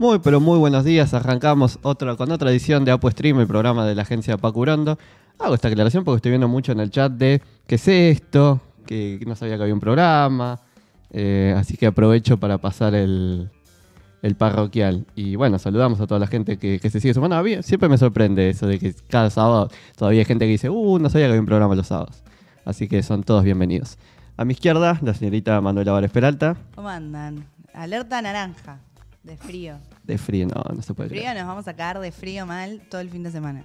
Muy, pero muy buenos días. Arrancamos otra, con otra edición de Apo Stream, el programa de la agencia Pacurando. Hago esta aclaración porque estoy viendo mucho en el chat de qué es esto, que, no sabía que había un programa. Eh, así que aprovecho para pasar el, parroquial. Y bueno, saludamos a toda la gente que, se sigue sumando. siempre me sorprende eso de que cada sábado todavía hay gente que dice, uh, no sabía que había un programa los sábados. Así que son todos bienvenidos. A mi izquierda, la señorita Manuela Várez Peralta. ¿Cómo andan? Alerta naranja. De frío. De frío, no, no se puede de frío nos vamos a caer de frío mal todo el fin de semana.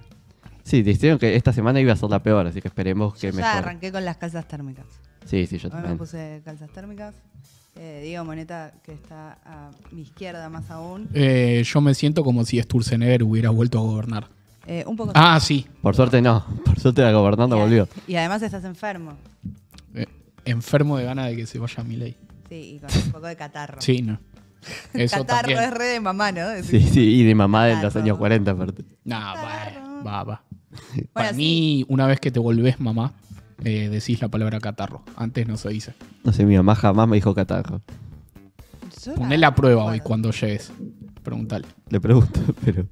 Sí, dijeron que esta semana iba a ser la peor, así que esperemos que yo O Ya arranqué con las calzas térmicas. Sí, sí, yo también. me puse calzas térmicas. Eh, Diego Moneta, que está a mi izquierda más aún. Eh, yo me siento como si Sturzenegger hubiera vuelto a gobernar. Eh, un poco. Ah, sí. Por suerte no. Por suerte la gobernando volvió. Y además estás enfermo. enfermo de ganas de que se vaya mi ley. Sí, y con un poco de catarro. Sí, no. Eso Catarro es re de mamá, ¿no? Sí, sí, y de mamá de los años 40, aparte. No, va, va, Para mí, una vez que te volvés mamá, eh, decís la palabra catarro. Antes no se dice. No sé, mi mamá jamás me dijo catarro. Poné la prueba hoy cuando llegues. pregúntale Le pregunto, pero.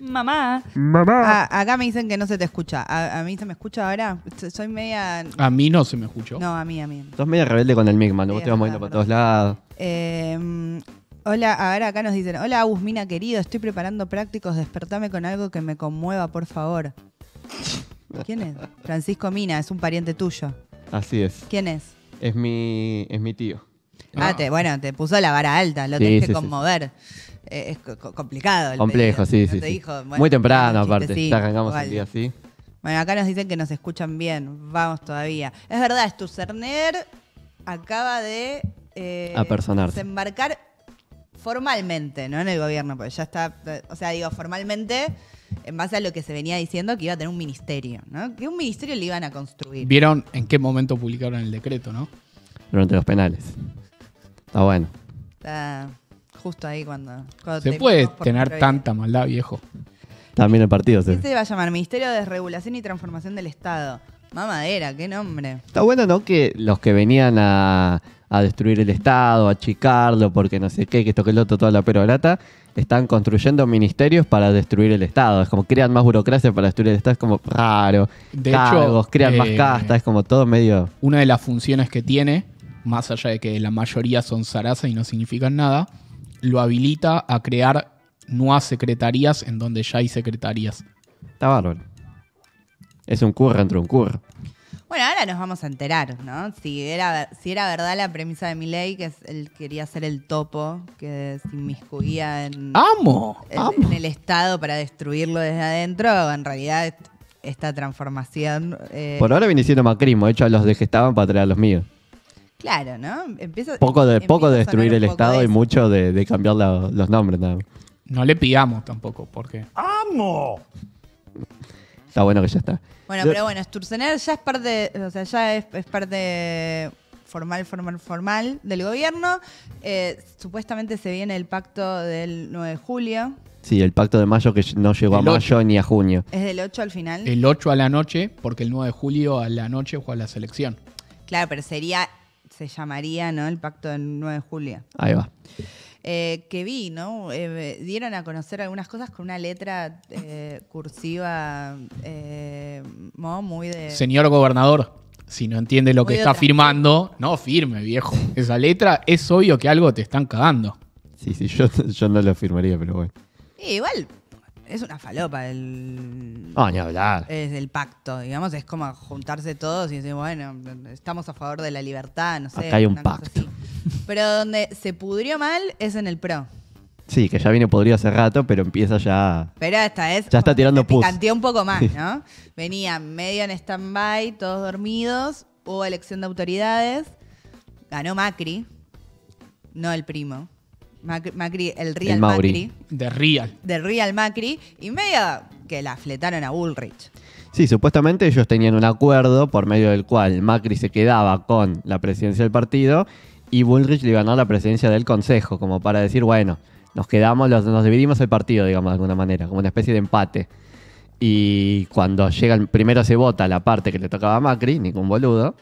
Mamá. Mamá. Ah, acá me dicen que no se te escucha. ¿A, mí se me escucha ahora? Soy media... A mí no se me escuchó. No, a mí, a mí. Sos media rebelde con el mic, mano. Vos te vas moviendo para todos lados. Em, hola, ahora acá nos dicen, hola Agusmina querido, estoy preparando prácticos, despertame con algo que me conmueva, por favor. ¿Quién es? Francisco Mina, es un pariente tuyo. Así es. ¿Quién es? Es mi, es mi tío. Ah, bueno, te puso la vara alta, lo tenés que conmover. Eh, es complicado. El Complejo, sí, sí. Muy temprano, aparte. Sí, día así. Bueno, acá nos dicen que nos escuchan bien. Vamos todavía. Es verdad, Cerner acaba de eh, Apersonarse. desembarcar formalmente, no en el gobierno, porque ya está, o sea, digo, formalmente, en base a lo que se venía diciendo, que iba a tener un ministerio, ¿no? Que un ministerio le iban a construir. Vieron en qué momento publicaron el decreto, ¿no? Durante los penales. Está bueno. Está justo ahí cuando... Se puede tener tanta maldad, viejo. También el partido. Este se va a llamar Ministerio de Desregulación y Transformación del Estado. Mamadera, qué nombre. Está bueno, ¿no? Que los que venían a, destruir el Estado, a achicarlo, porque no sé qué, que esto que el otro, toda la perorata, están construyendo ministerios para destruir el Estado. Es como crean más burocracia para destruir el Estado, es como raro. De cargos, crean más eh, castas, es como todo medio. Una de las funciones que tiene, más allá de que la mayoría son zaraza y no significan nada, lo habilita a crear nuevas secretarías en donde ya hay secretarías. Está bárbaro. Es un curro entre un curro. Bueno, ahora nos vamos a enterar, ¿no? Si era, si era verdad la premisa de Milei, que él quería ser el topo, que se inmiscuía en, amo, el, en el Estado para destruirlo desde adentro, en realidad esta transformación... Eh, Por ahora viene siendo macrismo, de hecho los de para traer a los míos. Claro, ¿no? Empieza, poco de, poco de destruir el Estado y mucho de, cambiar los nombres. ¿no? no le pidamos tampoco, porque... ¡Amo! Está bueno que ya está. Bueno, pero bueno, Sturzenegger ya es parte, o sea, ya es, parte formal, formal, formal del gobierno. Eh, supuestamente se viene el pacto del 9 de julio. Sí, el pacto de mayo que no llegó a mayo ni a junio. ¿Es del 8 al final? El 8 a la noche, porque el 9 de julio a la noche juega la selección. Claro, pero sería se llamaría ¿no? el pacto del 9 de julio. Ahí va. Eh, que vi, ¿no? Eh, dieron a conocer algunas cosas con una letra eh, cursiva muy de... Señor gobernador, si no entiende lo que está firmando, no firme, viejo. Esa letra es obvio que algo te están cagando. Sí, sí, yo, no la firmaría, pero bueno. igual, es una falopa el. hablar. Es el pacto, digamos, es como juntarse todos y decir, bueno, estamos a favor de la libertad, no sé. Acá hay un pacto. Pero donde se pudrió mal es en el pro. Sí, que ya viene podrido hace rato, pero empieza ya. Pero esta es. Ya está tirando pus. Canteó un poco más, ¿no? Venía medio en stand-by, todos dormidos, hubo elección de autoridades, ganó Macri, no el primo. Macri, el Real Macri. De Real. De Real Macri. Y media que la fletaron a Bullrich. Sí, supuestamente ellos tenían un acuerdo por medio del cual Macri se quedaba con la presidencia del partido y Bullrich le ganó la presidencia del Consejo, como para decir, bueno, nos quedamos, los, nos dividimos el partido, digamos, de alguna manera, como una especie de empate. Y cuando llega, primero se vota la parte que le tocaba a Macri, ningún boludo,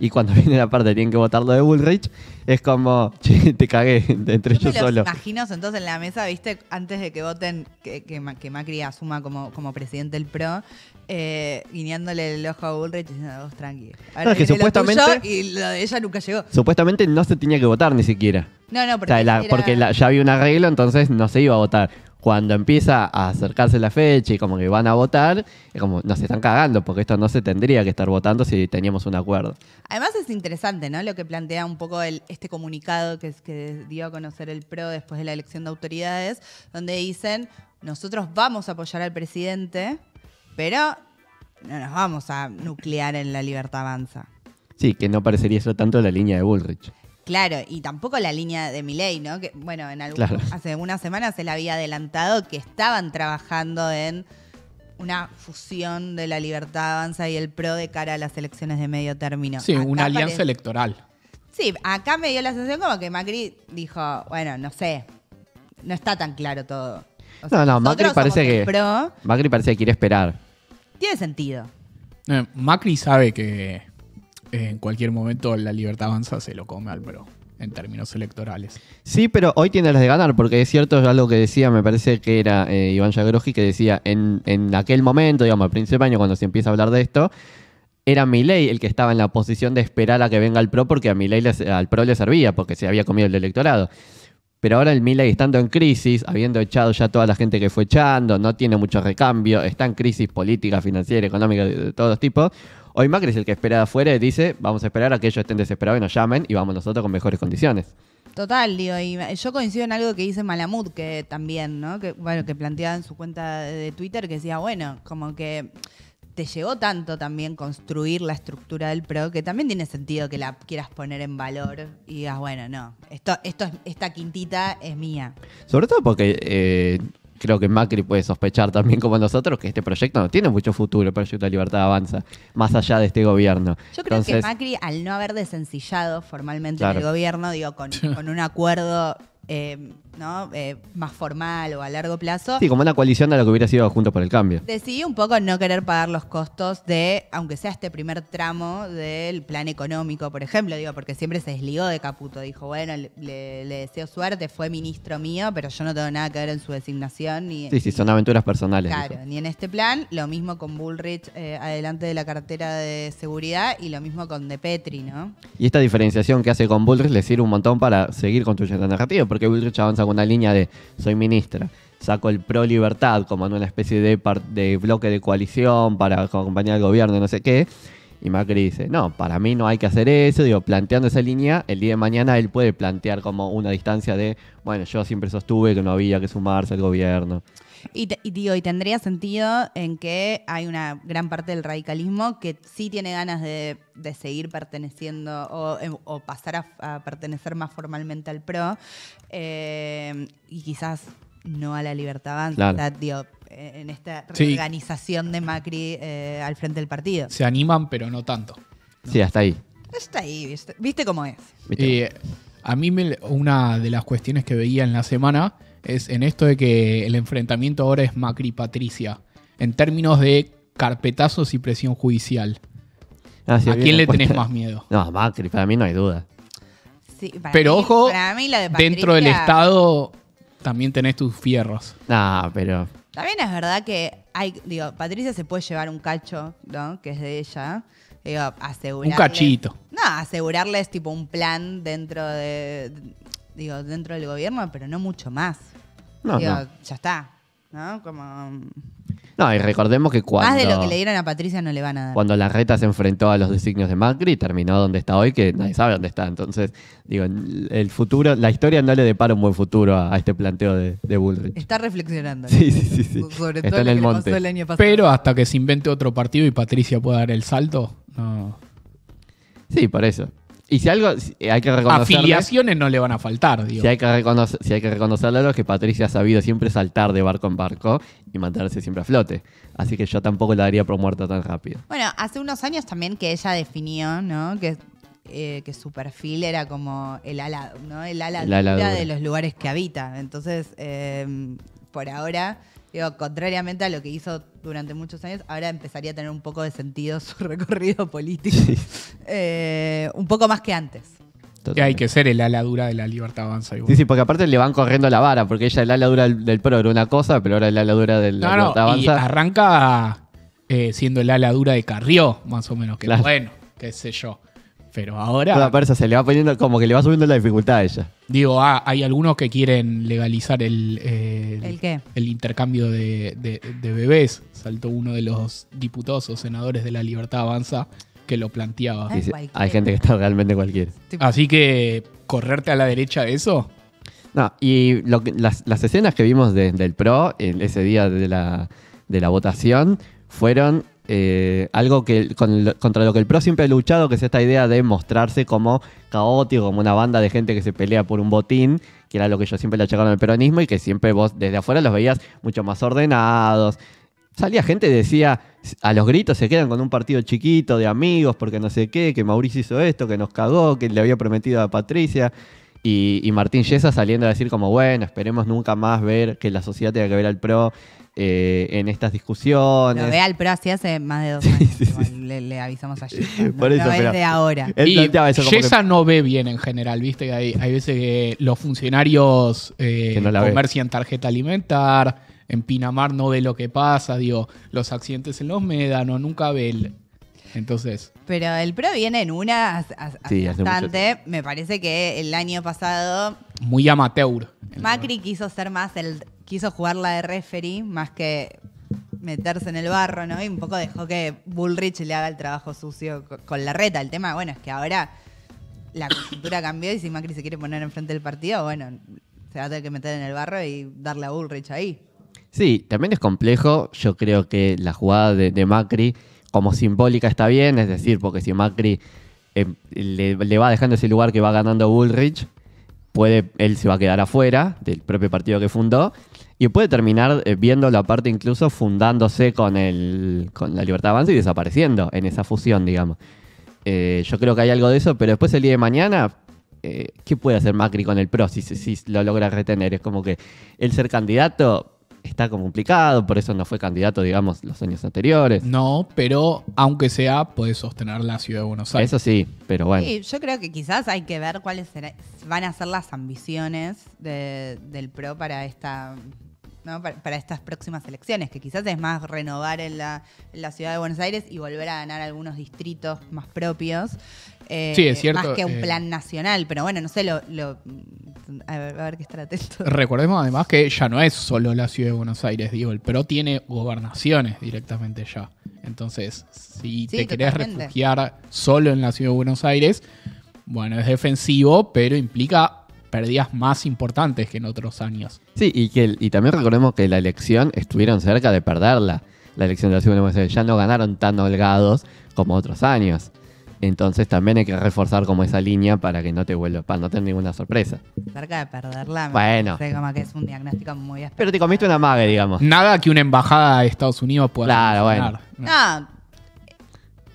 y cuando viene la parte de tienen que votar lo de Bullrich, es como, che, te cagué entre yo, solo. Los entonces en la mesa, viste, antes de que voten, que, Macri asuma como, como presidente del PRO, eh, guiñándole el ojo a Bullrich diciendo, vos tranqui. A que supuestamente. y lo de ella nunca llegó. Supuestamente no se tenía que votar ni siquiera. No, no, porque. Porque ya había un arreglo, entonces no se iba a votar cuando empieza a acercarse la fecha y como que van a votar, es como nos están cagando, porque esto no se tendría que estar votando si teníamos un acuerdo. Además es interesante, ¿no? Lo que plantea un poco este comunicado que, que dio a conocer el PRO después de la elección de autoridades, donde dicen, nosotros vamos a apoyar al presidente, pero no nos vamos a nuclear en la libertad avanza. Sí, que no parecería eso tanto la línea de Bullrich. Claro, y tampoco la línea de Milei, ¿no? Que, bueno, en hace unas semanas se le había adelantado que estaban trabajando en una fusión de la libertad avanza y el PRO de cara a las elecciones de medio término. Sí, una alianza electoral. Sí, acá me dio la sensación como que Macri dijo, bueno, no sé, no está tan claro todo. no, no, Macri parece que Macri parece que quiere esperar. Tiene sentido. Eh, Macri sabe que en cualquier momento la libertad avanza se lo come al PRO en términos electorales. Sí, pero hoy tiene las de ganar, porque es cierto algo que decía, me parece que era eh, Iván Yagroji, que decía en, en, aquel momento, digamos, al principio año, cuando se empieza a hablar de esto, era Milei el que estaba en la posición de esperar a que venga el PRO, porque a Milei al PRO le servía, porque se había comido el electorado. Pero ahora el Milei estando en crisis, habiendo echado ya toda la gente que fue echando, no tiene mucho recambio, está en crisis política, financiera, económica, de, de todos tipos. Hoy Macri es el que espera afuera y dice, vamos a esperar a que ellos estén desesperados y nos llamen y vamos nosotros con mejores condiciones. Total, digo, y yo coincido en algo que dice Malamud, que también, ¿no? Que, bueno, que planteaba en su cuenta de Twitter, que decía, bueno, como que te llegó tanto también construir la estructura del PRO que también tiene sentido que la quieras poner en valor y digas, bueno, no, esto, esta quintita es mía. Sobre todo porque eh, creo que Macri puede sospechar también como nosotros que este proyecto no tiene mucho futuro, el proyecto de Libertad Avanza, más allá de este gobierno. Yo creo que Macri, al no haber desencillado formalmente el gobierno, digo, con, un acuerdo... Eh, eh, más formal o a largo plazo. Sí, como una coalición de lo que hubiera sido juntos por el Cambio. Decidí un poco no querer pagar los costos de, aunque sea este primer tramo del plan económico, por ejemplo, digo, porque siempre se desligó de Caputo. Dijo, bueno, le, deseo suerte, fue ministro mío, pero yo no tengo nada que ver en su designación. sí, sí, son aventuras personales. Claro, ni en este plan. Lo mismo con Bullrich eh, adelante de la cartera de seguridad y lo mismo con De Petri, ¿no? Y esta diferenciación que hace con Bullrich le sirve un montón para seguir construyendo la narrativa, porque Bullrich avanza una línea de soy ministra. Saco el pro libertad como en una especie de, de bloque de coalición para acompañar al gobierno, no sé qué y Macri dice, no, para mí no hay que hacer eso, digo, planteando esa línea, el día de mañana él puede plantear como una distancia de, bueno, yo siempre sostuve que no había que sumarse al gobierno. Y, digo, y tendría sentido en que hay una gran parte del radicalismo que sí tiene ganas de, seguir perteneciendo o, em, pasar a, pertenecer más formalmente al PRO eh, y quizás no a la libertad avanza. Claro. Eh, en esta reorganización de Macri eh, al frente del partido. Se animan, pero no tanto. Sí, hasta ahí. Está ahí, viste, eh, cómo es. a mí una de las cuestiones que veía en la semana es en esto de que el enfrentamiento ahora es Macri-Patricia, en términos de carpetazos y presión judicial. Ah, ¿A quién le tenés más miedo? No, Macri, para mí no hay duda. pero ojo, dentro del Estado también tenés tus fierros. Ah, pero también es verdad que hay, digo, Patricia se puede llevar un cacho, Que es de ella. Digo, asegurarles, un cachito. No, asegurarles tipo un plan dentro de, digo, dentro del gobierno, pero no mucho más. No, no. ya está. ¿no? Como... No, y recordemos que cuando. Más de lo que le dieron a Patricia no le van a dar. Cuando la reta se enfrentó a los designios de Macri, terminó donde está hoy, que nadie sabe dónde está. Entonces, digo, el futuro, la historia no le depara un buen futuro a, este planteo de, de, Bullrich. Está reflexionando. Sí, sí, sí. Sobre en el, monte. Pero hasta que se invente otro partido y Patricia pueda dar el salto, no. Sí, por eso. Y si algo eh, hay que reconocer. Afiliaciones no le van a faltar, digo. Si hay, que reconocer, si hay que reconocerle es que Patricia ha sabido siempre saltar de barco en barco y mantenerse siempre a flote. Así que yo tampoco la daría por muerta tan rápido. Bueno, hace unos años también que ella definió, ¿no? Que, eh, su perfil era como el ala, ¿no? El ala, de los lugares que habita. Entonces, eh, por ahora Digo, contrariamente a lo que hizo durante muchos años, ahora empezaría a tener un poco de sentido su recorrido político. Eh, un poco más que antes. Que hay que ser el ala dura de la libertad avanza. Igual. Sí, sí, porque aparte le van corriendo la vara, porque ella el ala dura del, pro era una cosa, pero ahora el ala dura del la libertad avanza. arranca eh, siendo el ala dura de Carrió, más o menos, que bueno, qué sé yo. Pero ahora. Toda persa se le va poniendo, como que le va subiendo la dificultad a ella. Digo, ah, hay algunos que quieren legalizar el. Eh, ¿El qué? El intercambio de, bebés. Saltó uno de los diputados o senadores de la Libertad Avanza que lo planteaba. hay gente que está realmente cualquiera. Así que, correrte a la derecha de eso. No, y las, escenas que vimos del PRO ese día de de la votación fueron eh, algo que contra lo que el pro siempre ha luchado, que es esta idea de mostrarse como caótico, como una banda de gente que se pelea por un botín, que era lo que yo siempre le achacaron al peronismo y que siempre vos desde afuera los veías mucho más ordenados. Salía gente y decía, a los gritos se quedan con un partido chiquito de amigos porque no sé qué, que Mauricio hizo esto, que nos cagó, que le había prometido a Patricia. Y, Martín Yesa saliendo a decir como, bueno, esperemos nunca más ver que la sociedad tenga que ver al PRO. Eh, en estas discusiones. Lo ve al pro así hace más de dos años. Le, avisamos allí. No, Por de ahora. y no ve bien en general, ¿viste? Hay, hay veces que los funcionarios eh, comercian tarjeta alimentar, en Pinamar no ve lo que pasa, digo, los accidentes en los médanos, nunca ve el, entonces. Pero el PRO viene en una bastante. Me parece que el año pasado. Muy amateur. Macri quiso ser más el quiso jugarla de referee más que meterse en el barro, ¿no? Y un poco dejó que Bullrich le haga el trabajo sucio con la reta. El tema, bueno, es que ahora la cultura cambió y si Macri se quiere poner enfrente del partido, bueno, se va a tener que meter en el barro y darle a Bullrich ahí. Sí, también es complejo. Yo creo que la jugada de, Macri, como simbólica, está bien, es decir, porque si Macri eh, le, le, va dejando ese lugar que va ganando Bullrich, puede, él se va a quedar afuera del propio partido que fundó y puede terminar eh, viendo la parte incluso fundándose con, el, con la libertad de avance y desapareciendo en esa fusión, digamos. Eh, yo creo que hay algo de eso, pero después el día de mañana, eh, ¿qué puede hacer Macri con el PRO si, si, lo logra retener? Es como que el ser candidato está complicado, por eso no fue candidato, digamos, los años anteriores. No, pero aunque sea, puede sostener la ciudad de Buenos Aires. Eso sí, pero bueno. yo creo que quizás hay que ver cuáles van a ser las ambiciones del PRO para esta para, estas próximas elecciones, que quizás es más renovar en la, ciudad de Buenos Aires y volver a ganar algunos distritos más propios. Eh, más que un eh, plan nacional, pero bueno, no sé, lo, a, ver, qué estar atento. Recordemos además que ya no es solo la ciudad de Buenos Aires, digo, el PRO tiene gobernaciones directamente ya. Entonces, si te querés refugiar solo en la ciudad de Buenos Aires, bueno, es defensivo, pero implica perdidas más importantes que en otros años. Sí, y, que, y también recordemos que la elección estuvieron cerca de perderla. La elección de la segunda mujer, ya no ganaron tan holgados como otros años. Entonces también hay que reforzar como esa línea para que no te vuelva, para no tener ninguna sorpresa. Cerca de perderla, bueno. Pero te comiste una mague, digamos. Nada que una embajada de Estados Unidos pueda Claro, bueno. No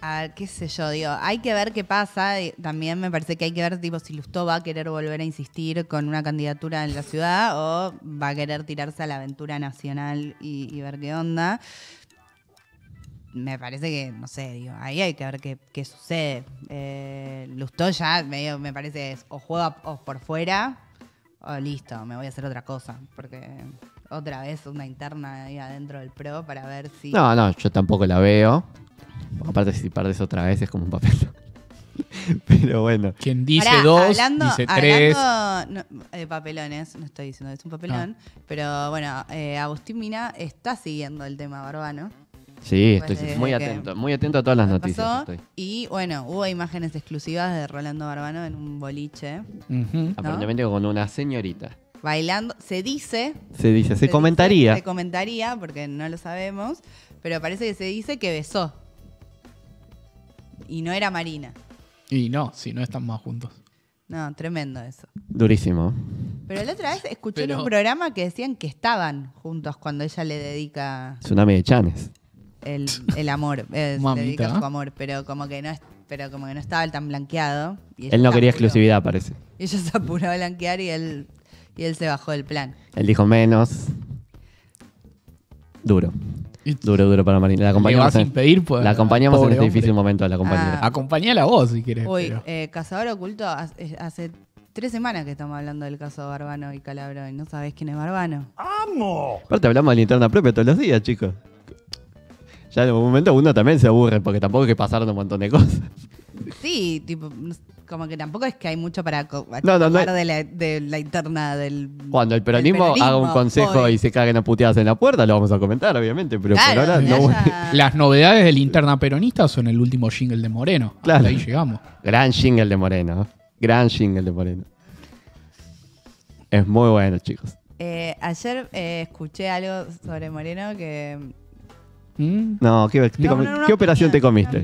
a qué sé yo, digo, hay que ver qué pasa. También me parece que hay que ver tipo si Lustó va a querer volver a insistir con una candidatura en la ciudad o va a querer tirarse a la aventura nacional y, ver qué onda. Me parece que, no sé, digo, ahí hay que ver qué, sucede. Eh, Lustó ya medio, me parece, o juega o por fuera, o listo, me voy a hacer otra cosa. Porque otra vez una interna ahí adentro del pro para ver si. No, no, yo tampoco la veo. Aparte, de eso otra vez es como un papelón. Pero bueno. Quien dice dos, dice tres. de eh, papelones, no estoy diciendo, es un ah. papelón. Pero bueno, eh, Agustín Mina está siguiendo el tema barbano. Sí, estoy muy atento, muy atento a todas las noticias. Y bueno, hubo imágenes exclusivas de Rolando Barbano en un boliche. Aparentemente con una señorita. Bailando, se dice. Se dice, se, comentaría. se comentaría, porque no lo sabemos, pero parece que se dice que besó y no era Marina. Y no, si no están más juntos. No, tremendo eso. Durísimo. Pero la otra vez escuché en un programa que decían que estaban juntos cuando ella le dedica Tsunami de Chanes. el, el amor, eh, dedica su amor, pero como que no es- pero como que no estaba tan blanqueado. Él no quería exclusividad, parece. ella se apuró a blanquear y él, y él se bajó del plan. Él dijo menos. Duro. Duro, duro para La acompañamos, pues, la acompañamos en este difícil momento a la compañera. Ah. Acompañala vos si querés. Hoy, eh, Cazador Oculto eh, hace tres semanas que estamos hablando del caso de Barbano y Calabro y no sabés quién es Barbano. ¡Amo! Te hablamos de linterna propia todos los días, chicos. Ya en un momento uno también se aburre porque tampoco hay que pasaron un montón de cosas. Sí, tipo, como que tampoco es que hay mucho para hablar De, la, interna del. Cuando el peronismo, haga un consejo y se caguen a puteadas en la puerta, lo vamos a comentar, obviamente. Pero por ahora no. Las novedades de la interna peronista son el último jingle de Moreno. Claro. Hasta ahí llegamos. Gran jingle de Moreno. ¿eh? Gran jingle de Moreno. Es muy bueno, chicos. Eh, ayer eh, escuché algo sobre Moreno que ¿Mm? No, ¿qué, operación te comiste?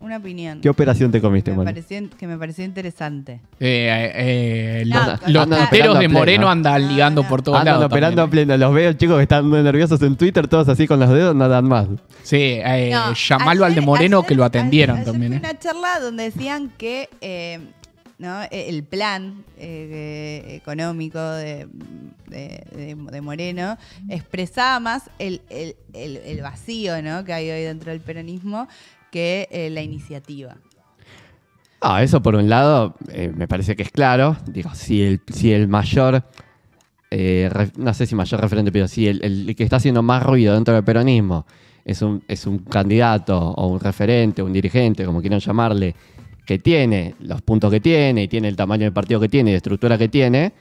Una opinión, ¿Qué operación te comiste, que me, pareció, que me pareció interesante. Eh, eh, eh, los, ah, tateros de Moreno andan ah, ligando por todos lados. Andan operando a pleno. Los veo, chicos, que están nerviosos en Twitter, todos así con los dedos, nada más. Sí, llamalo al de Moreno que lo atendieron también. Fue una charla donde decían que e, el plan eh, económico de, Moreno expresaba más el, vacío que hay hoy dentro del peronismo que eh, la iniciativa. Ah, eso por un lado eh, me parece que es claro. Digo, si el, mayor, no sé si mayor referente, pero si el, que está haciendo más ruido dentro del peronismo es un, es un candidato o un referente, un dirigente, como quieran llamarle, que tiene, los puntos que tiene, y tiene el tamaño del partido que tiene y la estructura que tiene.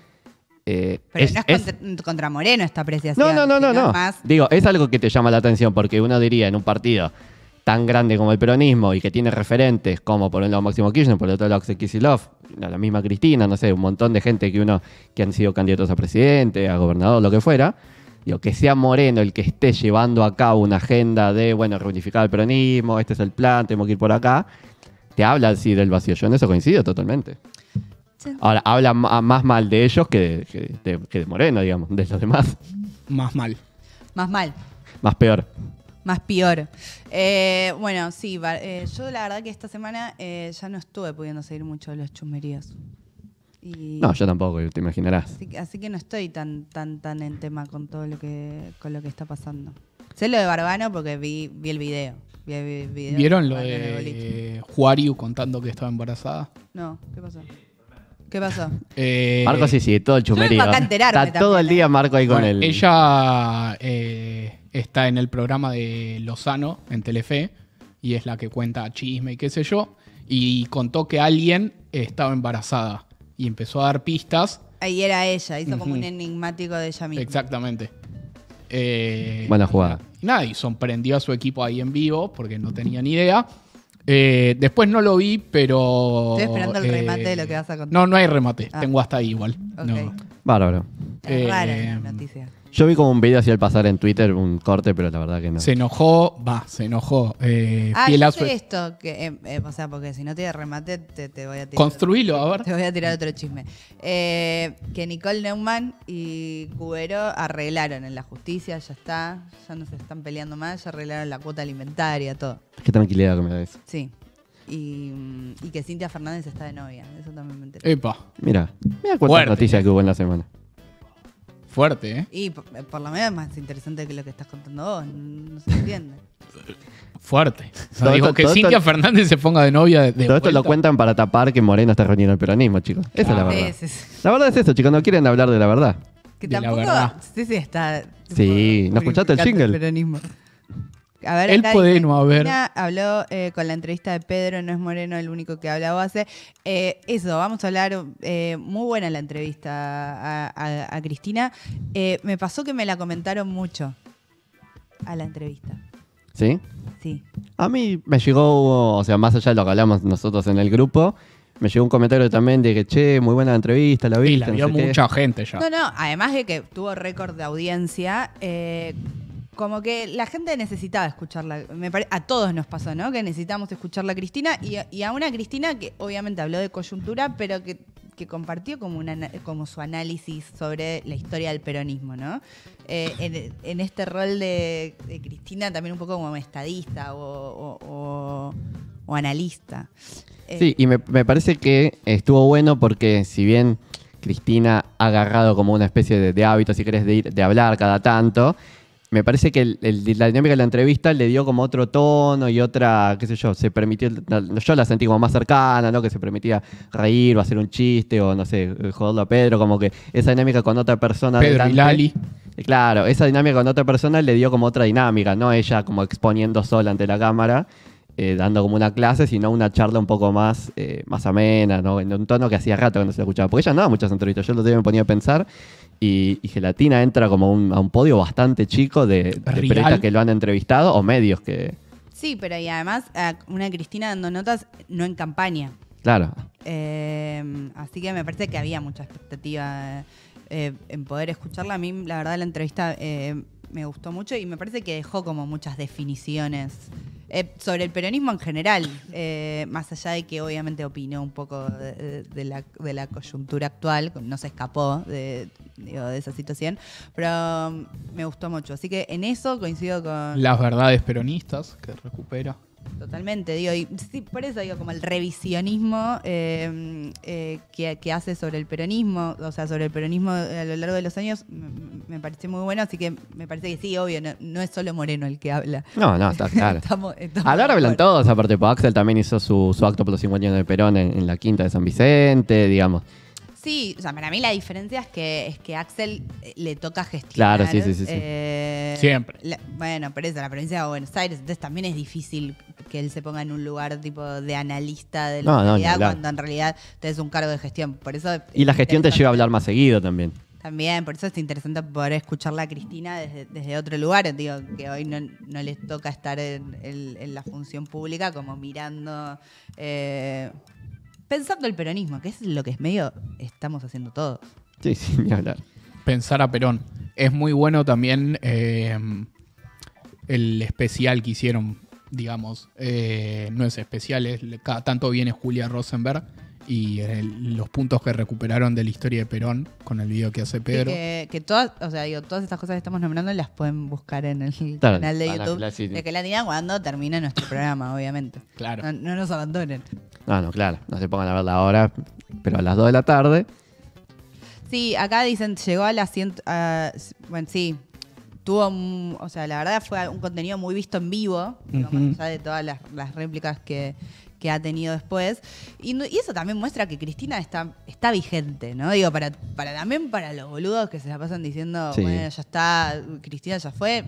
Eh, Pero no es, Contra, Moreno esta apreciación. No, no, no, no. Digo, es algo que te llama la atención porque uno diría en un partido tan grande como el peronismo y que tiene referentes como por un lado Máximo Kirchner, por el otro lado Axel la misma Cristina, no sé, un montón de gente que uno que han sido candidatos a presidente, a gobernador, lo que fuera. Digo, que sea Moreno el que esté llevando a cabo una agenda de, bueno, reunificar el peronismo, este es el plan, tenemos que ir por acá te habla así del vacío. Yo en eso coincido totalmente. Ahora, habla más mal de ellos que de, que, Moreno, digamos, de los demás. Más mal. Más mal. Más peor más peor. Eh, bueno, sí, eh, yo la verdad que esta semana eh, ya no estuve pudiendo seguir mucho los chumeríos. Y no, yo tampoco, te imaginarás. Así, que no estoy tan, tan, tan en tema con todo lo que, lo que está pasando. Sé lo de Barbano porque vi, vi el video. ¿Vieron lo de Juariu contando que estaba embarazada? No, ¿qué pasó? ¿Qué pasó? Eh, Marco sí, sí, todo el chumerío. Está todo el ¿eh? día Marco ahí con él. Ella eh, está en el programa de Lozano en Telefe y es la que cuenta chisme y qué sé yo. Y contó que alguien estaba embarazada y empezó a dar pistas. Ahí era ella, hizo como un enigmático de ella misma. Exactamente. Eh, Buena jugada. Nada, y sorprendió a su equipo ahí en vivo porque no tenía ni idea. Eh, después no lo vi, pero. Estoy esperando el remate de lo eh, que vas a contar. No, no hay remate. Ah. Tengo hasta ahí igual. Okay. Bárbaro. Es eh, noticia. Yo vi como un video así al pasar en Twitter, un corte, pero la verdad que no. Se enojó, va, se enojó. Eh, ah, esto, eh, eh, o sea, porque si no te remate, te, voy a tirar. Construilo a ahora. Te voy a tirar otro chisme. que Nicole Neumann y Cubero arreglaron en la justicia, ya está, ya no se están peleando más, ya arreglaron la cuota alimentaria, todo. Qué tranquilidad que me da eso. Sí. Y, mm, que Cintia Fernández está de novia, eso también me interesa. Epa. Mira, mira cuántas noticias que hubo en la semana. Fuerte, ¿eh? Y eh, por, lo menos es más interesante que lo que estás contando vos, no se entiende. Fuerte. Dijo que Cintia Fernández se ponga de novia de, Todo esto lo cuentan para tapar que Moreno está reuniendo el peronismo, chicos. Esa es la ah, verdad. La verdad es eso, chicos, no quieren hablar de la verdad. Que tampoco. Sí, sí, está. Sí, ¿no escuchaste el jingle? El peronismo. A ver, Él Habló eh, con la entrevista de Pedro, no es Moreno el único que hablaba. hace. Eh, eso, vamos a hablar. Eh, muy buena la entrevista a, Cristina. me pasó que me la comentaron mucho a la entrevista. ¿Sí? Sí. A mí me llegó, o sea, más allá de lo que hablamos nosotros en el grupo, me llegó un comentario también de que, che, muy buena la entrevista, la viste. Y la vio mucha gente ya. No, no, además de que tuvo récord de audiencia, eh, como que la gente necesitaba escucharla. a todos nos pasó, ¿no? Que necesitamos escucharla a Cristina y, a una Cristina que obviamente habló de coyuntura, pero que, compartió como, una, su análisis sobre la historia del peronismo, ¿no? Eh, en, este rol de, Cristina también un poco como estadista o, analista. Eh, sí, y me, parece que estuvo bueno porque si bien Cristina ha agarrado como una especie de, de hábito, si querés, de hablar cada tanto, me parece que la dinámica de la entrevista le dio como otro tono y otra, qué sé yo, se permitió, yo la sentí como más cercana, ¿no? Que se permitía reír o hacer un chiste o, no sé, joderlo a Pedro, como que esa dinámica con otra persona. Pedro Lali. Claro, esa dinámica con otra persona le dio como otra dinámica, ¿no? Ella como exponiendo sola ante la cámara. Eh, dando como una clase, sino una charla un poco más, eh, más amena, ¿no? en un tono que hacía rato cuando se escuchaba. Porque ella no da muchas entrevistas, yo lo tenía me ponía a pensar. Y, Gelatina entra como a un podio bastante chico de, de periodistas que lo han entrevistado o medios que. Sí, pero y además una Cristina dando notas no en campaña. Claro. Eh, así que me parece que había mucha expectativa en poder escucharla. A mí, la verdad, la entrevista me gustó mucho y me parece que dejó como muchas definiciones eh, sobre el peronismo en general, eh, más allá de que obviamente opinó un poco de, la, de la, coyuntura actual, no se escapó de, de esa situación, pero um, me gustó mucho. Así que en eso coincido con... Las verdades peronistas que recupera. Totalmente, digo, sí, por eso digo, como el revisionismo em, eh, que, hace sobre el peronismo, o sea, sobre el peronismo a lo largo de los años, me parece muy bueno, así que me parece que sí, obvio, no, es solo Moreno el que habla. No, no, está claro. estamos, hablan todos, aparte, Axel también hizo su, acto por los 50 años de Perón en, la quinta de San Vicente, digamos. Sí, o sea, para mí la diferencia es que, es que Axel eh, le toca gestionar. Claro, sí, sí, sí. Eh, Siempre. bueno, pero eso, la provincia de Buenos Aires, entonces también es difícil que él se ponga en un lugar tipo de analista de la comunidad, cuando en realidad te es un cargo de gestión. Por eso y la gestión te lleva a hablar más seguido también. También, por eso es interesante poder escucharla a Cristina desde, otro lugar. Digo, que hoy no, no les toca estar en, la función pública como mirando. Eh, pensando el peronismo, que es lo que es medio estamos haciendo todo. Sí, sin hablar. Pensar a Perón. Es muy bueno también em, el especial que hicieron, digamos. Eh, no es especial, es, tanto viene Julia Rosenberg y eh, los puntos que recuperaron de la historia de Perón con el video que hace Pedro. que, todas, o sea, digo, todas estas cosas que estamos nombrando las pueden buscar en el canal de YouTube de que la niña cuando termine nuestro programa, obviamente. Claro. No, nos abandonen. ah no, claro. No se pongan a verla ahora, pero a las 2 de la tarde. Sí, acá dicen, llegó a las 100. bueno, sí. Tuvo, o sea, la verdad fue un contenido muy visto en vivo, de todas las réplicas que, que ha tenido después. Y, eso también muestra que Cristina está, está vigente, ¿no? Digo, para, para también para los boludos que se la pasan diciendo, bueno, ya está, Cristina ya fue.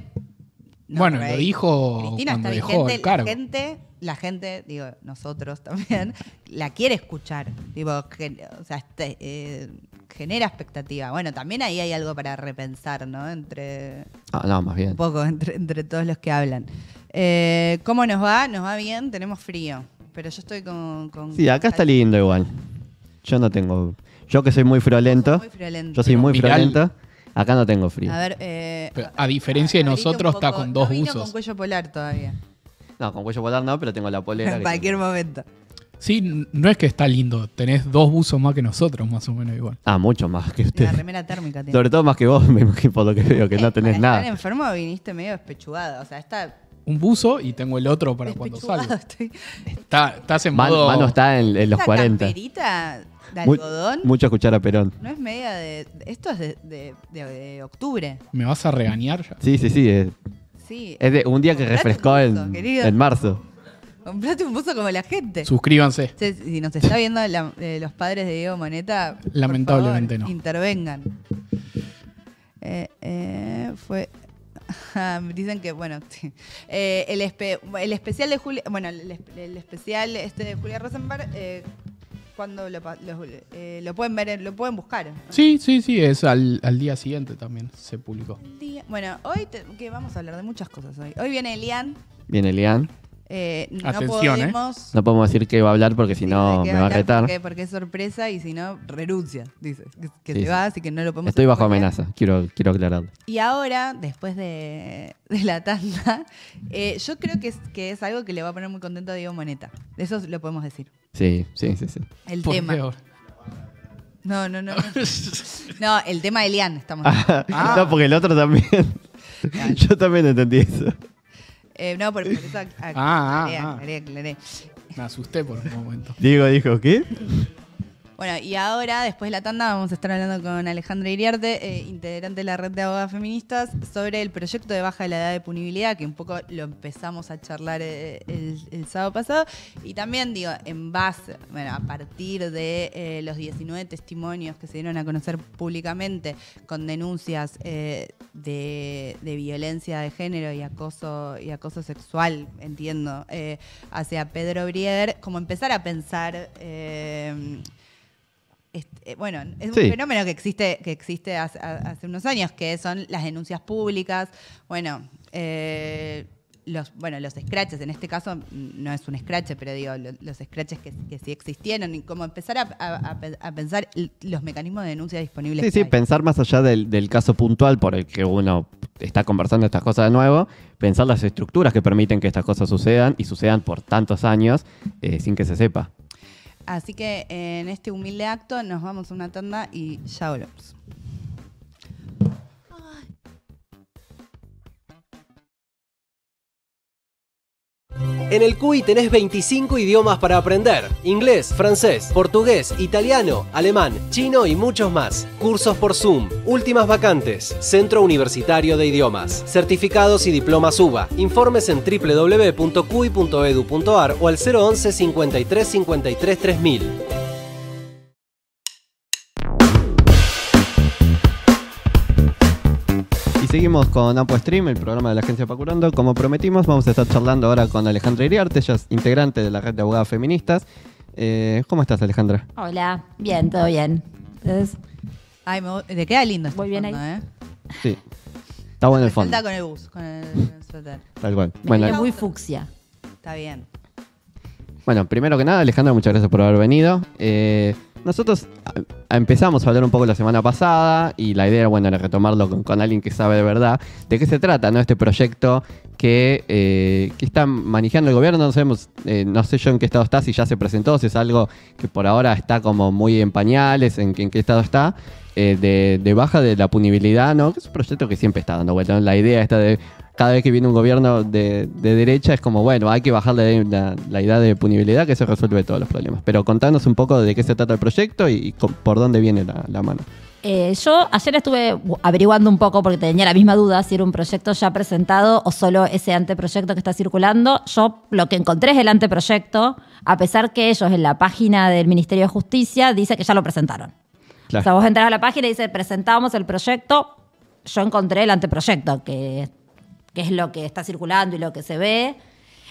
bueno, lo dijo Cristina está vigente, La gente, la gente, digo, nosotros también, la quiere escuchar. Digo, o sea, este, eh, genera expectativa. Bueno, también ahí hay algo para repensar, ¿no? Entre. Ah, bien. Un poco, entre, todos los que hablan. Eh, ¿Cómo nos va? Nos va bien, tenemos frío pero yo estoy con, Sí, acá está lindo igual. Yo no tengo. Yo que soy muy friolento. Muy friolento. Yo soy muy friolento. Acá no tengo frío. A ver, eh, a diferencia de nosotros, está con dos no con cuello polar todavía. No, con cuello polar no, pero tengo la polera. En cualquier momento. Sí, no es que está lindo. Tenés dos buzos más que nosotros, más o menos igual. Ah, mucho más que usted. La remera térmica tiene. Sobre todo más que vos, me por lo que veo, que eh, no tenés para Estar nada. enfermo viniste medio despechugada O sea, está un buzo y tengo el otro para cuando salgo. Estoy... Está, estás en modo... Mano está en, en los 40. Camperita de algodón. mucho escuchar a Perón. No es media de. Esto es de, de, octubre. ¿Me vas a regañar ya? Sí, sí, sí. Es, eh. sí. es de un día que refrescó el en, marzo. Comprate un buzo como la gente. Suscríbanse. Si, nos está viendo eh, los padres de Diego Moneta, lamentablemente no. Intervengan. Eh, fue Ah, dicen que, bueno, eh, el, especial de Julia, bueno, el, especial este de Julia Rosenberg, eh, cuando eh, lo, pueden ver, lo pueden buscar. Sí, sí, sí, es al, día siguiente también se publicó. bueno, hoy que vamos a hablar de muchas cosas hoy. Hoy viene Elian. Viene Elian. Eh, ¿eh? no, podemos, decir que va a hablar porque si no me va a retar. Porque, es sorpresa y si no, renuncia. Dice que, te así que no lo podemos Estoy bajo amenaza, quiero, quiero aclararlo. Y ahora, después de, la tanda, eh, yo creo que es, que es algo que le va a poner muy contento a Diego Moneta. de Eso lo podemos decir. Sí, sí, sí. sí. El tema. No, no, no. No, el tema de Lian estamos. Ah, no, porque el otro también. Yo también entendí eso. Eh, no, por, eso ah, ah, ah, Me asusté por un momento. Diego dijo, ¿qué? Bueno, y ahora, después de la tanda, vamos a estar hablando con Alejandra Iriarte, eh, integrante de la red de abogadas feministas, sobre el proyecto de baja de la edad de punibilidad, que un poco lo empezamos a charlar eh, el, sábado pasado. Y también, digo, en base, bueno, a partir de eh, los 19 testimonios que se dieron a conocer públicamente con denuncias de, violencia de género y acoso, y acoso sexual, entiendo, hacia Pedro Brieger, como empezar a pensar. Eh, bueno, es un fenómeno que existe, que existe hace, unos años, que son las denuncias públicas, bueno, eh, los, bueno, los scratches, en este caso no es un scratch, pero digo, los, scratches que, sí existieron y cómo empezar a, pensar los mecanismos de denuncia disponibles. Sí, sí, pensar más allá del, caso puntual por el que uno está conversando estas cosas de nuevo, pensar las estructuras que permiten que estas cosas sucedan y sucedan por tantos años eh, sin que se sepa. Así que eh, en este humilde acto nos vamos a una tanda y ya volvemos. En el CUI tenés 25 idiomas para aprender. Inglés, francés, portugués, italiano, alemán, chino y muchos más. Cursos por Zoom, últimas vacantes, Centro Universitario de Idiomas, certificados y diplomas UBA. Informes en www.cui.edu.ar o al 011 53 53 3000. Seguimos con Apo Stream, el programa de la agencia Pacurando. Como prometimos, vamos a estar charlando ahora con Alejandra Iriarte, ella es integrante de la red de abogadas feministas. Eh, ¿Cómo estás, Alejandra? Hola, bien, todo bien. te queda lindo este Muy bien ahí. ¿eh? Sí. Está bueno el fondo. con el bus, con el, suéter. Tal cual. muy fucsia. Está bien. Bueno, primero que nada, Alejandra, muchas gracias por haber venido. Eh, nosotros empezamos a hablar un poco la semana pasada y la idea, bueno, era retomarlo con, alguien que sabe de verdad de qué se trata, ¿no? Este proyecto que, eh, está manejando el gobierno, no sabemos, eh, no sé yo en qué estado está, si ya se presentó, si es algo que por ahora está como muy en pañales, en, qué estado está, eh, de, baja de la punibilidad, ¿no? es un proyecto que siempre está dando vuelta, La idea está de cada vez que viene un gobierno de, derecha es como, bueno, hay que bajarle la, idea de punibilidad que se resuelve todos los problemas. Pero contanos un poco de qué se trata el proyecto y, por dónde viene la, mano. Eh, yo ayer estuve averiguando un poco porque tenía la misma duda si era un proyecto ya presentado o solo ese anteproyecto que está circulando. Yo lo que encontré es el anteproyecto, a pesar que ellos en la página del Ministerio de Justicia dice que ya lo presentaron. Claro. O sea, vos entras a la página y dice presentamos el proyecto. Yo encontré el anteproyecto, que qué es lo que está circulando y lo que se ve.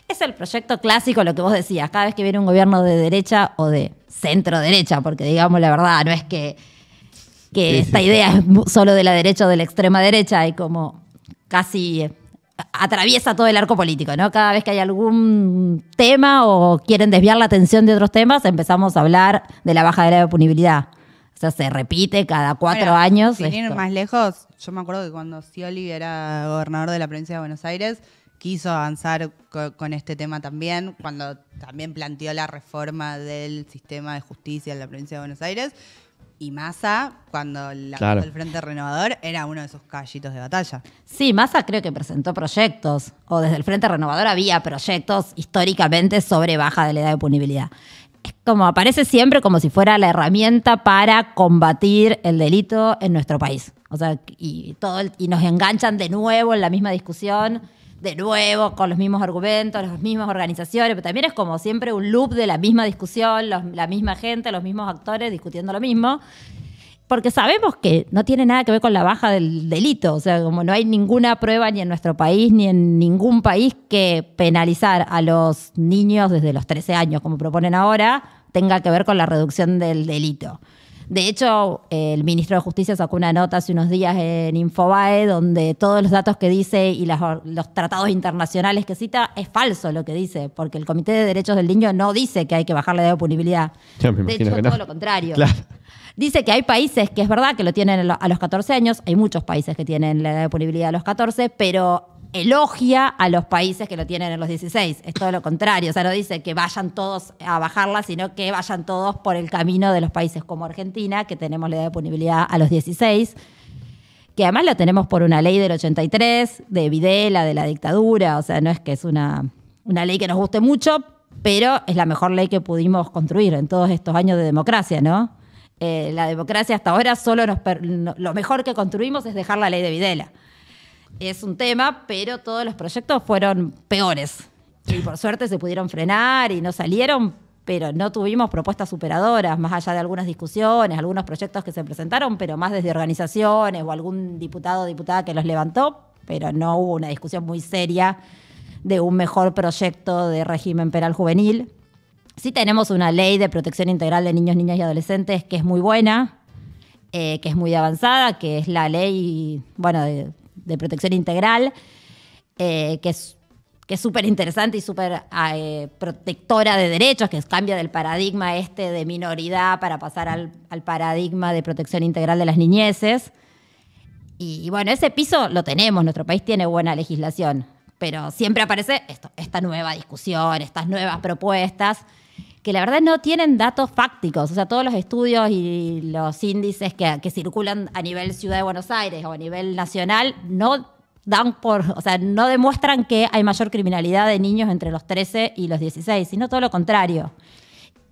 Es el proyecto clásico, lo que vos decías, cada vez que viene un gobierno de derecha o de centro derecha, porque digamos la verdad, no es que, que esta idea es solo de la derecha o de la extrema derecha, hay como casi eh, atraviesa todo el arco político, ¿no? Cada vez que hay algún tema o quieren desviar la atención de otros temas, empezamos a hablar de la baja de la punibilidad. O sea, se repite cada cuatro años. Sin ir más lejos, yo me acuerdo que cuando Scioli era gobernador de la provincia de Buenos Aires, quiso avanzar con este tema también, cuando también planteó la reforma del sistema de justicia en la provincia de Buenos Aires. Y Massa, cuando la el Frente Renovador, era uno de esos callitos de batalla. Sí, Massa creo que presentó proyectos, o desde el Frente Renovador había proyectos históricamente sobre baja de la edad de punibilidad como aparece siempre como si fuera la herramienta para combatir el delito en nuestro país. O sea, y, todo, y nos enganchan de nuevo en la misma discusión, de nuevo con los mismos argumentos, las mismas organizaciones, pero también es como siempre un loop de la misma discusión, la misma gente, los mismos actores discutiendo lo mismo porque sabemos que no tiene nada que ver con la baja del delito, o sea, como no hay ninguna prueba ni en nuestro país ni en ningún país que penalizar a los niños desde los 13 años, como proponen ahora, tenga que ver con la reducción del delito. De hecho, el ministro de Justicia sacó una nota hace unos días en Infobae donde todos los datos que dice y los tratados internacionales que cita es falso lo que dice, porque el Comité de Derechos del Niño no dice que hay que bajar la edad de punibilidad. de hecho, todo lo contrario. Claro. Dice que hay países que es verdad que lo tienen a los 14 años, hay muchos países que tienen la edad de punibilidad a los 14, pero elogia a los países que lo tienen a los 16. Es todo lo contrario. O sea, no dice que vayan todos a bajarla, sino que vayan todos por el camino de los países como Argentina, que tenemos la edad de punibilidad a los 16, que además la tenemos por una ley del 83, de Videla, de la dictadura. O sea, no es que es una, una ley que nos guste mucho, pero es la mejor ley que pudimos construir en todos estos años de democracia, ¿no? Eh, la democracia hasta ahora solo nos lo mejor que construimos es dejar la ley de Videla. Es un tema, pero todos los proyectos fueron peores. Y por suerte se pudieron frenar y no salieron, pero no tuvimos propuestas superadoras, más allá de algunas discusiones, algunos proyectos que se presentaron, pero más desde organizaciones o algún diputado o diputada que los levantó, pero no hubo una discusión muy seria de un mejor proyecto de régimen penal juvenil. Sí tenemos una ley de protección integral de niños, niñas y adolescentes que es muy buena, eh, que es muy avanzada, que es la ley, bueno, de, protección integral, eh, que es que es súper interesante y súper eh, protectora de derechos, que cambia del paradigma este de minoridad para pasar al, paradigma de protección integral de las niñeces. Y, y, bueno, ese piso lo tenemos, nuestro país tiene buena legislación, pero siempre aparece esto, esta nueva discusión, estas nuevas propuestas que la verdad no tienen datos fácticos. O sea, todos los estudios y los índices que, circulan a nivel Ciudad de Buenos Aires o a nivel nacional no dan por, o sea, no demuestran que hay mayor criminalidad de niños entre los 13 y los 16, sino todo lo contrario.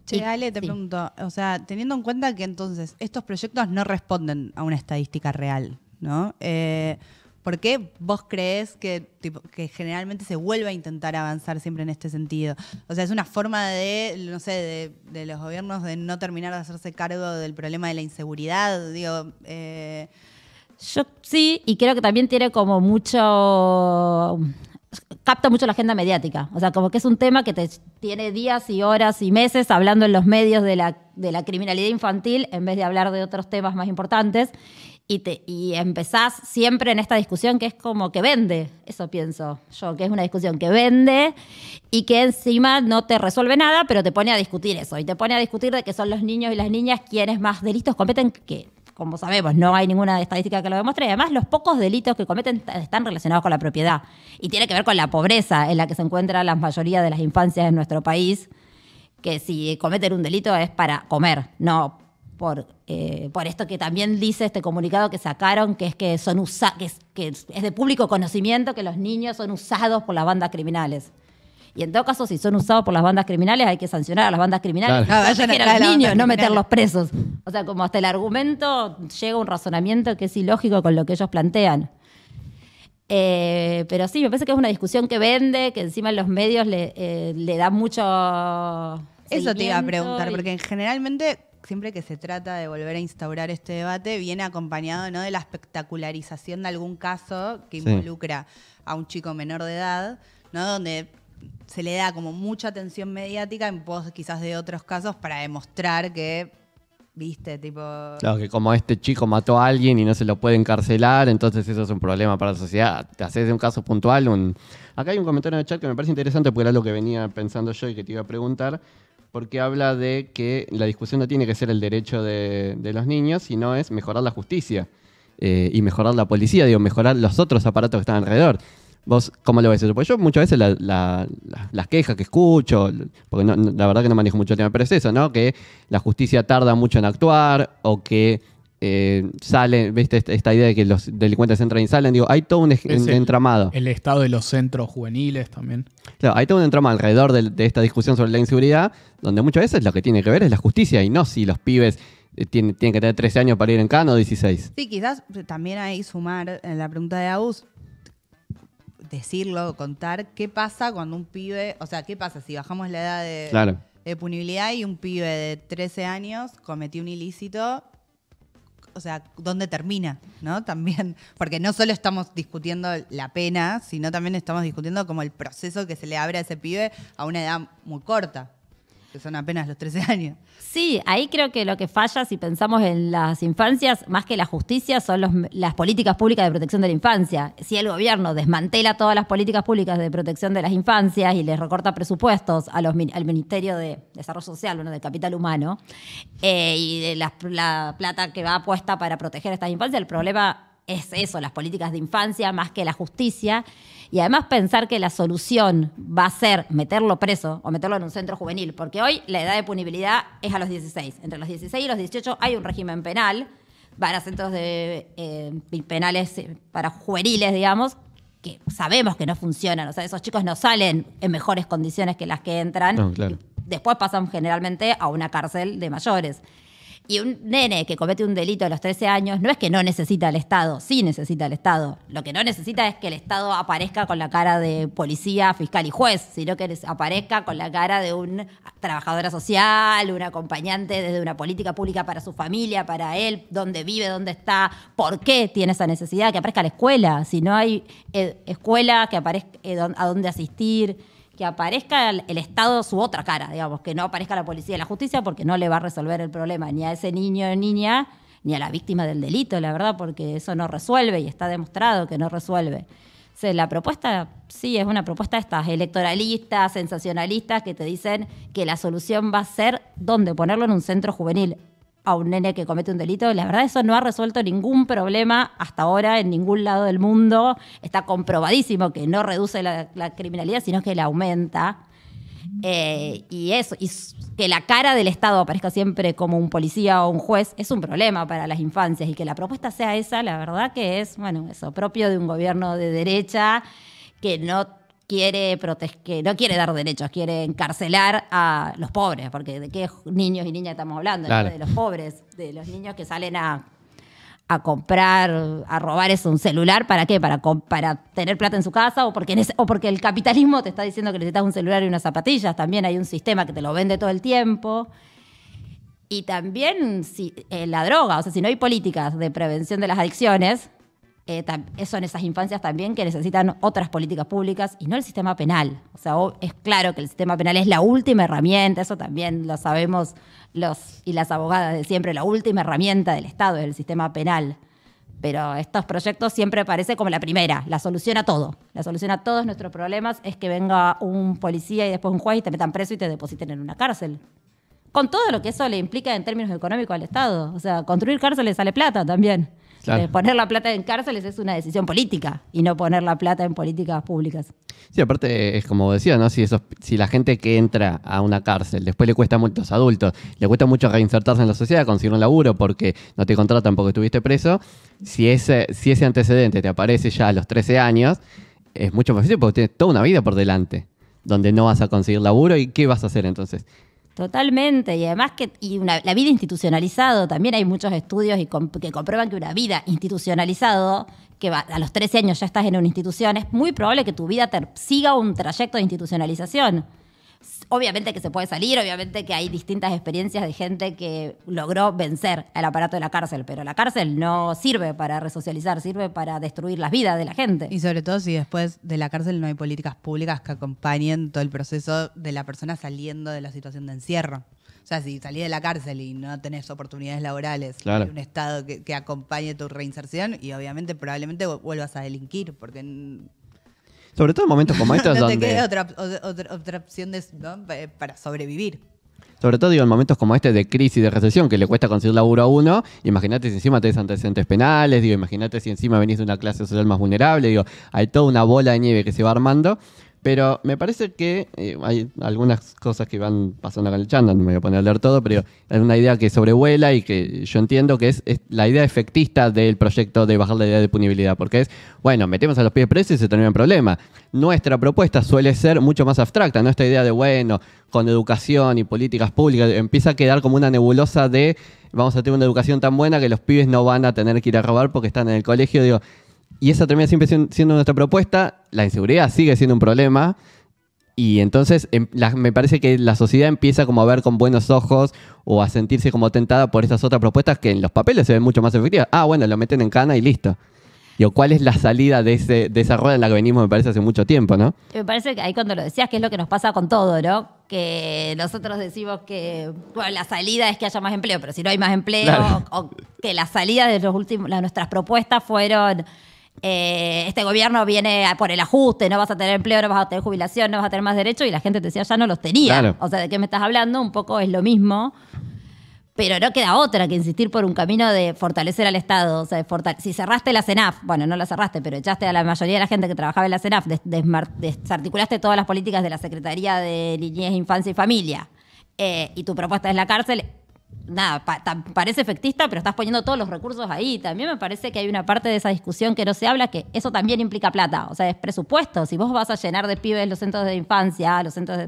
Che, Ale, te pregunto, o sea, teniendo en cuenta que entonces estos proyectos no responden a una estadística real, ¿no? Eh, ¿Por qué vos crees que, que generalmente se vuelve a intentar avanzar siempre en este sentido? O sea, es una forma de, no sé, de, los gobiernos de no terminar de hacerse cargo del problema de la inseguridad, digo. Eh. yo sí, y creo que también tiene como mucho capta mucho la agenda mediática. O sea, como que es un tema que te tiene días y horas y meses hablando en los medios de la, de la criminalidad infantil en vez de hablar de otros temas más importantes y, empezás siempre en esta discusión que es como que vende, eso pienso yo, que es una discusión que vende y que encima no te resuelve nada, pero te pone a discutir eso, y te pone a discutir de que son los niños y las niñas quienes más delitos cometen que, como sabemos, no hay ninguna estadística que lo demuestre, y además los pocos delitos que cometen están relacionados con la propiedad, y tiene que ver con la pobreza en la que se encuentra la mayoría de las infancias en nuestro país, que si cometen un delito es para comer, no eh, por, esto que también dice este comunicado que sacaron, que es que son que es, de público conocimiento que los niños son usados por las bandas criminales. Y en todo caso, si son usados por las bandas criminales, hay que sancionar a las bandas criminales. No, a los niños, no meterlos presos. O sea, como hasta el argumento llega un razonamiento que es ilógico con lo que ellos plantean. Eh, pero sí, me parece que es una discusión que vende, que encima en los medios le, eh, le da mucho. Eso te iba a preguntar, porque generalmente siempre que se trata de volver a instaurar este debate, viene acompañado ¿no? de la espectacularización de algún caso que involucra a un chico menor de edad, ¿no? donde se le da como mucha atención mediática en pos quizás de otros casos para demostrar que ¿Viste? Tipo. Claro, que como este chico mató a alguien y no se lo puede encarcelar, entonces eso es un problema para la sociedad. Te haces de un caso puntual. Un... Acá hay un comentario en el chat que me parece interesante porque era lo que venía pensando yo y que te iba a preguntar porque habla de que la discusión no tiene que ser el derecho de, los niños, sino es mejorar la justicia eh, y mejorar la policía, digo, mejorar los otros aparatos que están alrededor. ¿Vos cómo lo ves eso? Porque yo muchas veces las quejas que escucho, porque la verdad que no manejo mucho el tema, pero es eso, ¿no? Que la justicia tarda mucho en actuar o que eh, sale ¿viste? Esta idea de que los delincuentes entran y salen, digo, hay todo un entramado. El estado de los centros juveniles también. Claro, hay todo un entramado alrededor de, esta discusión sobre la inseguridad, donde muchas veces lo que tiene que ver es la justicia y no si los pibes eh, tienen, que tener 13 años para ir en cano o 16. Sí, quizás también ahí sumar en eh, la pregunta de Agus, decirlo, contar qué pasa cuando un pibe, o sea, qué pasa si bajamos la edad de punibilidad y un pibe de 13 años cometió un ilícito o sea, dónde termina, ¿no? También, porque no solo estamos discutiendo la pena, sino también estamos discutiendo como el proceso que se le abre a ese pibe a una edad muy corta que son apenas los 13 años. Sí, ahí creo que lo que falla si pensamos en las infancias, más que la justicia, son las políticas públicas de protección de la infancia. Si el gobierno desmantela todas las políticas públicas de protección de las infancias y les recorta presupuestos al Ministerio de Desarrollo Social, bueno, del Capital Humano, eh, y de la, la plata que va puesta para proteger a estas infancias, el problema es eso, las políticas de infancia más que la justicia. Y además pensar que la solución va a ser meterlo preso o meterlo en un centro juvenil, porque hoy la edad de punibilidad es a los 16. Entre los 16 y los 18 hay un régimen penal, para centros de eh, penales eh, para juveniles, digamos, que sabemos que no funcionan. O sea, esos chicos no salen en mejores condiciones que las que entran. Después pasan generalmente a una cárcel de mayores. Y un nene que comete un delito a los 13 años no es que no necesita el Estado, sí necesita el Estado. Lo que no necesita es que el Estado aparezca con la cara de policía, fiscal y juez, sino que aparezca con la cara de una trabajadora social, un acompañante desde una política pública para su familia, para él, dónde vive, dónde está, por qué tiene esa necesidad, que aparezca la escuela. Si no hay eh, escuela, que aparezca eh, a dónde asistir que aparezca el, Estado su otra cara, digamos, que no aparezca la policía y la justicia porque no le va a resolver el problema ni a ese niño o niña ni a la víctima del delito, la verdad, porque eso no resuelve y está demostrado que no resuelve. la propuesta, sí, es una propuesta de estas electoralistas, sensacionalistas, que te dicen que la solución va a ser dónde ponerlo en un centro juvenil a un nene que comete un delito. La verdad, eso no ha resuelto ningún problema hasta ahora en ningún lado del mundo. Está comprobadísimo que no reduce la, criminalidad, sino que la aumenta. Eh, y eso, y que la cara del Estado aparezca siempre como un policía o un juez, es un problema para las infancias. Y que la propuesta sea esa, la verdad que es, bueno, eso, propio de un gobierno de derecha que no quiere no quiere dar derechos, quiere encarcelar a los pobres, porque de qué niños y niñas estamos hablando, de los pobres, de los niños que salen a, comprar, a robar es un celular, ¿para qué? Para, para tener plata en su casa o porque, o porque el capitalismo te está diciendo que necesitas un celular y unas zapatillas, también hay un sistema que te lo vende todo el tiempo. Y también si, eh, la droga, o sea, si no hay políticas de prevención de las adicciones, eh, son esas infancias también que necesitan otras políticas públicas y no el sistema penal. O sea, es claro que el sistema penal es la última herramienta, eso también lo sabemos los y las abogadas de siempre, la última herramienta del Estado es el sistema penal. Pero estos proyectos siempre parece como la primera, la solución a todo. La solución a todos nuestros problemas es que venga un policía y después un juez y te metan preso y te depositen en una cárcel con todo lo que eso le implica en términos económicos al Estado. O sea, construir cárceles sale plata también. Poner la plata en cárceles es una decisión política y no poner la plata en políticas públicas. Sí, aparte es como decía, ¿no? Si, si la gente que entra a una cárcel después le cuesta a muchos adultos, le cuesta mucho reinsertarse en la sociedad, conseguir un laburo porque no te contratan porque estuviste preso, si ese, si ese antecedente te aparece ya a los 13 años, es mucho más difícil porque tienes toda una vida por delante donde no vas a conseguir laburo y qué vas a hacer entonces. Totalmente, y además que y una, la vida institucionalizado, también hay muchos estudios y que comprueban que una vida institucionalizado, que a los 13 años ya estás en una institución, es muy probable que tu vida siga un trayecto de institucionalización. Obviamente que se puede salir, obviamente que hay distintas experiencias de gente que logró vencer al aparato de la cárcel, pero la cárcel no sirve para resocializar, sirve para destruir las vidas de la gente. Y sobre todo si después de la cárcel no hay políticas públicas que acompañen todo el proceso de la persona saliendo de la situación de encierro. O sea, si salís de la cárcel y no tenés oportunidades laborales, claro. un Estado que, acompañe tu reinserción y obviamente probablemente vuelvas a delinquir, porque sobre todo en momentos como estos no donde... otra, opción para sobrevivir. Sobre todo digo, en momentos como este de crisis, y de recesión, que le cuesta conseguir laburo a uno, imagínate si encima tenés antecedentes penales, digo, imagínate si encima venís de una clase social más vulnerable, digo, hay toda una bola de nieve que se va armando. Pero me parece que eh, hay algunas cosas que van pasando acá en el chat, no me voy a poner a leer todo, pero hay una idea que sobrevuela y que yo entiendo que es, la idea efectista del proyecto de bajar la idea de punibilidad, porque es, bueno, metemos a los pies presos y se termina el problema. Nuestra propuesta suele ser mucho más abstracta, ¿no? Esta idea de, bueno, con educación y políticas públicas, empieza a quedar como una nebulosa de vamos a tener una educación tan buena que los pibes no van a tener que ir a robar porque están en el colegio. Digo, y esa termina siempre siendo nuestra propuesta. La inseguridad sigue siendo un problema. Y entonces em, me parece que la sociedad empieza como a ver con buenos ojos o a sentirse como tentada por esas otras propuestas que en los papeles se ven mucho más efectivas. Ah, bueno, lo meten en cana y listo. ¿cuál es la salida de, esa rueda en la que venimos, me parece, hace mucho tiempo, no? Me parece que ahí cuando lo decías, que es lo que nos pasa con todo, ¿no? Que nosotros decimos que, la salida es que haya más empleo, pero si no hay más empleo, que la salida de los últimos, las, nuestras propuestas fueron eh, este gobierno viene por el ajuste, no vas a tener empleo, no vas a tener jubilación, no vas a tener más derechos, y la gente te decía, ya no los tenía. O sea, ¿de qué me estás hablando? Un poco es lo mismo. Pero no queda otra que insistir por un camino de fortalecer al Estado. O sea, si cerraste la CENAF, bueno, no la cerraste, pero echaste a la mayoría de la gente que trabajaba en la CENAF, desarticulaste todas las políticas de la Secretaría de Niñez, Infancia y Familia, eh, y tu propuesta es la cárcel, nada, parece efectista, pero estás poniendo todos los recursos ahí. También me parece que hay una parte de esa discusión que no se habla, que eso también implica plata, o sea, es presupuesto. Si vos vas a llenar de pibes los centros de infancia, los centros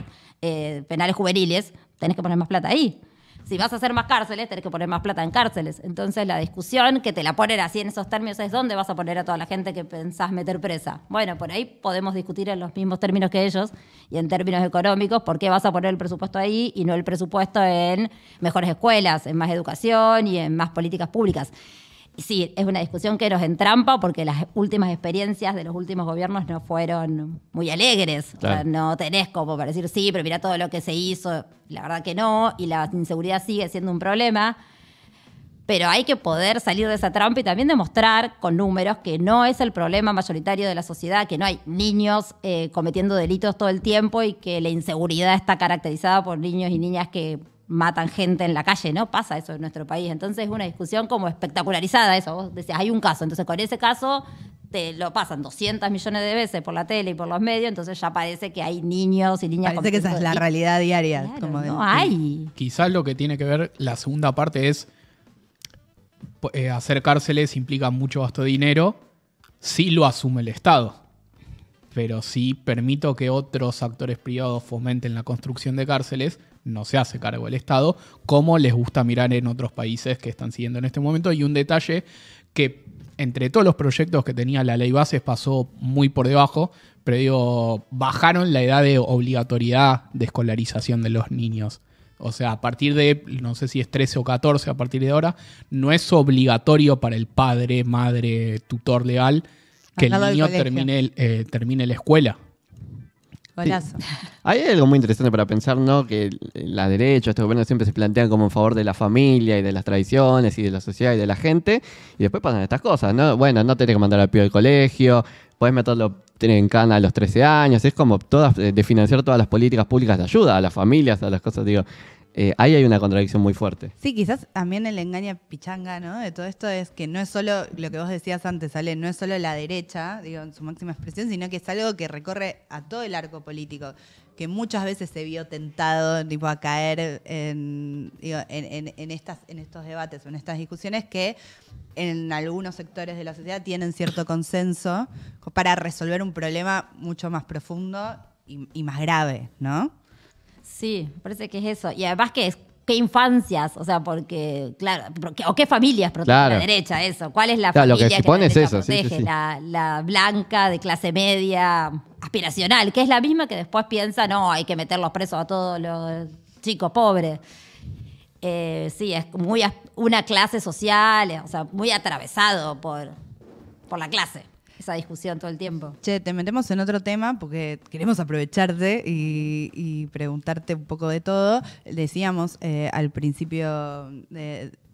eh, penales juveniles, tenés que poner más plata ahí si vas a hacer más cárceles, tenés que poner más plata en cárceles. Entonces la discusión que te la ponen así en esos términos es dónde vas a poner a toda la gente que pensás meter presa. Bueno, por ahí podemos discutir en los mismos términos que ellos y en términos económicos por qué vas a poner el presupuesto ahí y no el presupuesto en mejores escuelas, en más educación y en más políticas públicas sí, es una discusión que nos entrampa porque las últimas experiencias de los últimos gobiernos no fueron muy alegres. no tenés como para decir, sí, pero mira todo lo que se hizo. La verdad que no, y la inseguridad sigue siendo un problema. Pero hay que poder salir de esa trampa y también demostrar con números que no es el problema mayoritario de la sociedad, que no hay niños eh, cometiendo delitos todo el tiempo y que la inseguridad está caracterizada por niños y niñas que matan gente en la calle, ¿no? Pasa eso en nuestro país. Entonces es una discusión como espectacularizada eso. Vos decías, hay un caso, entonces con ese caso te lo pasan 200 millones de veces por la tele y por los medios, entonces ya parece que hay niños y niñas. Parece que esa es la realidad diaria. no hay. Quizás lo que tiene que ver la segunda parte es hacer eh, cárceles implica mucho gasto de dinero si lo asume el Estado pero si permito que otros actores privados fomenten la construcción de cárceles, no se hace cargo el Estado, como les gusta mirar en otros países que están siguiendo en este momento. Y un detalle que entre todos los proyectos que tenía la ley bases pasó muy por debajo, pero digo, bajaron la edad de obligatoriedad de escolarización de los niños. O sea, a partir de, no sé si es 13 o 14 a partir de ahora, no es obligatorio para el padre, madre, tutor legal que el niño termine, eh, termine la escuela. Hay algo muy interesante para pensar, ¿no? Que la derecha, estos gobiernos siempre se plantean como en favor de la familia y de las tradiciones y de la sociedad y de la gente. Y después pasan estas cosas, ¿no? Bueno, no tenés que mandar al pío del colegio, puedes meterlo en cana a los 13 años. Es como todas, eh, de financiar todas las políticas públicas de ayuda a las familias, a las cosas, digo. Eh, ahí hay una contradicción muy fuerte. Sí, quizás también el engaña pichanga, ¿no? De todo esto es que no es solo lo que vos decías antes, Ale, no es solo la derecha, digo, en su máxima expresión, sino que es algo que recorre a todo el arco político, que muchas veces se vio tentado tipo, a caer en, estas, en estos debates en estas discusiones que en algunos sectores de la sociedad tienen cierto consenso para resolver un problema mucho más profundo y, y más grave, ¿no? Sí, parece que es eso. Y además que es qué infancias, o sea, porque, claro, o qué familias protege la derecha, eso. ¿Cuál es la familia que, protege? La, blanca de clase media aspiracional, que es la misma que después piensa, no, hay que meterlos presos a todos los chicos pobres. Eh, sí, es muy una clase social, o sea, muy atravesado por, por la clase esa discusión todo el tiempo. Che, te metemos en otro tema porque queremos aprovecharte y, preguntarte un poco de todo. Decíamos eh, al principio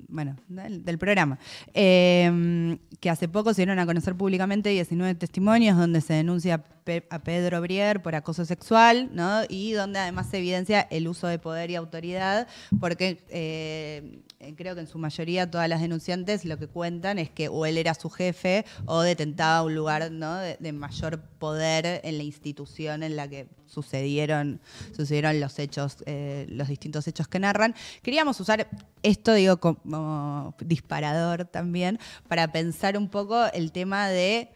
bueno, del, programa, em, que hace poco se dieron a conocer públicamente 19 testimonios donde se denuncia a, Pedro Brier por acoso sexual, ¿no? Y donde además se evidencia el uso de poder y autoridad, porque eh, eh, creo que en su mayoría todas las denunciantes lo que cuentan es que o él era su jefe o detentaba un lugar de, mayor poder en la institución en la que sucedieron, sucedieron los hechos, eh, los distintos hechos que narran. Queríamos usar esto, digo, como disparador también, para pensar un poco el tema de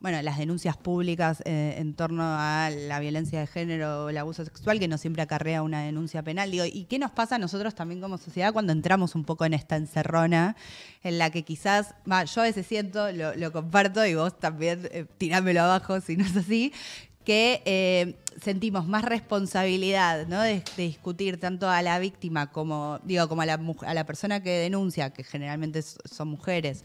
bueno, las denuncias públicas eh, en torno a la violencia de género o el abuso sexual, que no siempre acarrea una denuncia penal. Digo, ¿y qué nos pasa a nosotros también como sociedad cuando entramos un poco en esta encerrona en la que quizás, yo a veces siento, lo, comparto y vos también eh, tirámelo abajo si no es así, que eh, sentimos más responsabilidad ¿no? de, discutir tanto a la víctima como, digo, como a la, a la persona que denuncia, que generalmente son mujeres,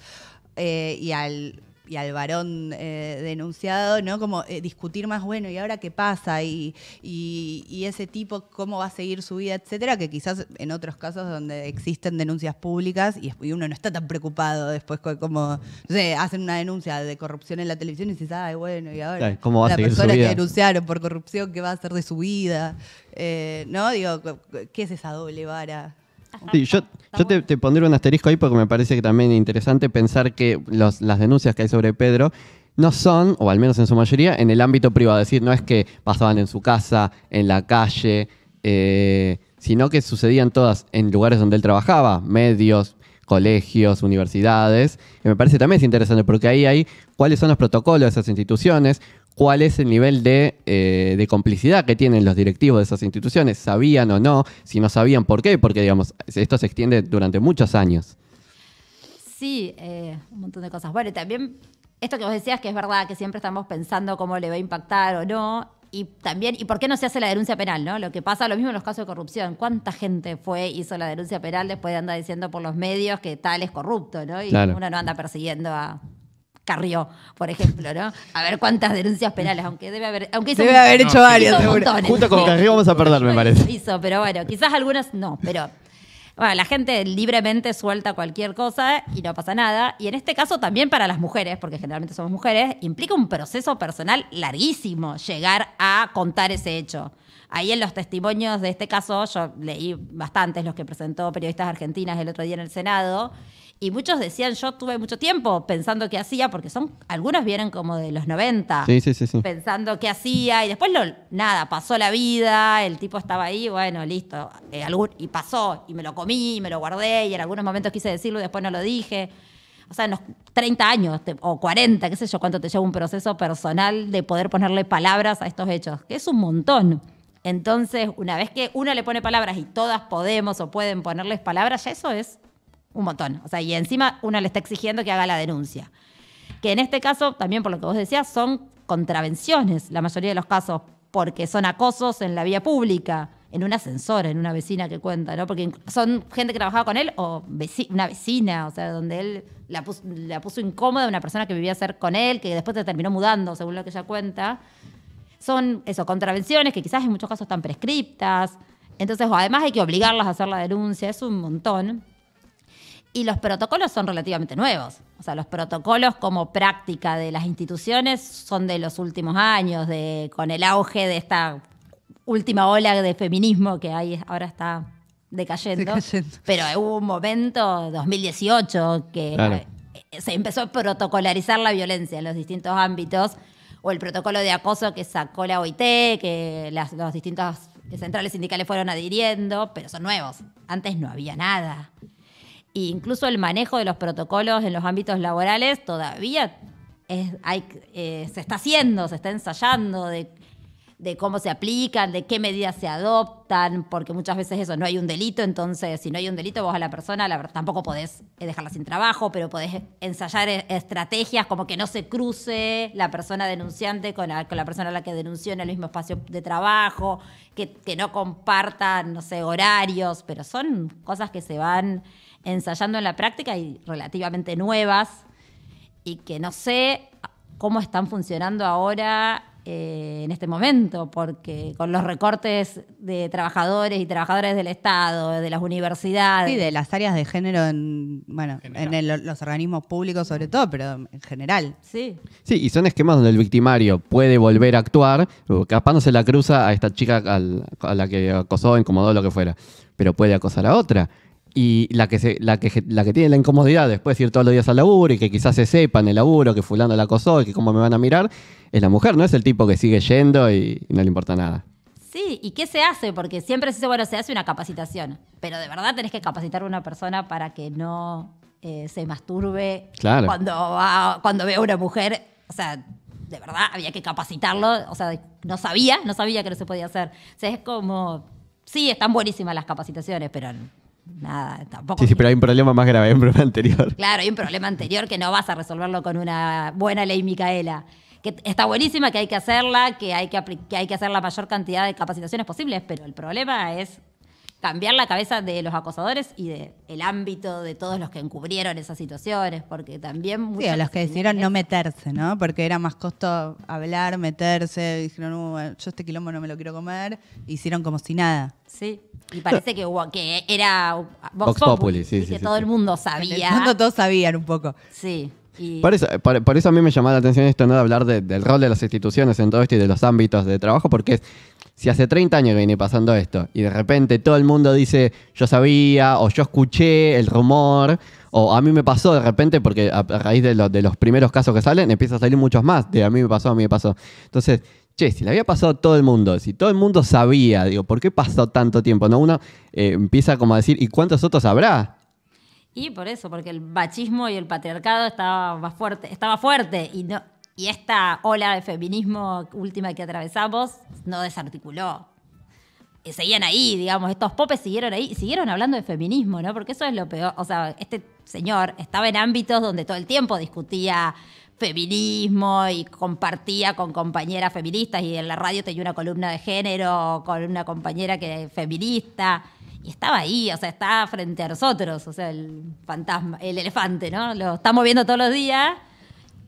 y al y al varón eh, denunciado, ¿no? Como eh, discutir más, bueno, ¿y ahora qué pasa? Y, y, ese tipo, ¿cómo va a seguir su vida, etcétera? Que quizás en otros casos donde existen denuncias públicas y, uno no está tan preocupado después como, no sé, hacen una denuncia de corrupción en la televisión y dices, ay, bueno, ¿y ahora? ¿Cómo va la que denunciaron por corrupción, ¿qué va a hacer de su vida? Eh, ¿No? Digo, ¿qué es esa doble vara? yo, yo te, pondré un asterisco ahí porque me parece que también interesante pensar que las denuncias que hay sobre Pedro no son, o al menos en su mayoría, en el ámbito privado. Es decir, no es que pasaban en su casa, en la calle, eh, sino que sucedían todas en lugares donde él trabajaba, medios, colegios, universidades. Y me parece también es interesante porque ahí hay cuáles son los protocolos de esas instituciones, cuál es el nivel eh, de, complicidad que tienen los directivos de esas instituciones, sabían o no, si no sabían por qué, porque digamos, esto se extiende durante muchos años. Sí, eh, un montón de cosas. Bueno, también esto que vos decías que es verdad, que siempre estamos pensando cómo le va a impactar o no, y también, ¿y por qué no se hace la denuncia penal? ¿no? Lo que pasa, lo mismo en los casos de corrupción. ¿Cuánta gente fue, hizo la denuncia penal después de andar diciendo por los medios que tal es corrupto, ¿no? Y uno no anda persiguiendo a, Carrió, por ejemplo, ¿no? A ver cuántas denuncias penales, aunque debe haber, aunque debe haber hecho varias, seguro. Junto con Carrió vamos a perder, me parece. Hizo, pero bueno, quizás algunas no, pero la gente libremente suelta cualquier cosa y no pasa nada. Y en este caso también para las mujeres, porque generalmente somos mujeres, implica un proceso personal larguísimo llegar a contar ese hecho. Ahí en los testimonios de este caso, yo leí bastantes los que presentó periodistas argentinas el otro día en el Senado. Y muchos decían, yo tuve mucho tiempo pensando qué hacía, porque son, algunos vienen como de los 90, pensando qué hacía, y después nada, pasó la vida, el tipo estaba ahí, bueno, listo, eh, y pasó, y me lo comí, y me lo guardé, y en algunos momentos quise decirlo y después no lo dije. O sea, en los 30 años o 40, qué sé yo, cuánto te lleva un proceso personal de poder ponerle palabras a estos hechos, que es un montón. Entonces, una vez que uno le pone palabras y todas podemos o pueden ponerles palabras, ya eso es un montón. O sea, y encima uno le está exigiendo que haga la denuncia. Que en este caso, también por lo que vos decías, son contravenciones, la mayoría de los casos, porque son acosos en la vía pública, en un ascensor, en una vecina que cuenta, ¿no? Porque son gente que trabajaba con él o una vecina, o sea, donde él la puso, incómoda una persona que vivía con él, que después se terminó mudando, según lo que ella cuenta. Son, eso, contravenciones que quizás en muchos casos están prescriptas. Entonces, además hay que obligarlas a hacer la denuncia, es un montón y los protocolos son relativamente nuevos. O sea, los protocolos como práctica de las instituciones son de los últimos años, de, con el auge de esta última ola de feminismo que ahora está decayendo. Pero hubo un momento, 2018, que eh, se empezó a protocolarizar la violencia en los distintos ámbitos, o el protocolo de acoso que sacó la OIT, que las, los distintos centrales sindicales fueron adhiriendo, pero son nuevos. Antes no había nada incluso el manejo de los protocolos en los ámbitos laborales todavía es, eh, se está haciendo, se está ensayando de, cómo se aplican, de qué medidas se adoptan, porque muchas veces eso no hay un delito, entonces si no hay un delito vos a la persona tampoco podés eh, dejarla sin trabajo, pero podés ensayar eh, estrategias como que no se cruce la persona denunciante con la, persona a la que denunció en el mismo espacio de trabajo, que, que no compartan, no sé, horarios, pero son cosas que se van ensayando en la práctica y relativamente nuevas y que no sé cómo están funcionando ahora eh, en este momento, porque con los recortes de trabajadores y trabajadoras del Estado, de las universidades. Sí, de las áreas de género en, bueno, en los organismos públicos sobre todo, pero en general. Sí. Sí, y son esquemas donde el victimario puede volver a actuar, capándose la cruza a esta chica a la que acosó, incomodó, lo que fuera, pero puede acosar a otra y la que, se, la, que, la que tiene la incomodidad después de ir todos los días al laburo y que quizás se sepa en el laburo, que fulano la acosó y que cómo me van a mirar, es la mujer, no es el tipo que sigue yendo y, no le importa nada. Sí, ¿y qué se hace? Porque siempre se dice, bueno, se hace una capacitación, pero de verdad tenés que capacitar a una persona para que no eh, se masturbe claro. cuando, va, cuando ve a una mujer. O sea, de verdad había que capacitarlo, o sea, no sabía, no sabía que no se podía hacer. O sea, es como, sí, están buenísimas las capacitaciones, pero nada, tampoco. Sí, sí, pero hay un problema más grave, hay un problema anterior. Claro, hay un problema anterior que no vas a resolverlo con una buena ley Micaela. Que está buenísima, que hay que hacerla, que hay que, que hay que hacer la mayor cantidad de capacitaciones posibles, pero el problema es cambiar la cabeza de los acosadores y del el ámbito de todos los que encubrieron esas situaciones, porque también... Sí, a los que decidieron no meterse, ¿no? Porque era más costo hablar, meterse, dijeron, uh, yo este quilombo no me lo quiero comer, hicieron como si nada. Sí, y parece que, era Vox, Populi, que todo el mundo sabía. el mundo todos sabían un poco. Sí. Eh, por, eso, a mí me llamó la atención esto, ¿no? De hablar del rol de las instituciones en todo esto y de los ámbitos de trabajo, porque si hace 30 años viene pasando esto y de repente todo el mundo dice yo sabía o yo escuché el rumor o a mí me pasó de repente porque a, raíz de, los primeros casos que salen empieza a salir muchos más de a mí me pasó, a mí me pasó. Entonces, che, si le había pasado a todo el mundo, si todo el mundo sabía, digo, ¿por qué pasó tanto tiempo? No, uno eh, empieza como a decir, ¿y cuántos otros habrá? Y por eso, porque el machismo y el patriarcado estaba más fuerte, estaba fuerte y no y esta ola de feminismo última que atravesamos no desarticuló. Eh, seguían ahí, digamos, estos popes siguieron ahí, siguieron hablando de feminismo, ¿no? Porque eso es lo peor, o sea, este señor estaba en ámbitos donde todo el tiempo discutía feminismo y compartía con compañeras feministas y en la radio tenía una columna de género con una compañera que feminista. Y estaba ahí, o sea, está frente a nosotros, o sea, el fantasma, el elefante, ¿no? Lo estamos viendo todos los días,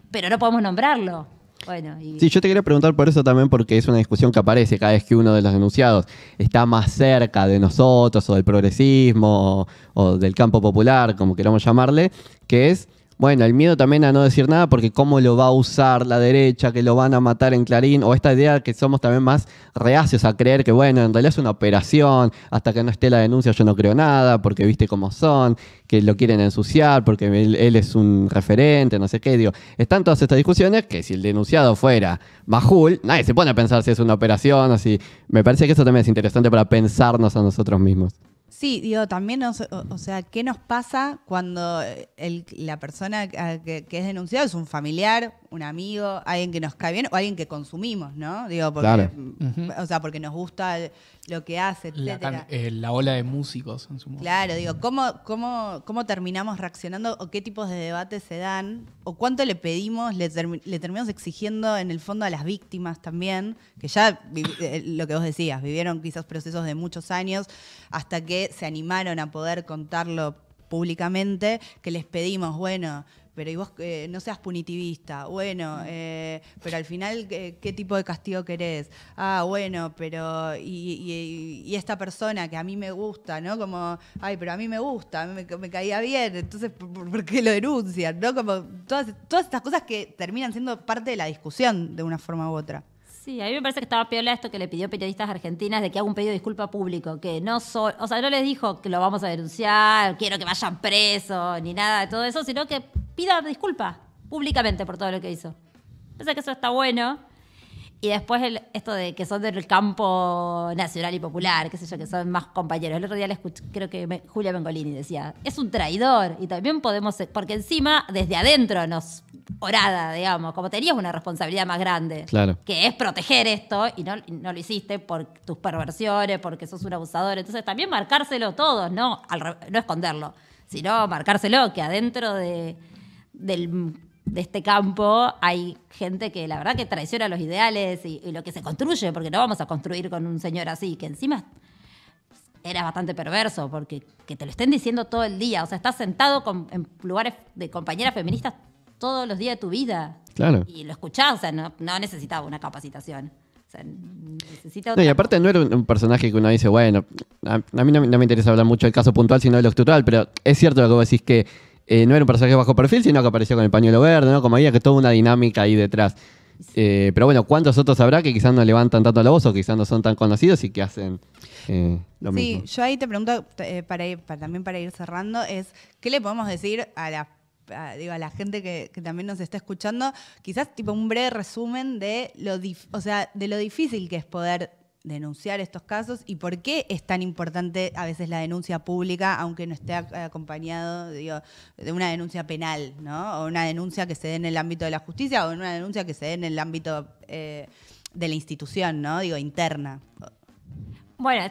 pero no podemos nombrarlo. Bueno, Sí, yo te quería preguntar por eso también, porque es una discusión que aparece cada vez que uno de los denunciados está más cerca de nosotros, o del progresismo, o, o del campo popular, como queramos llamarle, que es bueno, el miedo también a no decir nada porque cómo lo va a usar la derecha, que lo van a matar en Clarín, o esta idea que somos también más reacios a creer que, bueno, en realidad es una operación, hasta que no esté la denuncia yo no creo nada, porque viste cómo son, que lo quieren ensuciar, porque él, es un referente, no sé qué, digo. Están todas estas discusiones que si el denunciado fuera Majul, nadie se pone a pensar si es una operación o si... Me parece que eso también es interesante para pensarnos a nosotros mismos. Sí, digo, también, o, sea, ¿qué nos pasa cuando la persona que, es denunciada es un familiar, un amigo, alguien que nos cae bien o alguien que consumimos, ¿no? Digo, porque, o sea, porque nos gusta lo que hace, etc. Eh, la, ola de músicos en su momento. Claro, digo, ¿cómo, cómo, cómo terminamos reaccionando o qué tipos de debates se dan? ¿O cuánto le pedimos, le, terminamos exigiendo en el fondo a las víctimas también? Que ya, eh, lo que vos decías, vivieron quizás procesos de muchos años hasta que se animaron a poder contarlo públicamente, que les pedimos, bueno, pero y vos eh, no seas punitivista, bueno, mm. eh, pero al final, ¿qué, tipo de castigo querés? Ah, bueno, pero y, esta persona que a mí me gusta, ¿no? Como, ay, pero a mí me gusta, me, caía bien, entonces, ¿por, qué lo denuncian? ¿No? Como todas, todas estas cosas que terminan siendo parte de la discusión de una forma u otra. Sí, a mí me parece que estaba piola esto que le pidió periodistas argentinas de que haga un pedido de disculpa público, que no so, o sea, no les dijo que lo vamos a denunciar, quiero que vayan presos, ni nada de todo eso, sino que pida disculpa públicamente por todo lo que hizo. Pensé que eso está bueno. Y después el, esto de que son del campo nacional y popular, qué sé yo, que son más compañeros. El otro día le escuché, creo que Julia Bengolini decía, es un traidor y también podemos, porque encima desde adentro nos orada, digamos, como tenías una responsabilidad más grande, claro. que es proteger esto y no, lo hiciste por tus perversiones, porque sos un abusador. Entonces también marcárselo todos, no, no esconderlo, sino marcárselo que adentro de, del de este campo hay gente que la verdad que traiciona los ideales y, lo que se construye, porque no vamos a construir con un señor así, que encima era bastante perverso, porque que te lo estén diciendo todo el día, o sea, estás sentado en lugares de compañeras feministas todos los días de tu vida. Claro. Y lo escuchás, o sea, no, necesitaba una capacitación. O sea, necesita y aparte no era un, personaje que uno dice, bueno, a, mí no, me interesa hablar mucho del caso puntual, sino de lo estructural, pero es cierto lo que vos decís que eh, no era un personaje bajo perfil, sino que apareció con el pañuelo verde, ¿no? Como había que toda una dinámica ahí detrás. Eh, pero bueno, ¿cuántos otros habrá que quizás no levantan tanto la voz o quizás no son tan conocidos y que hacen eh, lo mismo? Sí, yo ahí te pregunto, para, también para ir cerrando, es ¿qué le podemos decir a la la gente que, también nos está escuchando, quizás tipo un breve resumen de lo, o sea, de lo difícil que es poder denunciar estos casos y por qué es tan importante a veces la denuncia pública, aunque no esté acompañado de una denuncia penal, ¿no? O una denuncia que se dé en el ámbito de la justicia o una denuncia que se dé en el ámbito eh, de la institución, ¿no? Digo, interna. Bueno,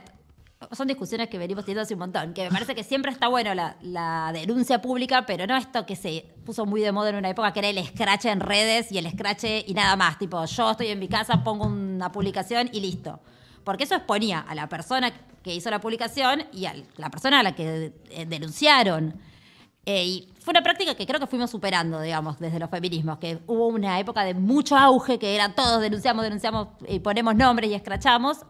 son discusiones que venimos teniendo hace un montón, que me parece que siempre está bueno la, denuncia pública, pero no esto que se puso muy de moda en una época, que era el escrache en redes y el escrache y nada más. Tipo, yo estoy en mi casa, pongo una publicación y listo. Porque eso exponía a la persona que hizo la publicación y a la persona a la que eh, denunciaron. Eh, y fue una práctica que creo que fuimos superando, digamos, desde los feminismos, que hubo una época de mucho auge que era todos denunciamos, denunciamos y ponemos nombres y escrachamos,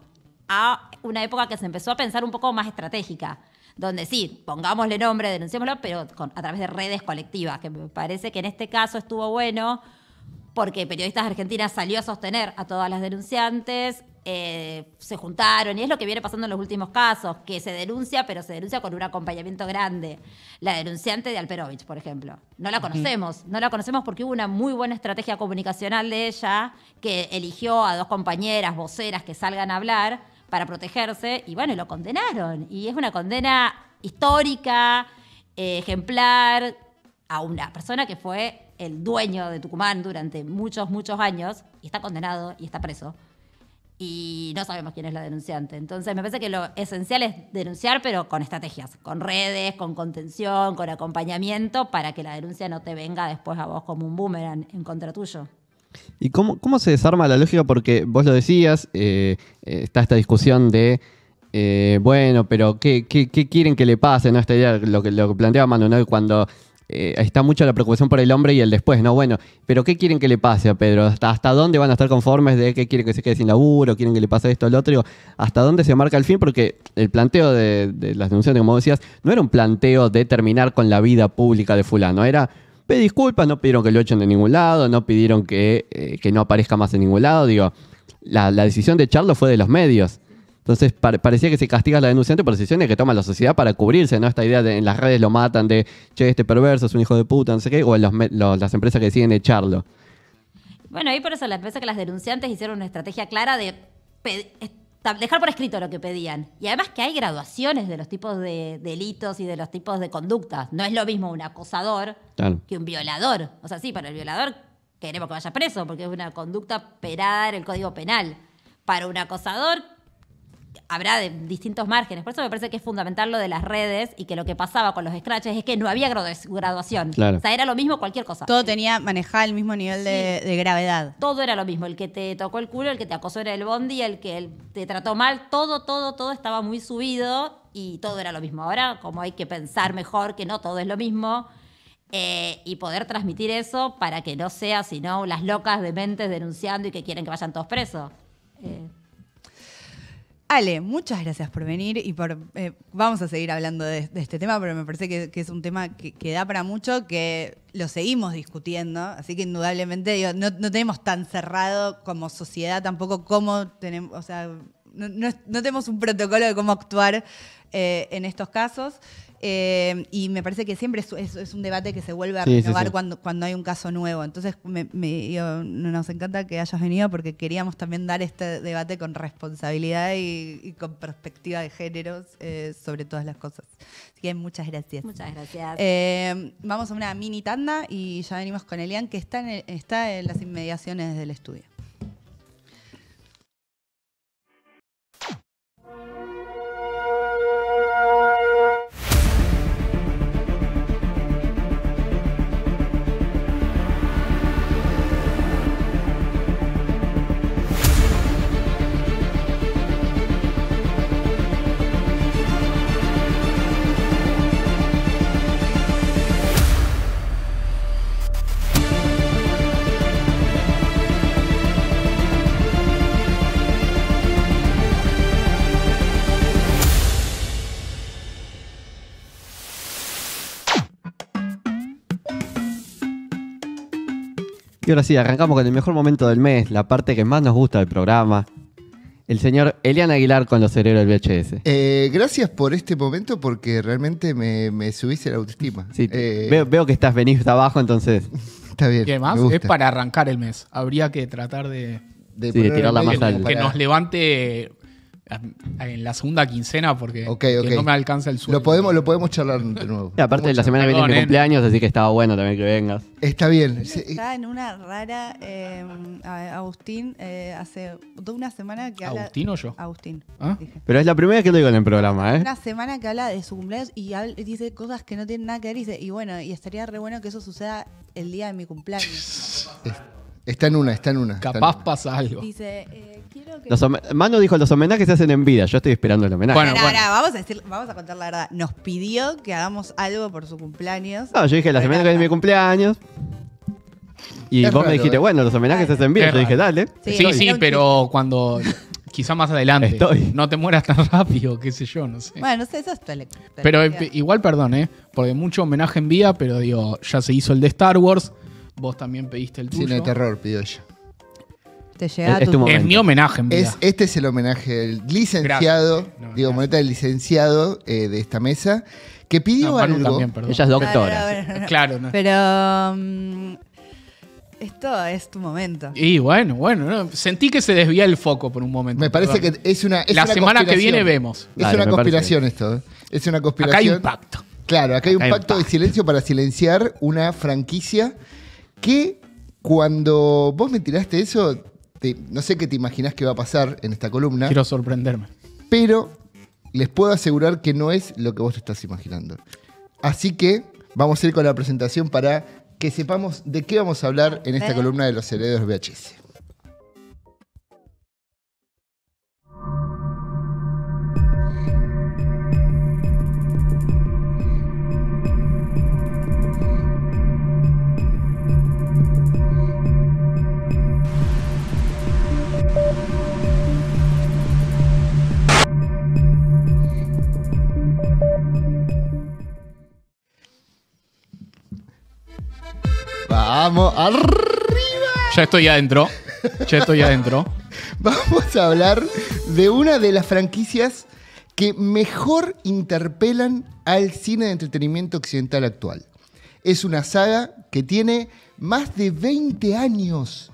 a una época que se empezó a pensar un poco más estratégica, donde sí, pongámosle nombre, denunciémoslo, pero a través de redes colectivas, que me parece que en este caso estuvo bueno porque Periodistas Argentinas salió a sostener a todas las denunciantes, eh, se juntaron, y es lo que viene pasando en los últimos casos, que se denuncia, pero se denuncia con un acompañamiento grande. La denunciante de Alperovich, por ejemplo. No la conocemos, no la conocemos porque hubo una muy buena estrategia comunicacional de ella, que eligió a dos compañeras, voceras, que salgan a hablar para protegerse y bueno, lo condenaron. Y es una condena histórica, eh, ejemplar, a una persona que fue el dueño de Tucumán durante muchos, muchos años y está condenado y está preso. Y no sabemos quién es la denunciante. Entonces me parece que lo esencial es denunciar, pero con estrategias, con redes, con contención, con acompañamiento, para que la denuncia no te venga después a vos como un boomerang en contra tuyo. ¿Y cómo, se desarma la lógica? Porque vos lo decías, eh, eh, está esta discusión de, eh, bueno, pero ¿qué, quieren que le pase? ¿no? Esta lo que, lo planteaba Manu, cuando está mucho la preocupación por el hombre y el después, ¿no? Bueno, pero ¿qué quieren que le pase a Pedro? ¿Hasta, hasta dónde van a estar conformes de que quieren que se quede sin laburo? ¿Quieren que le pase esto al otro? ¿Hasta dónde se marca el fin? Porque el planteo de, de las denuncias, como decías, no era un planteo de terminar con la vida pública de fulano, era Pedí disculpas, no pidieron que lo echen de ningún lado, no pidieron que, eh, no aparezca más en ningún lado. Digo, la, decisión de echarlo fue de los medios. Entonces parecía que se castiga a la denunciante por decisiones que toma la sociedad para cubrirse, ¿no? Esta idea de en las redes lo matan de, che, este perverso es un hijo de puta, no sé qué, o las empresas que deciden echarlo. Bueno, y por eso la empresa que las denunciantes hicieron una estrategia clara de dejar por escrito lo que pedían. Y además que hay graduaciones de los tipos de delitos y de los tipos de conductas. No es lo mismo un acosador que un violador. O sea, sí, para el violador queremos que vaya preso porque es una conducta penada en el Código Penal. Para un acosador habrá de distintos márgenes. Por eso me parece que es fundamental lo de las redes y que lo que pasaba con los scratches es que no había graduación. O sea, era lo mismo cualquier cosa. Todo tenía, manejado el mismo nivel de, gravedad. Todo era lo mismo. El que te tocó el culo, el que te acosó era el bondi, el que te trató mal, todo, todo, todo estaba muy subido y todo era lo mismo. Ahora, como hay que pensar mejor que no todo es lo mismo. Eh, y poder transmitir eso para que no sea sino las locas de mentes denunciando y que quieren que vayan todos presos. Eh, Ale, muchas gracias por venir y por. Eh, vamos a seguir hablando de, este tema, pero me parece que, es un tema que, da para mucho, que lo seguimos discutiendo, así que indudablemente no, tenemos tan cerrado como sociedad tampoco cómo tenemos, o sea, no, tenemos un protocolo de cómo actuar eh, en estos casos. Eh, y me parece que siempre es, es, un debate que se vuelve a renovar Cuando, cuando hay un caso nuevo. Entonces, nos encanta que hayas venido porque queríamos también dar este debate con responsabilidad y, con perspectiva de géneros eh, sobre todas las cosas. Así que muchas gracias. Muchas gracias. Eh, vamos a una mini tanda y ya venimos con Elian, que está está en las inmediaciones del estudio. Y ahora sí, arrancamos con el mejor momento del mes, la parte que más nos gusta del programa. El señor Elian Aguilar con los cerebros del VHS. Eh, gracias por este momento porque realmente me, subiste la autoestima. Eh, veo, que estás venido hasta abajo, entonces. Está bien. ¿Qué más? es para arrancar el mes. Habría que tratar de, sí, Que nos levante en la segunda quincena porque no me alcanza el sueldo. Lo podemos, lo podemos charlar de nuevo. aparte, la semana que viene mi cumpleaños, así que estaba bueno también que vengas. Está bien. Está en una rara. Eh, Agustín, eh, hace toda una semana que ¿Agustín o yo? Agustín. ¿Ah? Pero es la primera que lo digo en el programa, ¿eh? Una semana que habla de su cumpleaños y dice cosas que no tienen nada que ver. Y, dice, y bueno, y estaría re bueno que eso suceda el día de mi cumpleaños. Está en una, está en una. Capaz pasa algo. Dice, eh, quiero que... Los dijo, los homenajes se hacen en vida. Yo estoy esperando el homenaje. Bueno, vamos, a decir, vamos a contar la verdad. Nos pidió que hagamos algo por su cumpleaños. No, yo dije, la semana que es mi cumpleaños. Y vos me dijiste, ¿eh? bueno, los homenajes se hacen en vida. Yo dije, dale. Sí, sí, pero cuando... Quizá más adelante. No te mueras tan rápido, qué sé yo, no sé. Bueno, no sé, eso es tele. Pero eh, igual, perdón, ¿eh? Porque mucho homenaje en vida, pero digo, ya se hizo el de Star Wars Vos también pediste el tuyo. Cine de terror, pidió ella. Te llega este es, mi homenaje, en es, Este es el homenaje del licenciado, digo, moneta del licenciado eh, de esta mesa, que pidió algo. ella es doctora. Claro, no. Pero mm, esto es tu momento. Y bueno, bueno, sentí que se desvía el foco por un momento. Me parece que es una. Es La semana que viene vemos. Es una conspiración esto. ¿eh? Es una conspiración. Acá hay un pacto. Claro, acá hay un pacto de silencio para silenciar una franquicia que cuando vos me tiraste eso, no sé qué te imaginás que va a pasar en esta columna. Quiero sorprenderme. Pero les puedo asegurar que no es lo que vos te estás imaginando. Así que vamos a ir con la presentación para que sepamos de qué vamos a hablar en esta columna de los herederos VHS. Vamos, arriba. Ya estoy adentro. Ya estoy adentro. Vamos a hablar de una de las franquicias que mejor interpelan al cine de entretenimiento occidental actual. Es una saga que tiene más de 20 años.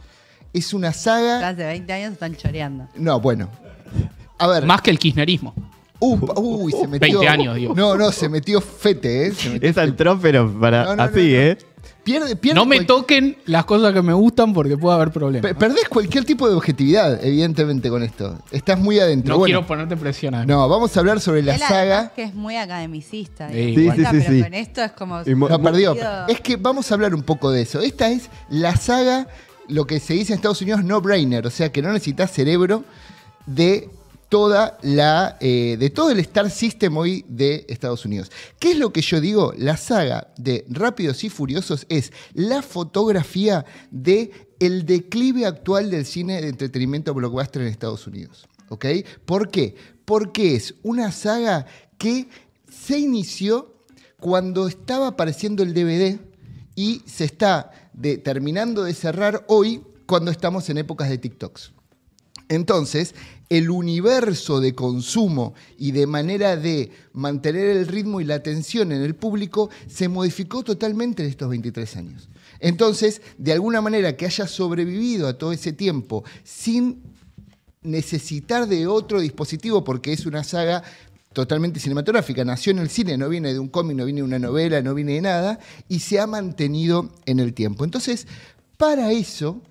Es una saga... de 20 años están choreando. No, bueno. A ver. Más que el kirchnerismo. uy, se metió. 20 años, digo. No, no, se metió fete, ¿eh? es entró, pero para, así, ¿eh? no me toquen las cosas que me gustan porque puede haber problemas. perdés cualquier tipo de objetividad, evidentemente, con esto. Estás muy adentro. No quiero ponerte presionado. no, vamos a hablar sobre la saga. que es muy academicista. Sí, sí, sí, pero con esto es como... No, perdió. Es que vamos a hablar un poco de eso. Esta es la saga, lo que se dice en Estados Unidos, no-brainer. O sea, que no necesitas cerebro de la, eh, de todo el Star System hoy de Estados Unidos. ¿Qué es lo que yo digo? La saga de Rápidos y Furiosos es la fotografía de el declive actual del cine de entretenimiento blockbuster en Estados Unidos. ¿Ok? ¿Por qué? Porque es una saga que se inició cuando estaba apareciendo el DVD y se está terminando de cerrar hoy cuando estamos en épocas de TikToks. Entonces, el universo de consumo y de manera de mantener el ritmo y la atención en el público se modificó totalmente en estos 23 años. Entonces, de alguna manera que haya sobrevivido a todo ese tiempo sin necesitar de otro dispositivo, porque es una saga totalmente cinematográfica, nació en el cine, no viene de un cómic, no viene de una novela, no viene de nada, y se ha mantenido en el tiempo. Entonces, para eso,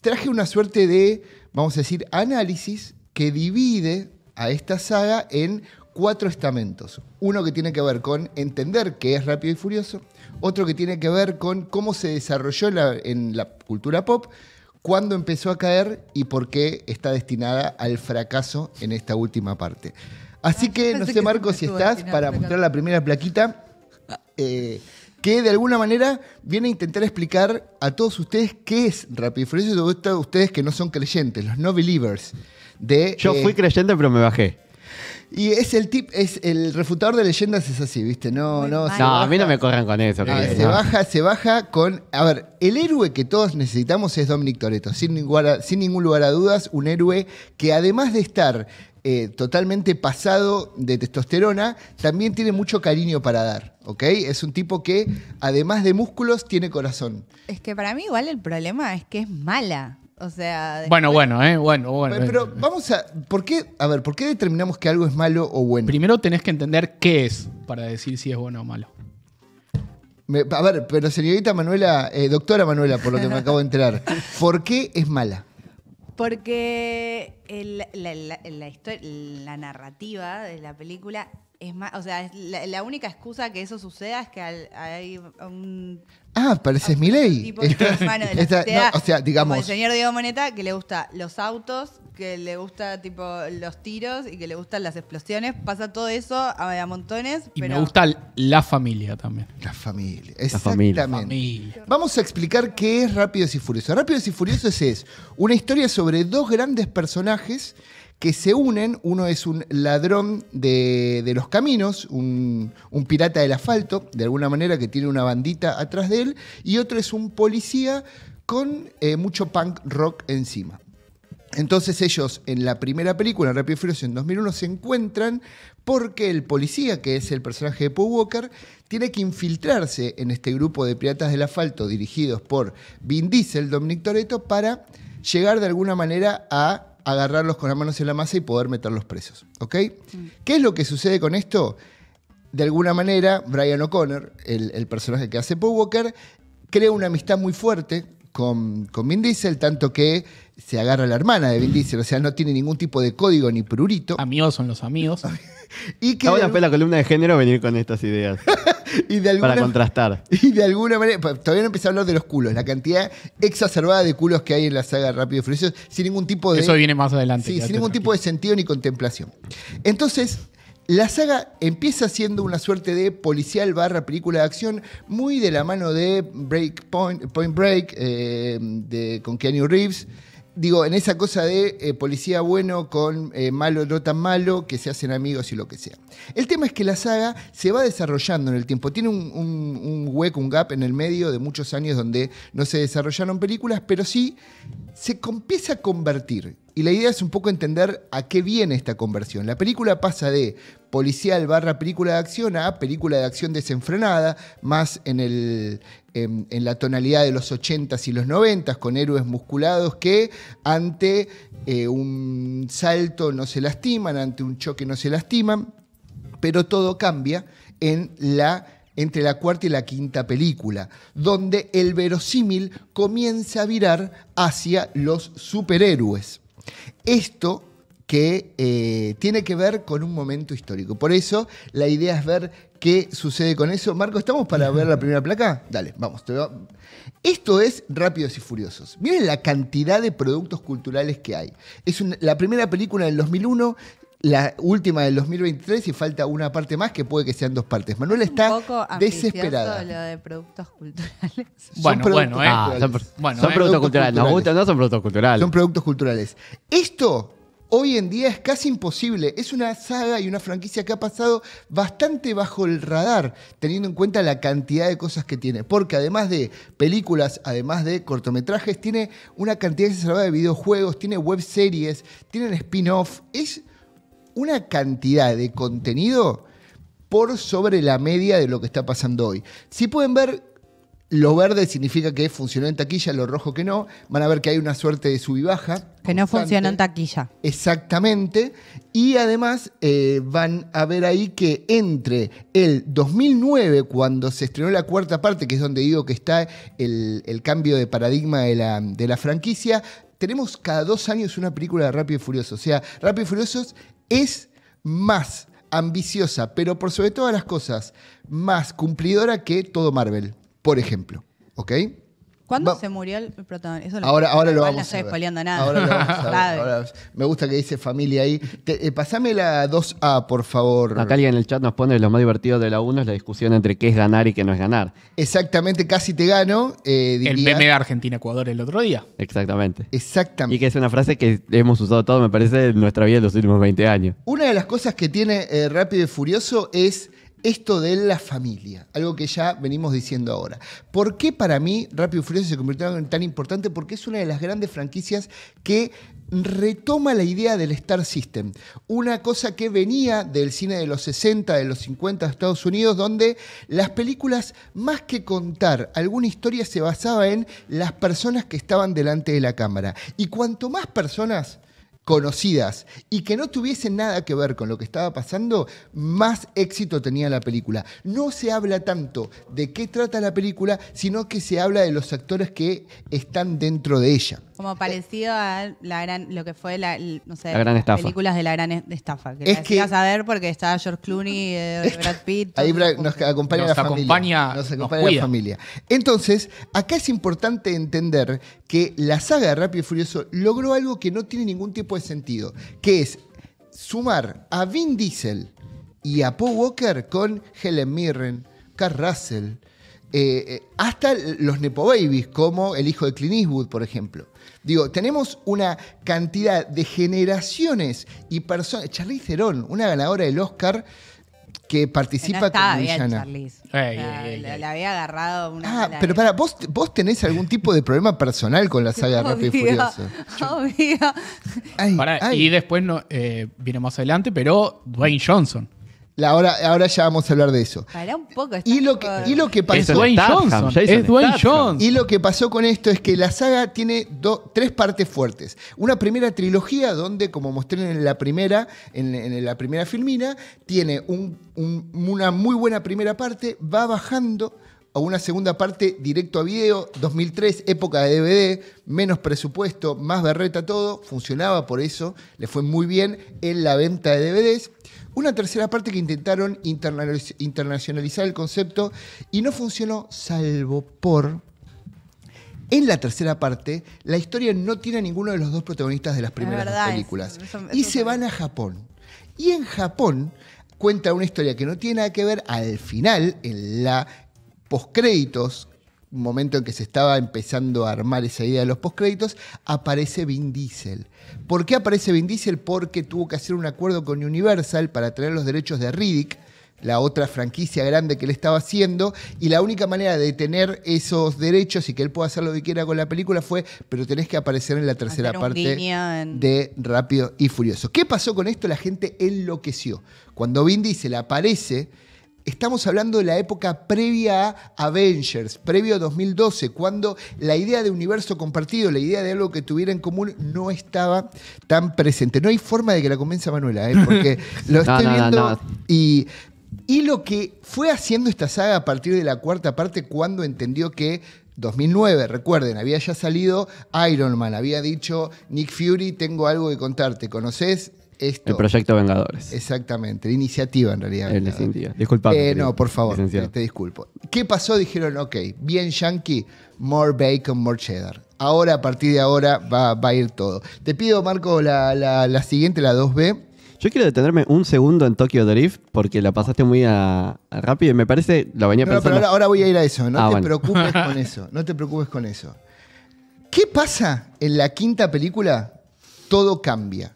traje una suerte de vamos a decir, análisis que divide a esta saga en cuatro estamentos. Uno que tiene que ver con entender qué es Rápido y Furioso, otro que tiene que ver con cómo se desarrolló en la cultura pop, cuándo empezó a caer y por qué está destinada al fracaso en esta última parte. Así ah, que no sé, Marco, si estás para mostrar la primera plaquita. Ah. Eh, que de alguna manera viene a intentar explicar a todos ustedes qué es Rapidifluencia, sobre todo ustedes que no son creyentes, los no believers. De, Yo eh, fui creyente, pero me bajé. Y es el tip, es el refutador de leyendas es así, ¿viste? No, no. no, a mí no me corran con eso. se baja, se baja con. A ver, el héroe que todos necesitamos es Dominic Toretto, sin ningún lugar a dudas, un héroe que además de estar eh, totalmente pasado de testosterona, también tiene mucho cariño para dar, ¿ok? Es un tipo que, además de músculos, tiene corazón. Es que para mí igual el problema es que es mala. O sea... Bueno, bueno, eh, bueno, bueno. Pero, eh. vamos a. ¿Por qué? A ver, ¿por qué determinamos que algo es malo o bueno? Primero tenés que entender qué es para decir si es bueno o malo. a ver, pero señorita Manuela, eh, doctora Manuela, por lo que me acabo de enterar, ¿por qué es mala? Porque la, la narrativa de la película es más, o sea, la, única excusa que eso suceda es que hay un. Ah, pareces mi ley. o sea, digamos. el señor Diego Moneta que le gusta los autos, que le gusta tipo los tiros y que le gustan las explosiones. Pasa todo eso a, montones. Y me gusta la familia también. La familia, exactamente. La familia. Vamos a explicar qué es Rápidos y Furiosos. Rápidos y Furiosos es una historia sobre dos grandes personajes que se unen. Uno es un ladrón de, los caminos, un, pirata del asfalto, de alguna manera, que tiene una bandita atrás de él, y otro es un policía con eh, mucho punk rock encima. Entonces ellos en la primera película, Rapid Furioso, en 2001, se encuentran porque el policía, que es el personaje de Paul Walker, tiene que infiltrarse en este grupo de piratas del asfalto dirigidos por Vin Diesel, Dominic Toretto, para llegar de alguna manera a agarrarlos con las manos en la masa y poder meterlos presos. ¿Ok? Mm. ¿Qué es lo que sucede con esto? De alguna manera, Brian O'Connor, el, personaje que hace Paul Walker, crea una amistad muy fuerte con, con Vin Diesel, tanto que se agarra a la hermana de Vin Diesel, o sea, no tiene ningún tipo de código ni prurito. Amigos son los amigos. y que Ahora fue la columna de género venir con estas ideas. para contrastar. Y de alguna manera, todavía no empecé a hablar de los culos, la cantidad exacerbada de culos que hay en la saga Rápido y Furioso, sin ningún tipo de... Eso viene más adelante. sin ningún tipo de sentido ni contemplación. Entonces, la saga empieza siendo una suerte de policial barra película de acción, muy de la mano de Break Point, Break, eh, con Keanu Reeves digo, en esa cosa de eh, policía bueno con eh, malo no tan malo, que se hacen amigos y lo que sea. El tema es que la saga se va desarrollando en el tiempo. Tiene un, un hueco, un gap en el medio de muchos años donde no se desarrollaron películas, pero sí se empieza a convertir y la idea es un poco entender a qué viene esta conversión. La película pasa de policial barra película de acción a película de acción desenfrenada, más en, en, la tonalidad de los 80s y los 90s, con héroes musculados que ante eh, un salto no se lastiman, ante un choque no se lastiman, pero todo cambia en la entre la cuarta y la quinta película, donde el verosímil comienza a virar hacia los superhéroes. Esto que eh, tiene que ver con un momento histórico. Por eso la idea es ver qué sucede con eso. Marco, ¿estamos para ver la primera placa? Dale, vamos. Esto es Rápidos y Furiosos. Miren la cantidad de productos culturales que hay. Es la primera película del 2001 la última del 2023 y falta una parte más que puede que sean dos partes. Manuel está un poco desesperada. lo de productos culturales. Bueno, son bueno, productos eh. son, eh, productos, culturales. no son productos culturales. Son productos culturales. Esto hoy en día es casi imposible. Es una saga y una franquicia que ha pasado bastante bajo el radar, teniendo en cuenta la cantidad de cosas que tiene. Porque además de películas, además de cortometrajes, tiene una cantidad exagerada de videojuegos, tiene web series, tiene spin-off. Es una cantidad de contenido por sobre la media de lo que está pasando hoy. Si pueden ver, lo verde significa que funcionó en taquilla, lo rojo que no. Van a ver que hay una suerte de sub baja. Que no funcionó en taquilla. Exactamente. Y además eh, van a ver ahí que entre el 2009, cuando se estrenó la cuarta parte, que es donde digo que está el, cambio de paradigma de la, franquicia, tenemos cada dos años una película de Rápido y Furioso. O sea, Rápido y Furiosos es más ambiciosa, pero por sobre todas las cosas, más cumplidora que todo Marvel, por ejemplo. ¿Ok? ¿Cuándo se murió el protagonista? Eso Ahora, ahora lo vamos a ver. nada. Ahora lo vamos a ver, me gusta que dice familia ahí. Eh, pasame la 2A, por favor. Acá alguien en el chat nos pone lo más divertido de la 1 es la discusión entre qué es ganar y qué no es ganar. Exactamente, casi te gano. Eh, el de Argentina-Ecuador el otro día. Exactamente. Exactamente. Y que es una frase que hemos usado todo, me parece, en nuestra vida en los últimos 20 años. Una de las cosas que tiene eh, Rápido y Furioso es esto de la familia, algo que ya venimos diciendo ahora. ¿Por qué para mí Rápido y Furioso se convirtió en tan importante? Porque es una de las grandes franquicias que retoma la idea del Star System, una cosa que venía del cine de los 60, de los 50 de Estados Unidos, donde las películas, más que contar alguna historia, se basaba en las personas que estaban delante de la cámara. Y cuanto más personas conocidas y que no tuviesen nada que ver con lo que estaba pasando, más éxito tenía la película. No se habla tanto de qué trata la película, sino que se habla de los actores que están dentro de ella. Como eh, parecido a la gran, lo que fue la, películas de la gran estafa. Que es que, a ver porque está George Clooney, eh, Brad Pitt. Ahí nos acompaña la familia. Nos acompaña la familia. Entonces, acá es importante entender que la saga de Rápido y Furioso logró algo que no tiene ningún tipo de sentido, que es sumar a Vin Diesel y a Paul Walker con Helen Mirren, Carl Russell, eh, eh, hasta los Nepo Babies, como el hijo de Clint Eastwood, por ejemplo. Digo, tenemos una cantidad de generaciones y personas. Charlize Theron, una ganadora del Oscar que participa no estaba bien, la, había agarrado una. Ah, pero para, ¿vos, ¿vos tenés algún tipo de problema personal con la saga Rápido y Furioso? Obvio. Y después no, eh, viene más adelante, pero Dwayne Johnson ahora ya vamos a hablar de eso. Y lo, que, pasó. Es que con esto es que la saga tiene tres partes fuertes. Una primera trilogía donde, como mostré en la primera, en, la primera filmina, tiene una muy buena primera parte, va bajando a una segunda parte directo a video, 2003, época de DVD, menos presupuesto, más berreta todo, funcionaba por eso, le fue muy bien en la venta de DVDs. Una tercera parte que intentaron internacionalizar el concepto y no funcionó salvo por... En la tercera parte, la historia no tiene a ninguno de los dos protagonistas de las primeras películas. y se van a Japón. Y en Japón cuenta una historia que no tiene nada que ver al final, en la postcréditos momento en que se estaba empezando a armar esa idea de los postcréditos, aparece Vin Diesel. ¿Por qué aparece Vin Diesel? Porque tuvo que hacer un acuerdo con Universal para tener los derechos de Riddick, la otra franquicia grande que él estaba haciendo, y la única manera de tener esos derechos y que él pueda hacer lo que quiera con la película fue, pero tenés que aparecer en la tercera parte de Rápido y Furioso. ¿Qué pasó con esto? La gente enloqueció. Cuando Vin Diesel aparece estamos hablando de la época previa a Avengers, previo a 2012, cuando la idea de universo compartido, la idea de algo que tuviera en común, no estaba tan presente. No hay forma de que la convenza Manuela, ¿eh? porque lo estoy viendo y y lo que fue haciendo esta saga a partir de la cuarta parte cuando entendió que 2009, recuerden, había ya salido Iron Man, había dicho Nick Fury, tengo algo que contarte, ¿conoces? El proyecto Vengadores. Exactamente, la iniciativa en realidad. Disculpame. Eh, no, por favor, te disculpo. ¿Qué pasó? Dijeron, ok, bien yankee, more bacon, more cheddar. Ahora, a partir de ahora, va, a ir todo. Te pido, Marco, la, siguiente, la 2B. Yo quiero detenerme un segundo en Tokyo Drift porque la pasaste muy rápido y me parece, la venía pensando. pero ahora, voy a ir a eso, no ah, te preocupes con eso, no te preocupes con eso. ¿Qué pasa en la quinta película? Todo cambia.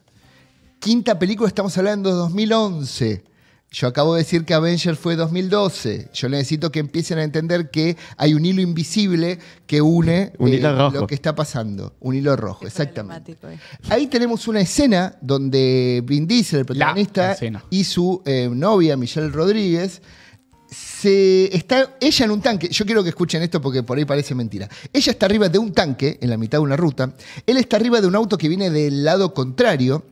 Quinta película, estamos hablando de 2011. Yo acabo de decir que Avenger fue 2012. Yo necesito que empiecen a entender que hay un hilo invisible que une eh, lo que está pasando. Un hilo rojo, exactamente. Ahí tenemos una escena donde Vin Diesel, el protagonista, y su eh, novia, Michelle Rodríguez, se está ella en un tanque. Yo quiero que escuchen esto porque por ahí parece mentira. Ella está arriba de un tanque en la mitad de una ruta. Él está arriba de un auto que viene del lado contrario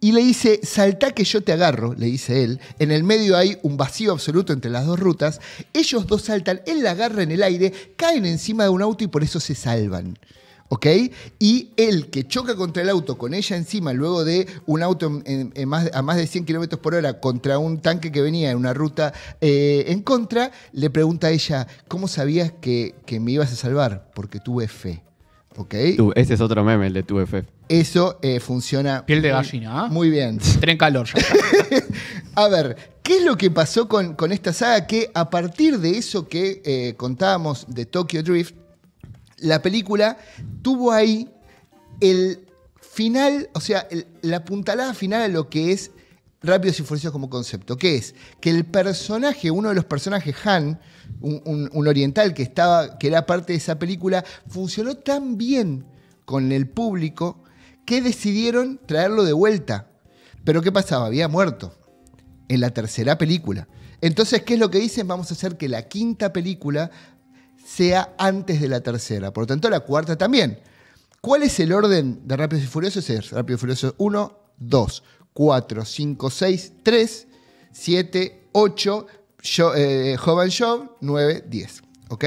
y le dice, salta que yo te agarro, le dice él. En el medio hay un vacío absoluto entre las dos rutas. Ellos dos saltan, él la agarra en el aire, caen encima de un auto y por eso se salvan. ¿ok? Y él, que choca contra el auto con ella encima, luego de un auto a más de 100 kilómetros por hora contra un tanque que venía en una ruta eh, en contra, le pregunta a ella, ¿cómo sabías que, que me ibas a salvar? Porque tuve fe. ¿Ok? ese es otro meme, el de tu FF. Eso eh, funciona. Piel de gallina. ¿ah? Muy bien. Tren calor ya. a ver, ¿qué es lo que pasó con, esta saga? Que a partir de eso que eh, contábamos de Tokyo Drift, la película tuvo ahí el final, o sea, la puntalada final a lo que es Rápidos y Furiosos como concepto, ¿Qué es que el personaje, uno de los personajes, Han, un, oriental que, estaba, que era parte de esa película, funcionó tan bien con el público que decidieron traerlo de vuelta. Pero ¿qué pasaba? Había muerto en la tercera película. Entonces, ¿qué es lo que dicen? Vamos a hacer que la quinta película sea antes de la tercera. Por lo tanto, la cuarta también. ¿Cuál es el orden de Rápidos y Furiosos? Es Rápidos y Furiosos 1, 2. 4, 5, 6, 3, 7, 8, yo, eh, Joven Job, 9, 10. ¿OK?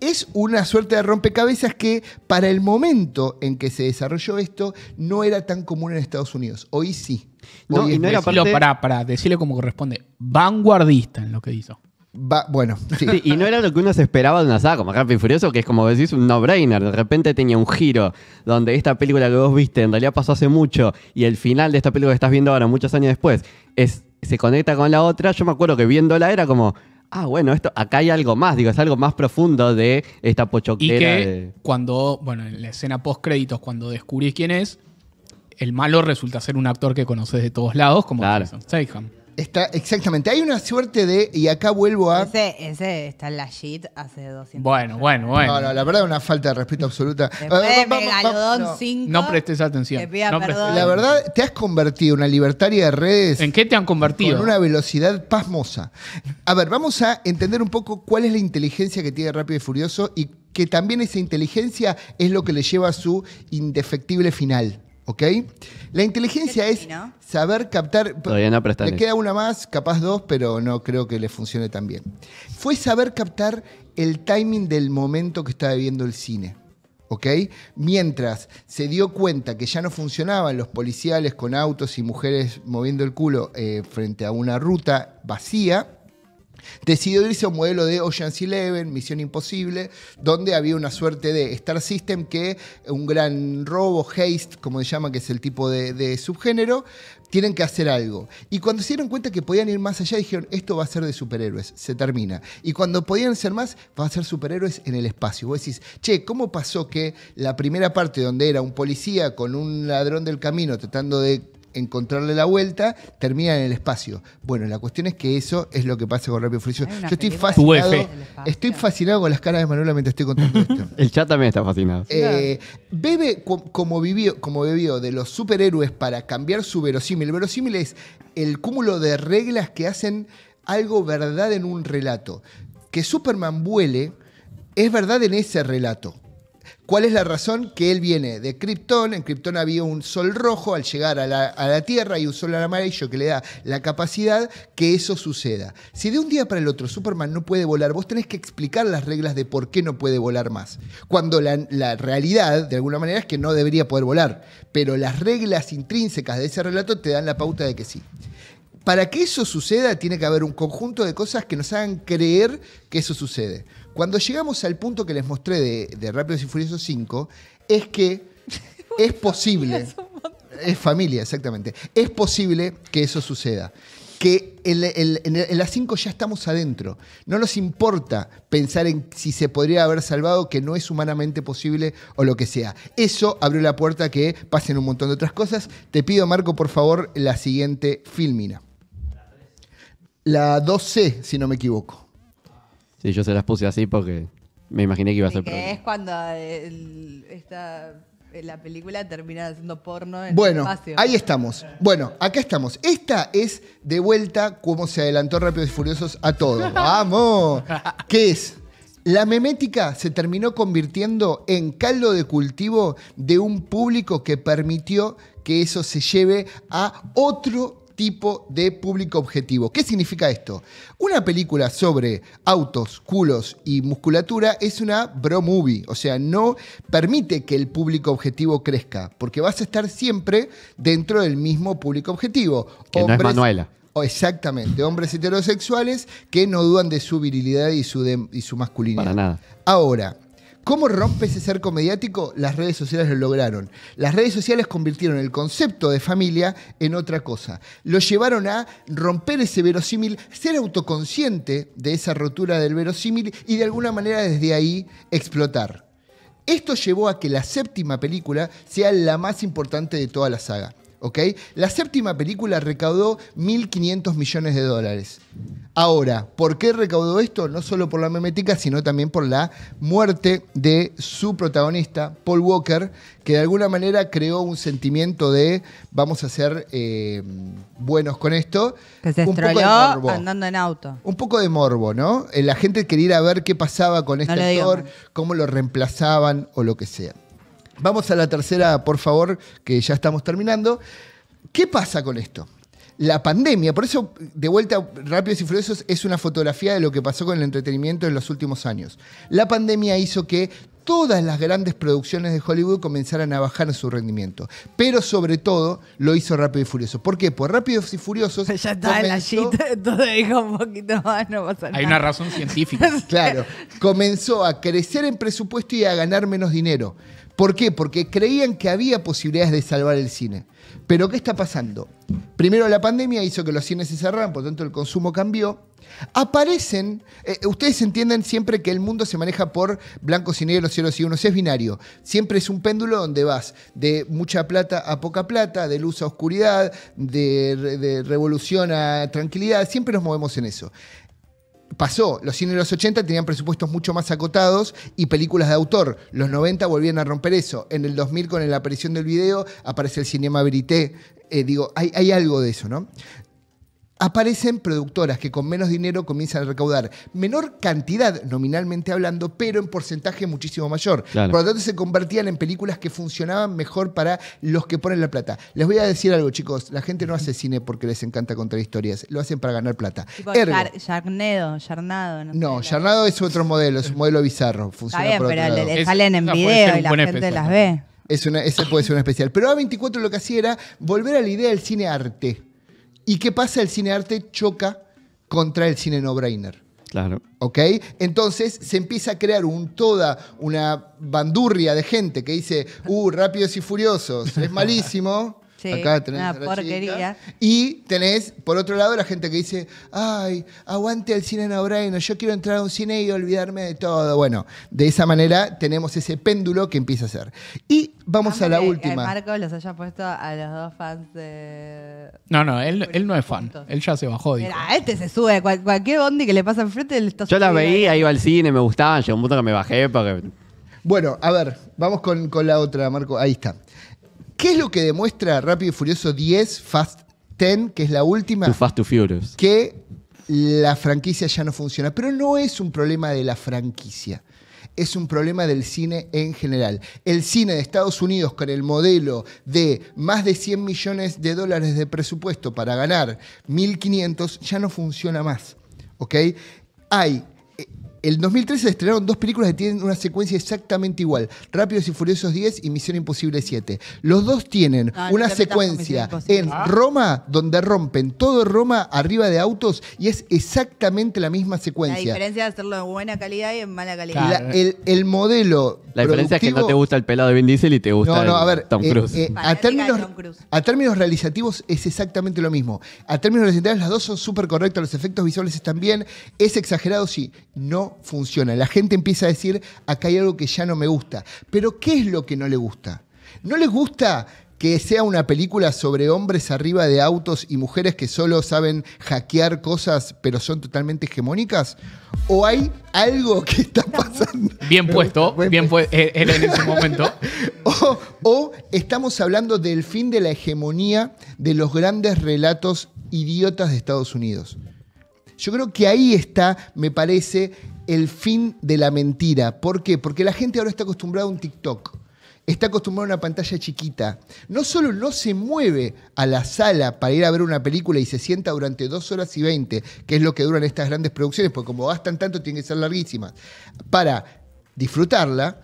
Es una suerte de rompecabezas que para el momento en que se desarrolló esto no era tan común en Estados Unidos. Hoy sí. no, y no era para, para decirle como corresponde, vanguardista en lo que hizo bueno, Y no era lo que uno se esperaba de una saga como Rápido Furioso, que es como decís, un no-brainer. De repente tenía un giro donde esta película que vos viste en realidad pasó hace mucho y el final de esta película que estás viendo ahora, muchos años después, es, se conecta con la otra. Yo me acuerdo que viéndola era como, ah, bueno, esto, acá hay algo más, digo, es algo más profundo de esta pochoquera. Y que cuando, bueno, en la escena post-créditos, cuando descubrís quién es, el malo resulta ser un actor que conoces de todos lados, como Jason Está, exactamente. Hay una suerte de. Y acá vuelvo a. Ese, ese está en la shit hace 200 Bueno, bueno, bueno. la verdad, es una falta de respeto absoluta. Eh, no. prestes atención. La verdad, te has convertido en una libertaria de redes. ¿En qué te han convertido? Con una velocidad pasmosa. A ver, vamos a entender un poco cuál es la inteligencia que tiene Rápido y Furioso y que también esa inteligencia es lo que le lleva a su indefectible final. ¿Ok? La inteligencia es saber captar. Todavía no Le queda una más, capaz dos, pero no creo que le funcione tan bien. Fue saber captar el timing del momento que estaba viendo el cine. ¿OK? Mientras se dio cuenta que ya no funcionaban los policiales con autos y mujeres moviendo el culo eh, frente a una ruta vacía, decidió irse a un modelo de Ocean's Eleven, Misión Imposible, donde había una suerte de Star System que un gran robo, Heist, como se llama, que es el tipo de, subgénero, tienen que hacer algo. Y cuando se dieron cuenta que podían ir más allá, dijeron, esto va a ser de superhéroes, se termina. Y cuando podían ser más, va a ser superhéroes en el espacio. Vos decís, che, ¿cómo pasó que la primera parte donde era un policía con un ladrón del camino tratando de encontrarle la vuelta, termina en el espacio. Bueno, la cuestión es que eso es lo que pasa con Rápido Furioso. Yo estoy fascinado, estoy fascinado con las caras de Manuela mientras estoy contando esto. el chat también está fascinado. Eh, bebe como vivió, como bebió de los superhéroes para cambiar su verosímil. el Verosímil es el cúmulo de reglas que hacen algo verdad en un relato. Que Superman vuele es verdad en ese relato ¿Cuál es la razón? Que él viene de Krypton. En Krypton había un sol rojo al llegar a la, Tierra y un sol amarillo que le da la capacidad que eso suceda. Si de un día para el otro Superman no puede volar, vos tenés que explicar las reglas de por qué no puede volar más. Cuando la realidad, de alguna manera, es que no debería poder volar. Pero las reglas intrínsecas de ese relato te dan la pauta de que sí para que eso suceda tiene que haber un conjunto de cosas que nos hagan creer que eso sucede. Cuando llegamos al punto que les mostré de, de Rápidos y Furiosos 5, es que es posible. Es familia, exactamente. Es posible que eso suceda. Que en, la las 5 ya estamos adentro. No nos importa pensar en si se podría haber salvado, que no es humanamente posible o lo que sea. Eso abrió la puerta a que pasen un montón de otras cosas. Te pido, Marco, por favor, la siguiente filmina. La 2C, si no me equivoco. Sí, yo se las puse así porque me imaginé que iba a ser. Que es cuando la película termina haciendo porno en el espacio. Ahí estamos. Bueno, acá estamos. Esta es de vuelta como se adelantó Rápidos y Furiosos a todo. ¡Vamos! ¿Qué es? La memética se terminó convirtiendo en caldo de cultivo de un público que permitió que eso se lleve a otro tipo de público objetivo. ¿Qué significa esto? Una película sobre autos, culos y musculatura es una bro movie, o sea, no permite que el público objetivo crezca, porque vas a estar siempre dentro del mismo público objetivo. Que Hombres, no es Manuela. exactamente, hombres heterosexuales que no dudan de su virilidad y su masculinidad. Para nada. Ahora, ¿Cómo rompe ese cerco mediático? Las redes sociales lo lograron. Las redes sociales convirtieron el concepto de familia en otra cosa. Lo llevaron a romper ese verosímil, ser autoconsciente de esa rotura del verosímil y de alguna manera desde ahí explotar. Esto llevó a que la séptima película sea la más importante de toda la saga. La séptima película recaudó 1.500 millones de dólares. Ahora, ¿por qué recaudó esto? No solo por la memética, sino también por la muerte de su protagonista, Paul Walker, que de alguna manera creó un sentimiento de vamos a ser eh, buenos con esto. Que se un poco de morbo. andando en auto. Un poco de morbo, ¿no? Eh, la gente quería ir a ver qué pasaba con este actor, cómo lo reemplazaban o lo que sea. Vamos a la tercera, por favor, que ya estamos terminando. ¿Qué pasa con esto? La pandemia, por eso, de vuelta, Rápidos y Furiosos es una fotografía de lo que pasó con el entretenimiento en los últimos años. La pandemia hizo que todas las grandes producciones de Hollywood comenzaran a bajar su rendimiento. Pero sobre todo lo hizo Rápido y Furioso. ¿Por qué? Por Rápidos y Furiosos. Pues ya está en la chita. Todo dijo un poquito más, no pasa nada. Hay una razón científica. claro. Comenzó a crecer en presupuesto y a ganar menos dinero. ¿Por qué? Porque creían que había posibilidades de salvar el cine. Pero ¿qué está pasando? Primero la pandemia hizo que los cines se cerraran, por lo tanto el consumo cambió. Aparecen, eh, ustedes entienden siempre que el mundo se maneja por blancos y negros, cielos y unos, es binario. Siempre es un péndulo donde vas de mucha plata a poca plata, de luz a oscuridad, de revolución a tranquilidad, siempre nos movemos en eso pasó. Los cines de los 80 tenían presupuestos mucho más acotados y películas de autor. Los 90 volvían a romper eso. En el 2000, con la aparición del video, aparece el cinema verité. Eh, digo, hay, hay, algo de eso, ¿no? aparecen productoras que con menos dinero comienzan a recaudar menor cantidad, nominalmente hablando, pero en porcentaje muchísimo mayor. Por lo tanto, se convertían en películas que funcionaban mejor para los que ponen la plata. Les voy a decir algo, chicos. La gente no hace cine porque les encanta contar historias. Lo hacen para ganar plata. Yarnedo, No, no Yarnado es otro modelo, es un modelo bizarro. Funciona Está bien, pero le, salen en video y la gente las ve. ese puede ser un especial. Pero A24 lo que hacía era volver a la idea del cine arte. ¿Y qué pasa? El cine arte choca contra el cine no-brainer. Claro. ¿Ok? Entonces se empieza a crear un, toda una bandurria de gente que dice, uh, rápidos y furiosos, es malísimo. Acá tenés una ah, porquería. Y tenés, por otro lado, la gente que dice, ay, aguante el cine en no yo quiero entrar a un cine y olvidarme de todo. Bueno, de esa manera tenemos ese péndulo que empieza a ser. Y vamos a la última. Marco los haya puesto a los dos fans de... No, no, él, no es fan. Él ya se bajó. este se sube. cualquier bondi que le pasa enfrente, Yo la veía, iba al cine, me gustaba Llegó un punto que me bajé Bueno, a ver, vamos con, con la otra, Marco. Ahí está. ¿Qué es lo que demuestra Rápido y Furioso 10, Fast 10, que es la última? Fast, to Furious. Que la franquicia ya no funciona. Pero no es un problema de la franquicia es un problema del cine en general. El cine de Estados Unidos con el modelo de más de 100 millones de dólares de presupuesto para ganar 1.500 ya no funciona más. ¿ok? Hay el 2013 se estrenaron dos películas que tienen una secuencia exactamente igual: Rápidos y Furiosos 10 y Misión Imposible 7. Los dos tienen ah, una secuencia en ah. Roma donde rompen todo Roma arriba de autos y es exactamente la misma secuencia. La diferencia es hacerlo en buena calidad y en mala calidad. el, modelo. La diferencia es que no te gusta el pelado de Vin Diesel y te gusta Tom, Cruise. a términos, realizativos es exactamente lo mismo. A términos realizativos las dos son súper correctas, los efectos visuales están bien. ¿Es exagerado? Sí. No funciona. La gente empieza a decir, acá hay algo que ya no me gusta. Pero ¿qué es lo que no le gusta? ¿No les gusta que sea una película sobre hombres arriba de autos y mujeres que solo saben hackear cosas pero son totalmente hegemónicas? ¿O hay algo que está pasando? Bien puesto, bien puesto eh, en, en ese momento. o estamos hablando del fin de la hegemonía de los grandes relatos idiotas de Estados Unidos. Yo creo que ahí está, me parece, el fin de la mentira. ¿Por qué? Porque la gente ahora está acostumbrada a un TikTok está acostumbrada a una pantalla chiquita. No solo no se mueve a la sala para ir a ver una película y se sienta durante dos horas y veinte, que es lo que duran estas grandes producciones, porque como gastan tanto, tienen que ser larguísimas, para disfrutarla,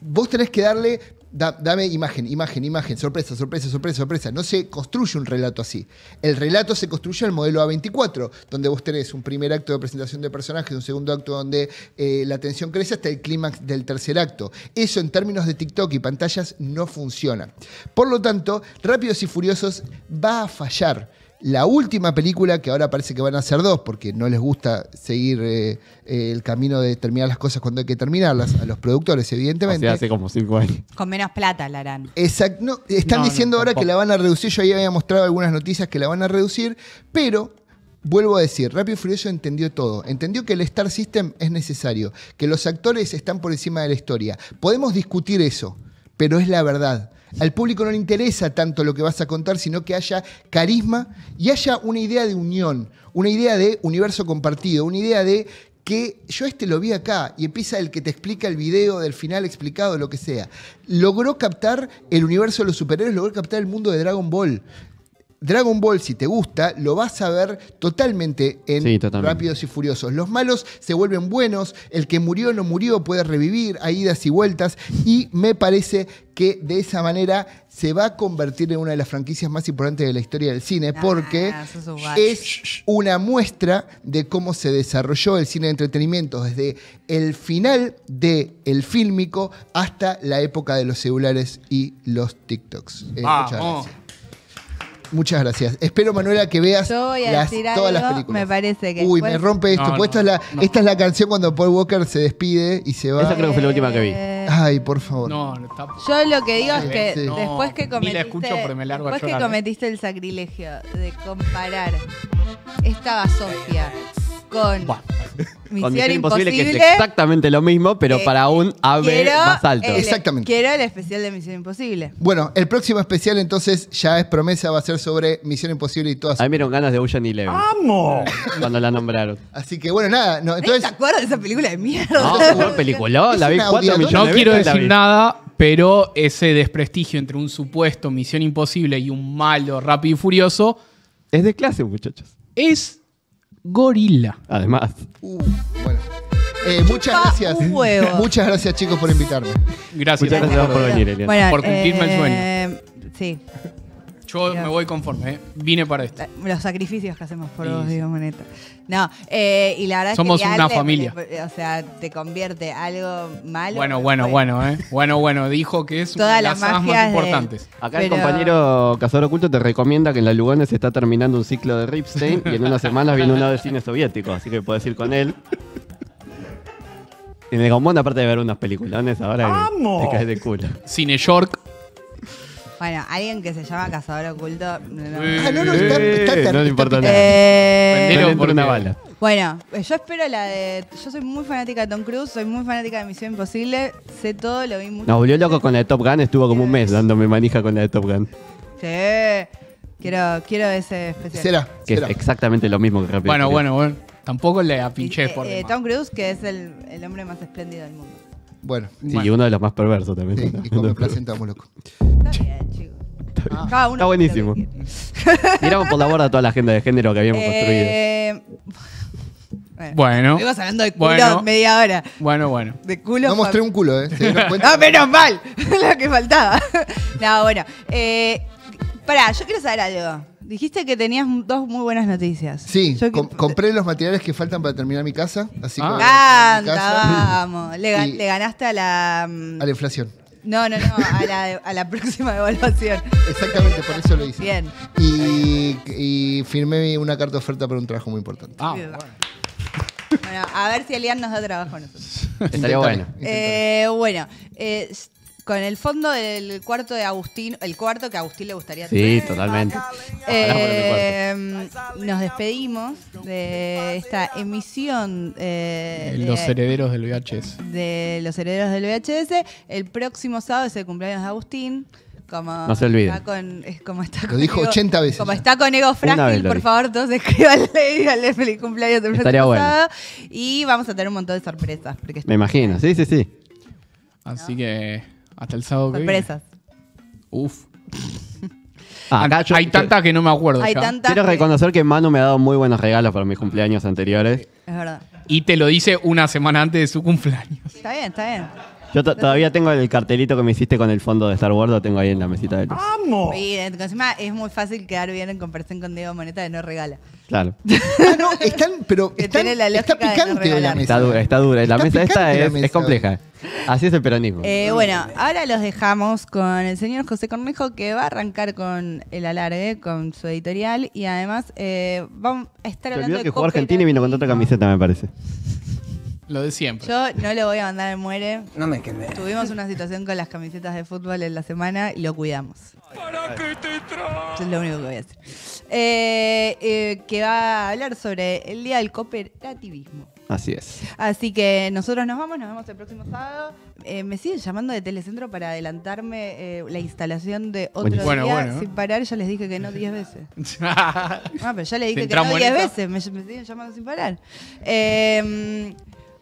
vos tenés que darle dame imagen, imagen, imagen, sorpresa, sorpresa, sorpresa, sorpresa. No se construye un relato así. El relato se construye al el modelo A24, donde vos tenés un primer acto de presentación de personajes, un segundo acto donde eh, la tensión crece hasta el clímax del tercer acto. Eso en términos de TikTok y pantallas no funciona. Por lo tanto, Rápidos y Furiosos va a fallar la última película, que ahora parece que van a ser dos, porque no les gusta seguir eh, eh, el camino de terminar las cosas cuando hay que terminarlas, a los productores, evidentemente. O hace como cinco años. Con menos plata la harán. Exacto. están diciendo ahora que la van a reducir. Yo ya había mostrado algunas noticias que la van a reducir, pero Vuelvo a decir, Rápido y Furioso entendió todo. Entendió que el Star System es necesario, que los actores están por encima de la historia. Podemos discutir eso, pero es la verdad. Al público no le interesa tanto lo que vas a contar, sino que haya carisma y haya una idea de unión, una idea de universo compartido, una idea de que yo este lo vi acá y empieza el que te explica el video del final explicado, lo que sea. Logró captar el universo de los superhéroes, logró captar el mundo de Dragon Ball. Dragon Ball, si te gusta, lo vas a ver totalmente en Rápidos y Furiosos. Los malos se vuelven buenos, el que murió no murió, puede revivir, a idas y vueltas, y me parece que de esa manera se va a convertir en una de las franquicias más importantes de la historia del cine, ah, porque es una muestra de cómo se desarrolló el cine de entretenimiento desde el final del el fílmico hasta la época de los celulares y los TikToks. Eh, Muchas gracias. Espero, Manuela, que veas todas las películas. Me parece que. Uy, me rompe esto. esta, es la, esta es la canción cuando Paul Walker se despide y se va. Esa creo que fue la última que vi. Eh, Ay, por favor. No, está... Yo lo que digo es que después que cometiste. después que cometiste el sacrilegio de comparar. Estaba Sofía con Misión Imposible, que es exactamente lo mismo, pero eh, para un a más alto. Exactamente. Quiero el especial de Misión Imposible. Bueno, el próximo especial entonces ya es promesa, va a ser sobre Misión Imposible y todas. A mí me dieron ganas de Ocean Eleven ¡Vamos! cuando la nombraron. Así que bueno, nada, no, acuerdas entonces de esa película de mierda? No, fue película, la vi una 4 No quiero decir nada, pero ese desprestigio entre un supuesto Misión Imposible y un malo Rápido y Furioso Es de clase, muchachos. es gorila, además. Uh, bueno. Eh, muchas gracias. Muchas gracias, chicos, por invitarme. Gracias, por venir, por cumplirme el eh, sueño. Sí. Yo me voy conforme, eh. vine para esto. Los sacrificios que hacemos por vos, digo, Moneta. No, eh, y la verdad Somos es que. Somos una familia. Eh, o sea, te convierte algo malo. Bueno, bueno, bueno, ¿eh? Bueno, bueno, dijo que es una de las más importantes. Acá el compañero Cazador Oculto te recomienda que en la Lugones se está terminando un ciclo de Ripstein y en unas semanas viene uno de cine soviético, así que puedes ir con él. En el Gambón, aparte de ver unas peliculones, ahora ¡Vamos! te caes de culo. Cine York. Bueno, alguien que se llama Cazador Oculto. No, le ah, importa nada. Eh, por una bala. Bueno, pues yo espero la de. Yo soy muy fanática de Tom Cruise, soy muy fanática de Misión Imposible, sé todo, lo vi mucho. Nos volvió loco con la de Top Gun, estuvo como un mes dándome manija con la de Top Gun. Sí. Quiero, quiero ese especial. Será, Que es exactamente lo mismo que Bueno, bueno, bueno. Tampoco le apinché por eh, Tom Cruise, que es el hombre más espléndido del mundo. Bueno. Sí, y uno de los más perversos también. Sí, y come placenta loco. Está bien, chicos. está buenísimo. miramos por la borda toda la agenda de género que habíamos eh, construido. Bueno. Estuvimos hablando de culo media hora. Bueno, bueno. De culo. No mostré un culo, ¿eh? No, menos mal. Lo que faltaba. no, bueno. Eh, pará, yo quiero saber algo. Dijiste que tenías dos muy buenas noticias. Sí, compré los materiales que faltan para terminar mi casa. Así que ah. Canta, vamos. Le, le, ganaste a la. Mm, a la inflación. No, no, no, a la, próxima evaluación. Exactamente, por eso lo hice. Bien. Y, firmé una carta de oferta para un trabajo muy importante. Ah, bueno. a ver si Elian nos da trabajo a nosotros. Estaría eh, bueno. Eh, bueno, con el fondo del cuarto de Agustín, el cuarto que a Agustín le gustaría tener. Sí, totalmente. Eh, nos despedimos de esta emisión. Eh, los herederos del VHS. De los herederos del VHS. El próximo sábado es el cumpleaños de Agustín. Como no se olvide. como está Lo dijo 80 veces. Como está con Ego Frágil, por favor, todos escribanle y díganle feliz cumpleaños del Estaría bueno. Y vamos a tener un montón de sorpresas. Porque Me imagino, sí, sí, sí. Así que hasta el sábado que Uf. Ah, hay tantas que no me acuerdo Quiero reconocer que Manu me ha dado muy buenos regalos para mis cumpleaños anteriores. Es verdad. Y te lo dice una semana antes de su cumpleaños. Está bien, está bien. Yo todavía tengo el cartelito que me hiciste con el fondo de Star Wars, lo tengo ahí en la mesita de luz. Y encima es muy fácil quedar bien en comparación con Diego Moneta de no regala. Claro. Ah, no, están, pero está picante la mesa. Está dura, está dura. la mesa esta es, compleja. Así es el peronismo. Eh, bueno, ahora los dejamos con el señor José Cornejo que va a arrancar con el alargue, con su editorial y además eh, vamos a estar hablando de que jugó Argentina y vino con otra camiseta, me parece. Lo de siempre. Yo no le voy a mandar muere. No me quedé. Tuvimos una situación con las camisetas de fútbol en la semana y lo cuidamos. ¿Para Es lo único que voy a hacer. Eh, eh, que va a hablar sobre el Día del Cooperativismo. Así es. Así que nosotros nos vamos, nos vemos el próximo sábado. Eh, me siguen llamando de Telecentro para adelantarme la instalación de otro día sin parar. Ya les dije que no 10 veces. No, ah, pero ya les dije que no 10 veces. Me, siguen llamando sin parar.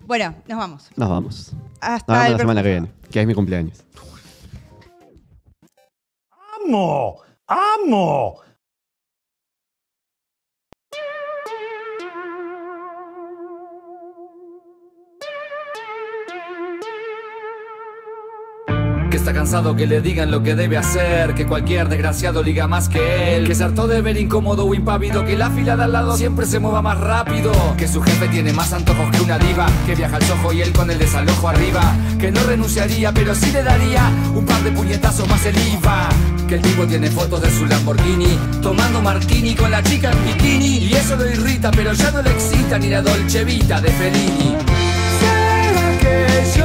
bueno, nos vamos. Nos vamos. Hasta vemos la semana que viene, que es mi cumpleaños. amo, amo está cansado que le digan lo que debe hacer Que cualquier desgraciado liga más que él Que se hartó de ver incómodo o impávido Que la fila de al lado siempre se mueva más rápido Que su jefe tiene más antojos que una diva Que viaja al sojo y él con el desalojo arriba Que no renunciaría pero sí le daría Un par de puñetazos más el IVA que el tipo tiene fotos de su Lamborghini Tomando martini con la chica en bikini Y eso lo irrita pero ya no le excita ni la Dolce Vita de Fellini ¿Será que yo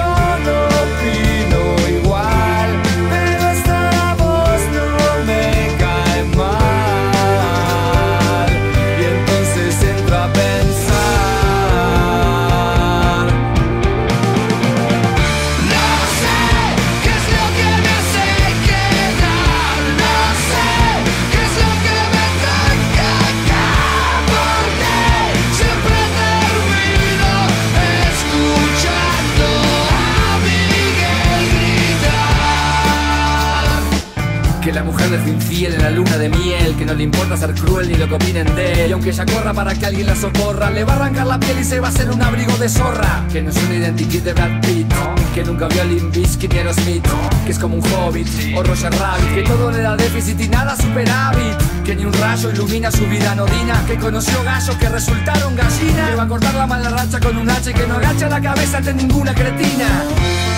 fin infiel en la luna de miel Que no le importa ser cruel ni lo que opinen de él Y aunque ella corra para que alguien la socorra Le va a arrancar la piel y se va a hacer un abrigo de zorra Que no es una identidad de Brad Pitt Que nunca vio a que ni Smith Que es como un hobbit o Roger Rabbit Que todo le da déficit y nada superávit Que ni un rayo ilumina su vida anodina Que conoció gallos que resultaron gallinas Que va a cortar la mala racha con un hache Que no agacha la cabeza de ninguna cretina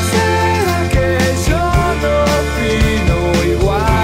¿Será que yo no opino igual?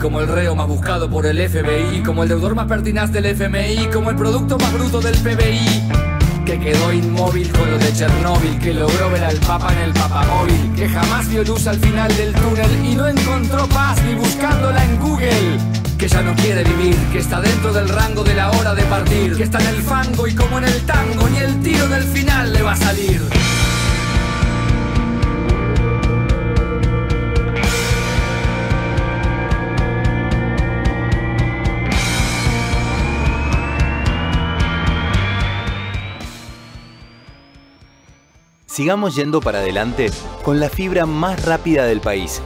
como el reo más buscado por el FBI, como el deudor más pertinaz del FMI, como el producto más bruto del PBI que quedó inmóvil con lo de Chernóbil, que logró ver al Papa en el Papamóvil, que jamás vio luz al final del túnel y no encontró paz ni buscándola en Google. Que ya no quiere vivir, que está dentro del rango de la hora de partir, que está en el fango y como en el tango, ni el tiro del final le va a salir. sigamos yendo para adelante con la fibra más rápida del país.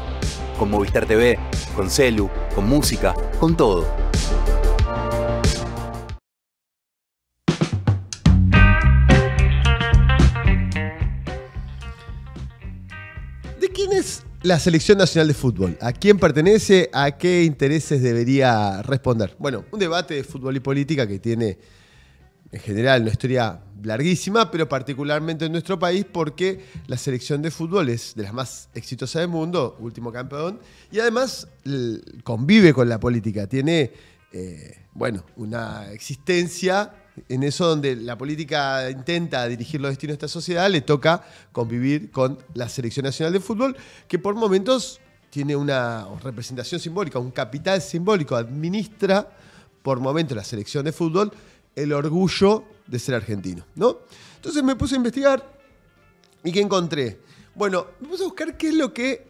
Con Movistar TV, con Celu, con música, con todo. ¿De quién es la Selección Nacional de Fútbol? ¿A quién pertenece? ¿A qué intereses debería responder? Bueno, un debate de fútbol y política que tiene en general una historia larguísima, pero particularmente en nuestro país porque la selección de fútbol es de las más exitosas del mundo, último campeón, y además convive con la política, tiene, eh, bueno, una existencia en eso donde la política intenta dirigir los destinos de esta sociedad, le toca convivir con la selección nacional de fútbol, que por momentos tiene una representación simbólica, un capital simbólico, administra por momentos la selección de fútbol, el orgullo de ser argentino, ¿no? Entonces me puse a investigar y ¿qué encontré? Bueno, me puse a buscar qué es lo que...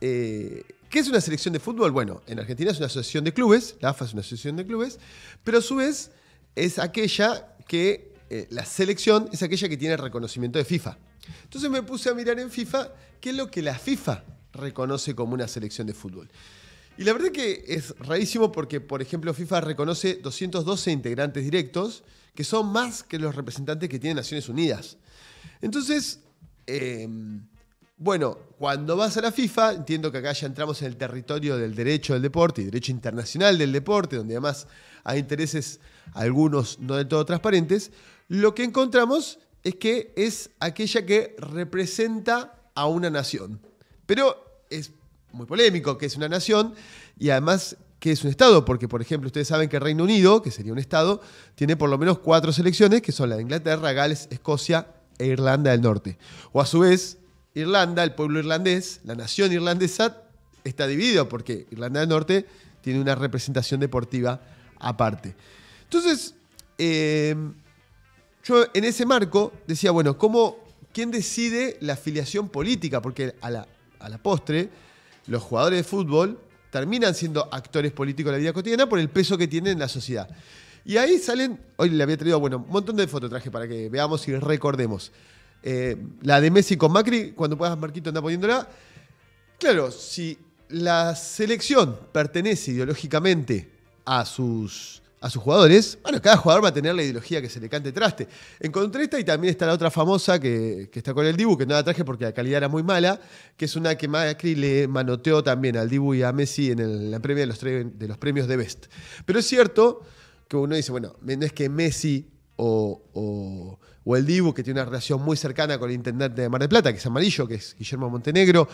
Eh, ¿Qué es una selección de fútbol? Bueno, en Argentina es una asociación de clubes, la AFA es una asociación de clubes, pero a su vez es aquella que, eh, la selección es aquella que tiene reconocimiento de FIFA. Entonces me puse a mirar en FIFA qué es lo que la FIFA reconoce como una selección de fútbol. Y la verdad que es rarísimo porque, por ejemplo, FIFA reconoce 212 integrantes directos, que son más que los representantes que tiene Naciones Unidas. Entonces, em, bueno, cuando vas a la FIFA, entiendo que acá ya entramos en el territorio del derecho del deporte y derecho internacional del deporte, donde además hay intereses, algunos no del todo transparentes, lo que encontramos es que es aquella que representa a una nación. Pero es muy polémico que es una nación y además qué es un Estado, porque por ejemplo ustedes saben que el Reino Unido, que sería un Estado, tiene por lo menos cuatro selecciones, que son la de Inglaterra, Gales, Escocia e Irlanda del Norte. O a su vez, Irlanda, el pueblo irlandés, la nación irlandesa, está dividida, porque Irlanda del Norte tiene una representación deportiva aparte. Entonces, em, yo en ese marco decía, bueno, ¿cómo, ¿quién decide la afiliación política? Porque a la, a la postre, los jugadores de fútbol terminan siendo actores políticos de la vida cotidiana por el peso que tienen en la sociedad. Y ahí salen, hoy le había traído, bueno, un montón de fototraje para que veamos y recordemos. Eh, la de Messi con Macri, cuando puedas, Marquito, anda poniéndola. Claro, si la selección pertenece ideológicamente a sus a sus jugadores, bueno, cada jugador va a tener la ideología que se le cante traste. Encontré esta y también está la otra famosa que, está con el Dibu, que no la traje porque la calidad era muy mala, que es una que Macri le manoteó también al Dibu y a Messi en, la premia de los, de los premios de Best. Pero es cierto que uno dice, bueno, no es que Messi o o el Dibu, que tiene una relación muy cercana con el intendente de Mar del Plata, que es amarillo, que es Guillermo Montenegro,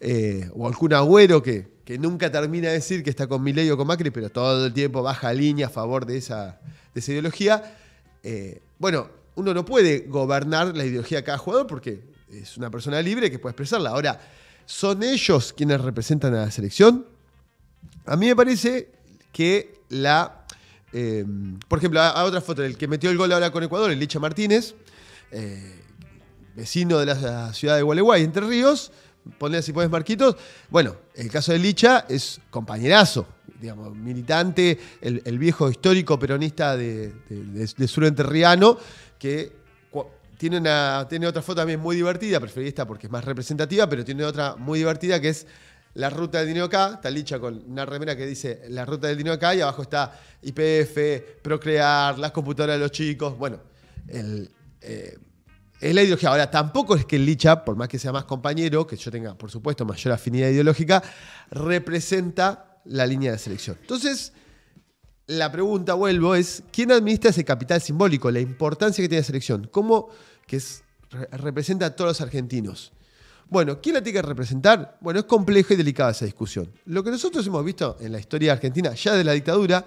eh, o algún agüero que, nunca termina de decir que está con Milei o con Macri, pero todo el tiempo baja línea a favor de esa, ideología. Eh, bueno, uno no puede gobernar la ideología de cada jugador porque es una persona libre que puede expresarla. Ahora, ¿son ellos quienes representan a la selección? A mí me parece que la Em, por ejemplo, a, otra foto, del que metió el gol ahora con Ecuador, el Licha Martínez, eh, vecino de la, ciudad de Gualeguay, Entre Ríos, ponle así puedes marquitos. Bueno, el caso de Licha es compañerazo, digamos, militante, el, viejo histórico peronista de, de, sur enterriano, que tiene, una, tiene otra foto también muy divertida, preferí esta porque es más representativa, pero tiene otra muy divertida que es la ruta del dinero acá, está licha con una remera que dice la ruta del dinero acá y abajo está IPF, Procrear, las computadoras de los chicos. Bueno, el, eh, es la ideología. Ahora, tampoco es que el licha, por más que sea más compañero, que yo tenga, por supuesto, mayor afinidad ideológica, representa la línea de selección. Entonces, la pregunta, vuelvo, es ¿quién administra ese capital simbólico? La importancia que tiene la selección. ¿Cómo, que es, representa a todos los argentinos? Bueno, ¿quién la tiene que representar? Bueno, es compleja y delicada esa discusión. Lo que nosotros hemos visto en la historia argentina, ya de la dictadura,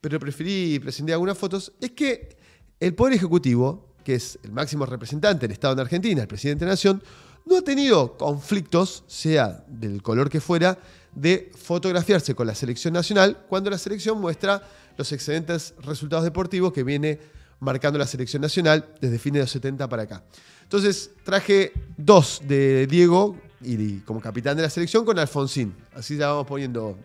pero preferí presentar algunas fotos, es que el Poder Ejecutivo, que es el máximo representante del Estado en Argentina, el presidente de la Nación, no ha tenido conflictos, sea del color que fuera, de fotografiarse con la selección nacional cuando la selección muestra los excelentes resultados deportivos que viene marcando la selección nacional desde fines de los 70 para acá. Entonces traje dos de Diego y como capitán de la selección con Alfonsín. Así ya vamos poniendo.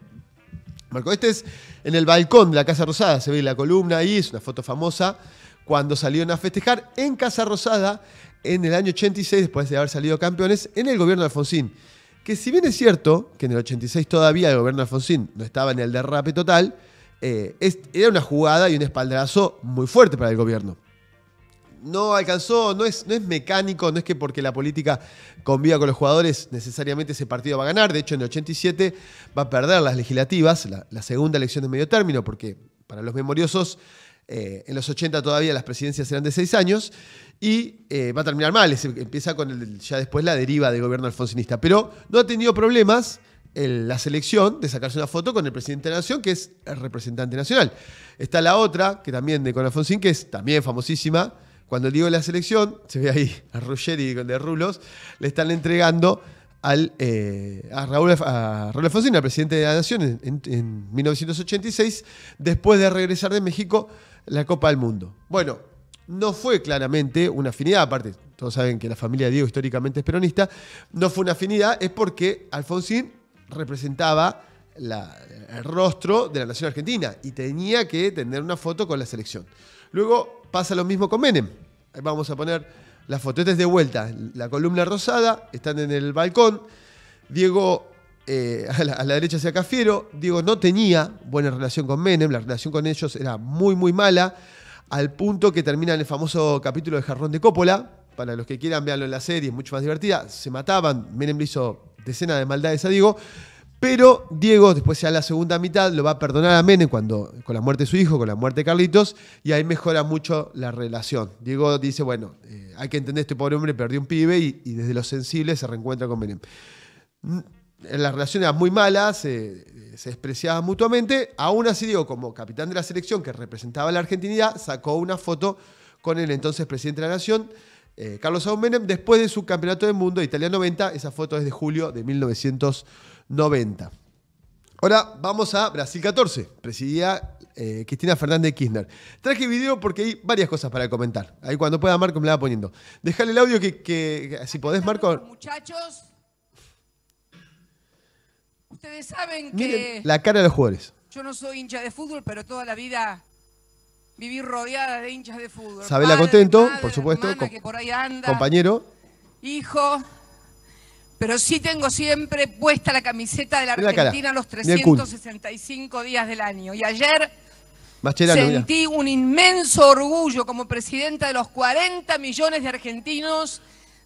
Marco, este es en el balcón de la Casa Rosada, se ve la columna ahí, es una foto famosa, cuando salieron a festejar en Casa Rosada en el año 86, después de haber salido campeones, en el gobierno de Alfonsín. Que si bien es cierto que en el 86 todavía el gobierno de Alfonsín no estaba en el derrape total, eh, era una jugada y un espaldarazo muy fuerte para el gobierno no alcanzó, no es, no es mecánico, no es que porque la política conviva con los jugadores necesariamente ese partido va a ganar. De hecho, en el 87 va a perder las legislativas, la, segunda elección de medio término, porque para los memoriosos eh, en los 80 todavía las presidencias eran de seis años, y eh, va a terminar mal, empieza con el, ya después la deriva del gobierno alfonsinista. Pero no ha tenido problemas en la selección de sacarse una foto con el presidente de la Nación, que es el representante nacional. Está la otra, que también de con Alfonsín, que es también famosísima, cuando digo la selección, se ve ahí a Ruggeri de Rulos, le están entregando eh, a, Raúl, Alfonsín, al presidente de la Nación, en, 1986, después de regresar de México la Copa del Mundo. Bueno, no fue claramente una afinidad, aparte todos saben que la familia de Diego históricamente es peronista, no fue una afinidad, es porque Alfonsín representaba el rostro de la nación argentina y tenía que tener una foto con la selección. Luego pasa lo mismo con Menem. vamos a poner las fotetes de vuelta. La columna rosada, están en el balcón. Diego eh, a, la, derecha hacia Cafiero. Diego no tenía buena relación con Menem, la relación con ellos era muy, muy mala, al punto que termina en el famoso capítulo de Jarrón de Coppola. Para los que quieran, verlo en la serie, es mucho más divertida. Se mataban, Menem le hizo decenas de maldades a Diego. Pero Diego, después ya la segunda mitad, lo va a perdonar a Menem cuando, con la muerte de su hijo, con la muerte de Carlitos, y ahí mejora mucho la relación. Diego dice, bueno, eh, hay que entender, este pobre hombre perdió un pibe y, desde lo sensible se reencuentra con Menem. Mm, la relación era muy mala, se, se despreciaban mutuamente. Aún así, Diego, como capitán de la selección que representaba a la Argentinidad, sacó una foto con el entonces presidente de la Nación eh, Carlos Menem después de su campeonato del mundo de Italia 90. Esa foto es de julio de 1990. Ahora vamos a Brasil 14, presidía eh, Cristina Fernández Kirchner. Traje video porque hay varias cosas para comentar. Ahí cuando pueda Marco me la va poniendo. Déjale el audio que, si podés Marco. Muchachos, ustedes saben que... la cara de los jugadores. Yo no soy hincha de fútbol, pero toda la vida vivir rodeada de hinchas de fútbol. Sabela Contento, por supuesto, compañero. Hijo, pero sí tengo siempre puesta la camiseta de la Argentina los 365 días del año. Y ayer sentí un inmenso orgullo como presidenta de los 40 millones de argentinos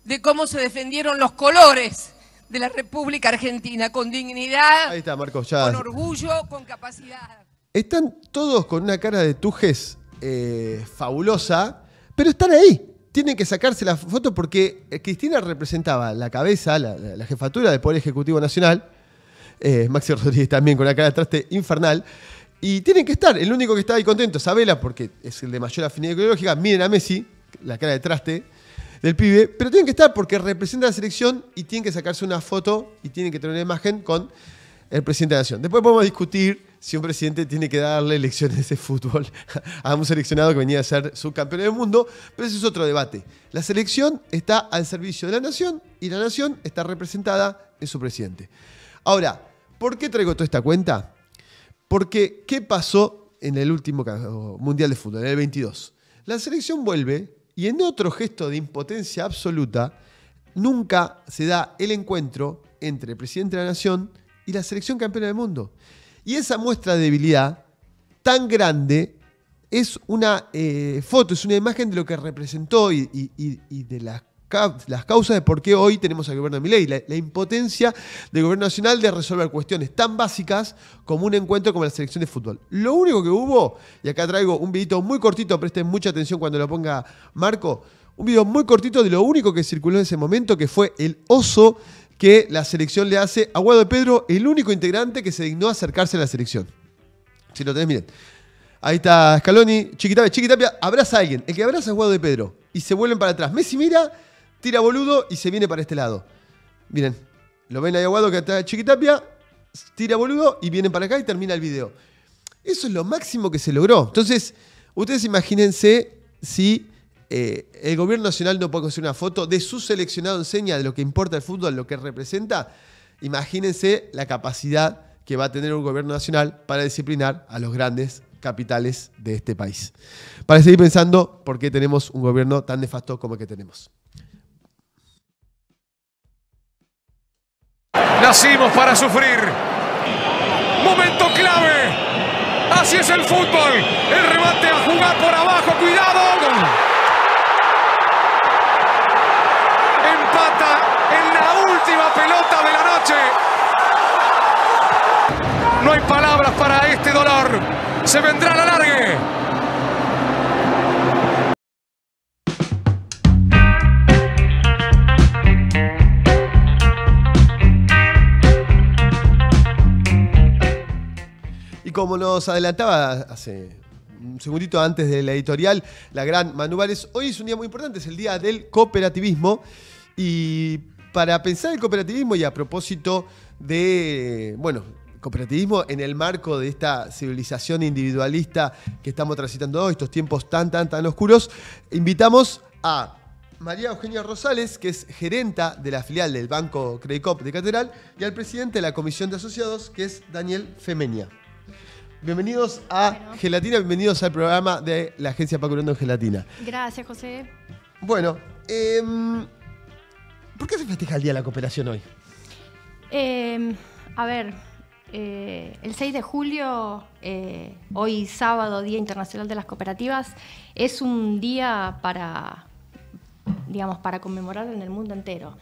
de cómo se defendieron los colores de la República Argentina, con dignidad, Ahí está, Marcos, con orgullo, con capacidad. Están todos con una cara de tujes eh, fabulosa, pero están ahí. Tienen que sacarse la foto porque eh, Cristina representaba la cabeza, la, jefatura del Poder Ejecutivo Nacional. Eh, Maxi Rodríguez también con la cara de traste infernal. Y tienen que estar. El único que está ahí contento es Abela, porque es el de mayor afinidad ideológica. Miren a Messi, la cara de traste del pibe. Pero tienen que estar porque representa a la selección y tienen que sacarse una foto y tienen que tener una imagen con el presidente de la nación. Después podemos discutir si un presidente tiene que darle elecciones de fútbol a un seleccionado que venía a ser subcampeón del mundo, pero ese es otro debate. La selección está al servicio de la nación y la nación está representada en su presidente. Ahora, ¿por qué traigo toda esta cuenta? Porque, ¿qué pasó en el último Mundial de Fútbol, en el 22? La selección vuelve y en otro gesto de impotencia absoluta, nunca se da el encuentro entre el presidente de la nación y la selección campeona del mundo. Y esa muestra de debilidad tan grande es una eh, foto, es una imagen de lo que representó y, de las las causas de por qué hoy tenemos al gobierno de Miley, la, impotencia del gobierno nacional de resolver cuestiones tan básicas como un encuentro como la selección de fútbol. Lo único que hubo, y acá traigo un videito muy cortito, presten mucha atención cuando lo ponga Marco, un video muy cortito de lo único que circuló en ese momento, que fue el oso que la selección le hace a Guado de Pedro, el único integrante que se dignó acercarse a la selección. Si lo tenés, miren. Ahí está Scaloni, Chiquitapia, Chiquitapia, abraza a alguien. El que abraza es Guado de Pedro. Y se vuelven para atrás. Messi mira, tira boludo y se viene para este lado. Miren, lo ven ahí a Guado que está Chiquitapia, tira boludo y vienen para acá y termina el video. Eso es lo máximo que se logró. Entonces, ustedes imagínense si eh, el gobierno nacional no puede conseguir una foto de su seleccionado en seña de lo que importa el fútbol, lo que representa, imagínense la capacidad que va a tener un gobierno nacional para disciplinar a los grandes capitales de este país. Para seguir pensando por qué tenemos un gobierno tan nefasto como el que tenemos. Nacimos para sufrir. Momento clave. Así es el fútbol. El remate a jugar por abajo. Cuidado. pelota de la noche. No hay palabras para este dolor. Se vendrá la largue. Y como nos adelantaba hace un segundito antes de la editorial, la gran Manu hoy es un día muy importante, es el día del cooperativismo. Y para pensar el cooperativismo y a propósito de, bueno, cooperativismo en el marco de esta civilización individualista que estamos transitando hoy, estos tiempos tan, tan, tan oscuros, invitamos a María Eugenia Rosales, que es gerenta de la filial del Banco Credicop de Catedral, y al presidente de la Comisión de Asociados, que es Daniel Femenia. Bienvenidos a Gelatina, bienvenidos al programa de la Agencia Pacurando en Gelatina. Gracias, José. Bueno, eh, ¿Por qué se festeja el Día de la Cooperación hoy? Em, a ver, eh, el 6 de julio, eh, hoy sábado, Día Internacional de las Cooperativas, es un día para, digamos, para conmemorar en el mundo entero.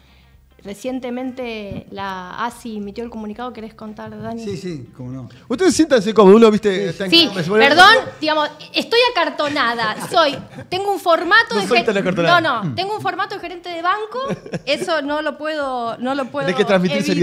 Recientemente la ASI emitió el comunicado, ¿querés contar, Dani? Sí, sí, cómo no. Ustedes siéntanse como uno, viste. Sí, sí. perdón, digamos, estoy acartonada. Soy, tengo un formato de No, no, tengo un formato de gerente de banco. Eso no lo puedo, no lo puedo que transmitir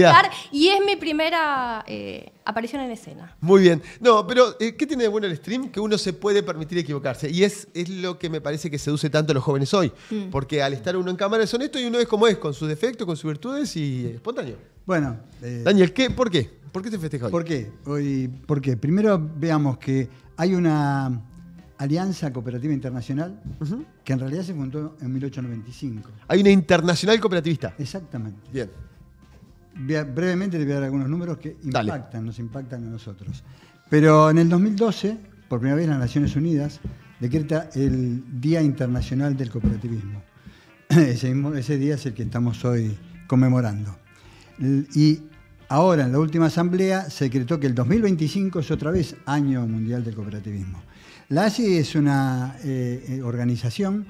Y es mi primera. Eh, Aparición en escena. Muy bien. No, pero eh, ¿qué tiene de bueno el stream? Que uno se puede permitir equivocarse. Y es, es lo que me parece que seduce tanto a los jóvenes hoy. Mm. Porque al estar uno en cámara es honesto y uno es como es, con sus defectos, con sus virtudes y espontáneo. Bueno. Eh, Daniel, ¿qué, ¿por qué? ¿Por qué te festeja hoy? ¿Por qué? Hoy, Primero veamos que hay una Alianza Cooperativa Internacional que en realidad se fundó en 1895. Hay una internacional cooperativista. Exactamente. Bien brevemente te voy a dar algunos números que impactan, nos impactan a nosotros. Pero en el 2012, por primera vez las Naciones Unidas decreta el Día Internacional del Cooperativismo. Ese, día es el que estamos hoy conmemorando. Y ahora, en la última asamblea, se decretó que el 2025 es otra vez Año Mundial del Cooperativismo. La ASI es una eh, eh, organización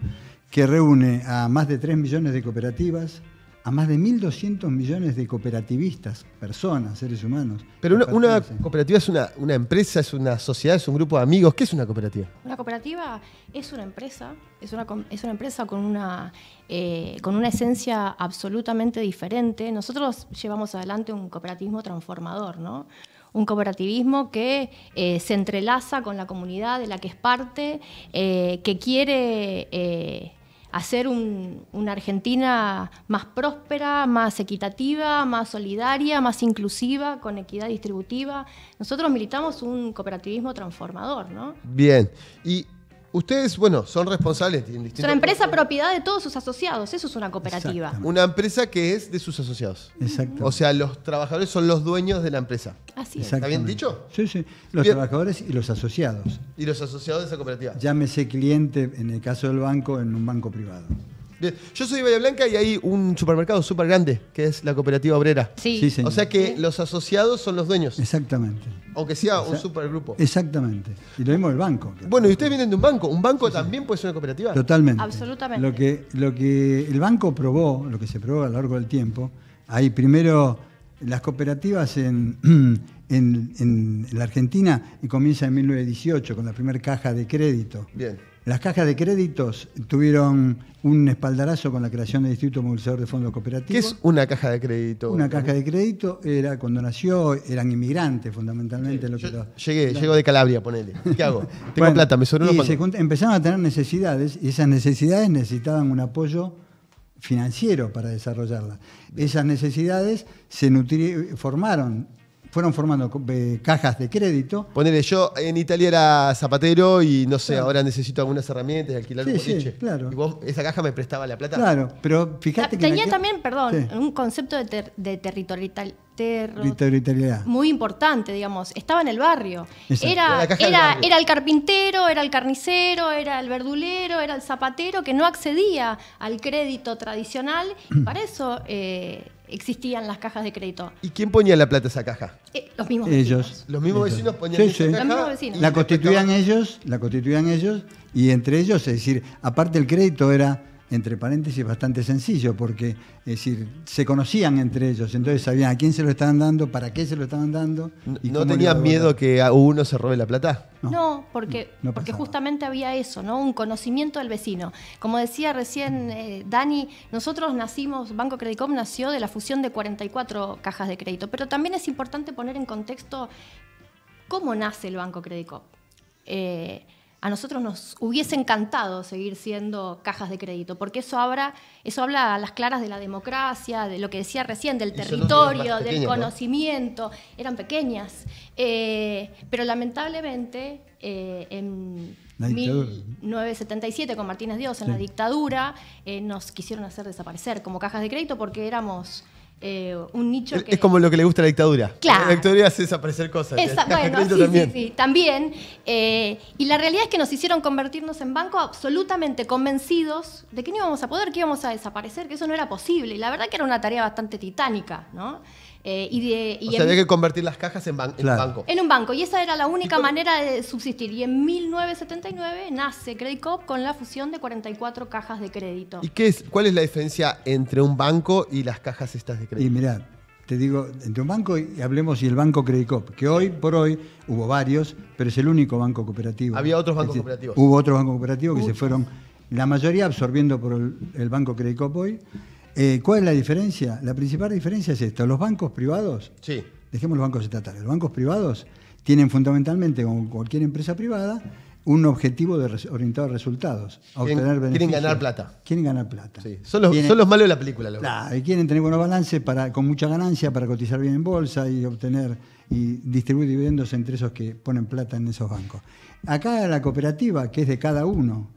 que reúne a más de 3 millones de cooperativas, a más de 1.200 millones de cooperativistas, personas, seres humanos. Pero una, cooperativa es una, empresa, es una sociedad, es un grupo de amigos. ¿Qué es una cooperativa? Una cooperativa es una empresa, es una, es una empresa con una, eh, con una esencia absolutamente diferente. Nosotros llevamos adelante un cooperativismo transformador, ¿no? un cooperativismo que eh, se entrelaza con la comunidad de la que es parte, eh, que quiere hacer una Argentina más próspera, más equitativa, más solidaria, más inclusiva, con equidad distributiva. Nosotros militamos un cooperativismo transformador, ¿no? Bien, y Ustedes, bueno, son responsables. es una empresa propiedad. de todos sus asociados. Eso es una cooperativa. Una empresa que es de sus asociados. Exacto. O sea, los trabajadores son los dueños de la empresa. Así ¿Está bien dicho? Sí, sí. Los trabajadores y los asociados. Y los asociados de esa cooperativa. Llámese cliente, en el caso del banco, en un banco privado. Yo soy de Bahía Blanca y hay un supermercado súper grande, que es la Cooperativa Obrera. Sí. O sea que los asociados son los dueños. Exactamente. Aunque sea un supergrupo. Exactamente. Y lo mismo el banco. Bueno, y ustedes vienen de un banco. ¿Un banco también puede ser una cooperativa? Totalmente. Absolutamente. Lo que, lo que el banco probó, lo que se probó a lo largo del tiempo, hay primero las cooperativas en, en, en la Argentina y comienza en 1918 con la primera caja de crédito. Bien las cajas de créditos tuvieron un espaldarazo con la creación del Instituto Movilizador de Fondos Cooperativos. ¿Qué es una caja de crédito? Una caja de crédito era cuando nació, eran inmigrantes fundamentalmente. llegué, llego de Calabria, ponele. ¿Qué hago? Tengo plata, me sobró Empezaron a tener necesidades y esas necesidades necesitaban un apoyo financiero para desarrollarlas. Esas necesidades se formaron fueron formando eh, cajas de crédito. Ponele, yo en Italia era zapatero y no sé, ahora necesito algunas herramientas, alquilar un coche. Sí, claro. Y vos, esa caja me prestaba la plata. Claro, pero fíjate que. Tenía también, perdón, un concepto de, territorial, territorialidad. Muy importante, digamos. Estaba en el barrio. Era, era, el carpintero, era el carnicero, era el verdulero, era el zapatero que no accedía al crédito tradicional. y para eso. Eh, existían las cajas de crédito. ¿Y quién ponía la plata a esa caja? Eh, los mismos ellos. Vecinos. Los mismos vecinos ponían esa Caja La constituían ellos, la constituían ellos y entre ellos, es decir, aparte el crédito era entre paréntesis, bastante sencillo, porque es decir, se conocían entre ellos, entonces sabían a quién se lo estaban dando, para qué se lo estaban dando. Y ¿No tenían miedo que a uno se robe la plata? No, porque, porque justamente había eso, ¿no? Un conocimiento del vecino. Como decía recién eh, Dani, nosotros nacimos, Banco Credicom nació de la fusión de 44 cajas de crédito, pero también es importante poner en contexto cómo nace el Banco Credicom. Eh, a nosotros nos hubiese encantado seguir siendo cajas de crédito, porque eso, habla, eso habla a las claras de la democracia, de lo que decía recién, del territorio, del conocimiento, eran pequeñas. Eh, pero lamentablemente, eh, en 1977, con Martínez Dios, en la dictadura, eh, nos quisieron hacer desaparecer como cajas de crédito porque éramos eh, un nicho es, que... Es como lo que le gusta a la dictadura. Claro. La dictadura hace desaparecer cosas. bueno, sí, también. Sí, también. Eh, y la realidad es que nos hicieron convertirnos en banco absolutamente convencidos de que no íbamos a poder, que íbamos a desaparecer, que eso no era posible. Y la verdad que era una tarea bastante titánica, ¿no? Eh, y, había que convertir las cajas en, un en, banco. En un banco, y esa era la única manera de subsistir. Y en 1979 nace Credit Cop con la fusión de 44 cajas de crédito. ¿Y qué es, cuál es la diferencia entre un banco y las cajas estas de crédito? Y mira te digo, entre un banco y hablemos y el banco Credit que hoy por hoy hubo varios, pero es el único banco cooperativo. Había otros bancos cooperativos. Hubo otros bancos cooperativos que se fueron, la mayoría absorbiendo por el, el banco Credit Cop hoy. Eh, ¿Cuál es la diferencia? La principal diferencia es esto. Los bancos privados, dejemos los bancos estatales, los bancos privados tienen fundamentalmente, como cualquier empresa privada, un objetivo de orientado a resultados, quieren, ganar plata. Quieren ganar plata. Son, los, malos de la película. La quieren tener buenos balances para, con mucha ganancia para cotizar bien en bolsa y obtener y distribuir dividendos entre esos que ponen plata en esos bancos. Acá la cooperativa, que es de cada uno,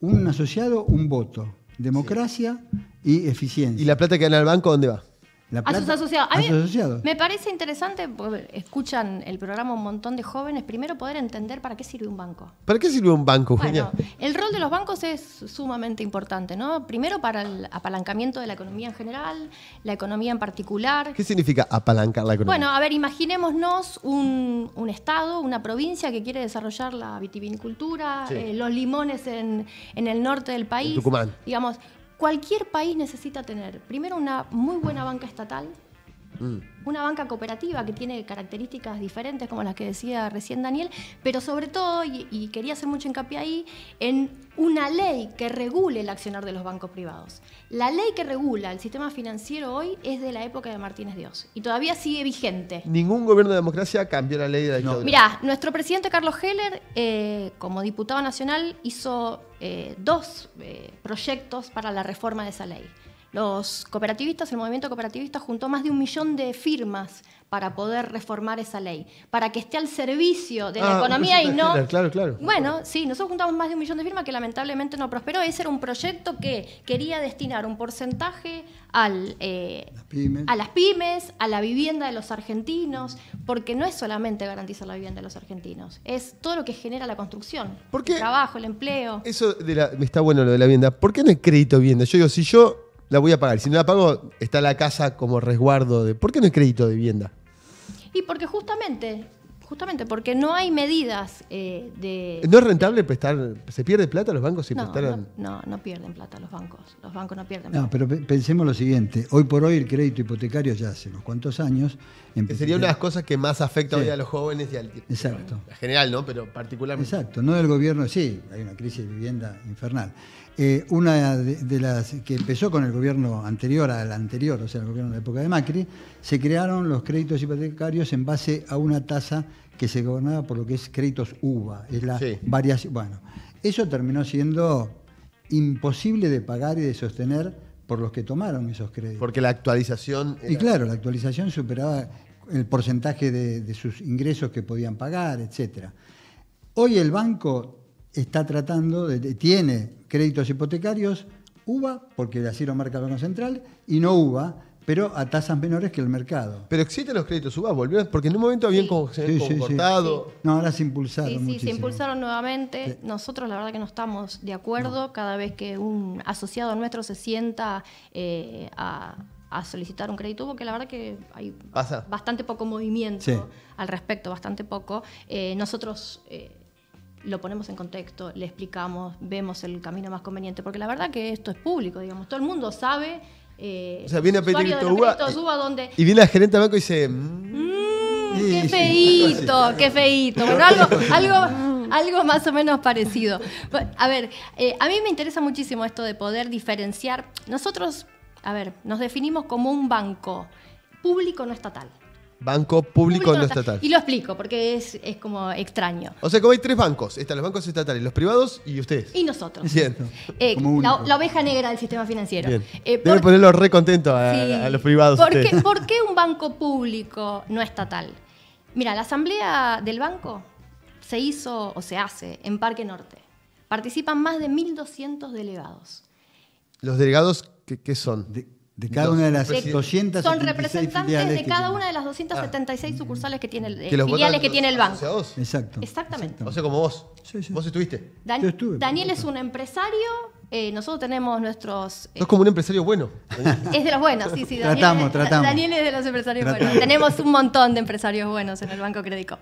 un asociado, un voto democracia y eficiencia. ¿Y la plata que gana el banco dónde va? a sus asociados. Me parece interesante, escuchan el programa un montón de jóvenes, primero poder entender para qué sirve un banco. ¿Para qué sirve un banco, genial? el rol de los bancos es sumamente importante, ¿no? Primero para el apalancamiento de la economía en general, la economía en particular. ¿Qué significa apalancar la economía? Bueno, a ver, imaginémonos un, estado, una provincia que quiere desarrollar la vitivinicultura, eh, los limones en, el norte del país. Tucumán cualquier país necesita tener primero una muy buena banca estatal, Mm. Una banca cooperativa que tiene características diferentes como las que decía recién Daniel, pero sobre todo, y, quería hacer mucho hincapié ahí, en una ley que regule el accionar de los bancos privados. La ley que regula el sistema financiero hoy es de la época de Martínez Dios y todavía sigue vigente. Ningún gobierno de democracia cambió la ley de la Mirá, nuestro presidente Carlos Heller, eh, como diputado nacional, hizo eh, dos eh, proyectos para la reforma de esa ley. Los cooperativistas, el movimiento cooperativista juntó más de un millón de firmas para poder reformar esa ley, para que esté al servicio de la ah, economía y no... Claro, claro. Bueno, sí, nosotros juntamos más de un millón de firmas que lamentablemente no prosperó. Ese era un proyecto que quería destinar un porcentaje al, eh, a las pymes, a la vivienda de los argentinos, porque no es solamente garantizar la vivienda de los argentinos, es todo lo que genera la construcción, el trabajo, el empleo. Eso de la, está bueno lo de la vivienda. ¿Por qué no hay crédito vivienda? Yo digo, si yo la voy a pagar. Si no la pago, está la casa como resguardo de. ¿Por qué no hay crédito de vivienda? Y porque justamente, justamente, porque no hay medidas eh, de. ¿No es rentable prestar? ¿Se pierde plata los bancos si no, No, no, no, pierden plata los bancos. Los bancos no pierden plata. No, pero pensemos lo siguiente. Hoy por hoy el crédito hipotecario ya hace unos cuantos años. Sería una de las cosas que más afecta hoy a los jóvenes y al. Exacto. En general, ¿no? Pero particularmente. Exacto, no del gobierno, sí, hay una crisis de vivienda infernal. Eh, una de, las que empezó con el gobierno anterior al anterior, o sea, el gobierno de la época de Macri, se crearon los créditos hipotecarios en base a una tasa que se gobernaba por lo que es créditos UVA, es la Bueno, eso terminó siendo imposible de pagar y de sostener por los que tomaron esos créditos. Porque la actualización. Y claro, la actualización superaba el porcentaje de, sus ingresos que podían pagar, etc. Hoy el banco está tratando, tiene créditos hipotecarios UBA, porque así lo marca el Banco Central, y no UBA, pero a tasas menores que el mercado. Pero existen los créditos UBA, volvió porque en un momento habían sí. No, ahora se impulsaron. Sí, sí, se impulsaron nuevamente. Nosotros la verdad que no estamos de acuerdo cada vez que un asociado nuestro se sienta eh, a, solicitar un crédito, porque la verdad que hay bastante poco movimiento al respecto, bastante poco. Eh, nosotros... Eh, lo ponemos en contexto, le explicamos, vemos el camino más conveniente, porque la verdad que esto es público, digamos, todo el mundo sabe. Eh, o sea, viene a pedir y viene la gerente de banco y dice... ¡Qué feíto! ¡Qué feíto! algo, algo, más o menos parecido. A ver, eh, a mí me interesa muchísimo esto de poder diferenciar. Nosotros, a ver, nos definimos como un banco público no estatal. Banco público, no estatal. Y lo explico, porque es, es, como extraño. O sea, como hay tres bancos. Están los bancos estatales, los privados y ustedes. Y nosotros. Eh, la, oveja negra del sistema financiero. Eh, ponerlo re contento a, los privados. ¿Por qué, un banco público no estatal? Mira, la asamblea del banco se hizo o se hace en Parque Norte. Participan más de 1.200 delegados. ¿Los delegados qué, son? De cada una de las Son representantes de cada una de las 276 ah. sucursales que tiene el, que eh, filiales que tiene el banco. Exacto. Exactamente. O sea, como vos. Vos estuviste. Daniel es un empresario. Eh, nosotros tenemos nuestros. Eh, es como un empresario bueno. es de los buenos, sí, sí. tratamos, tratamos. Daniel es de los empresarios buenos. Tenemos un montón de empresarios buenos en el Banco Crédico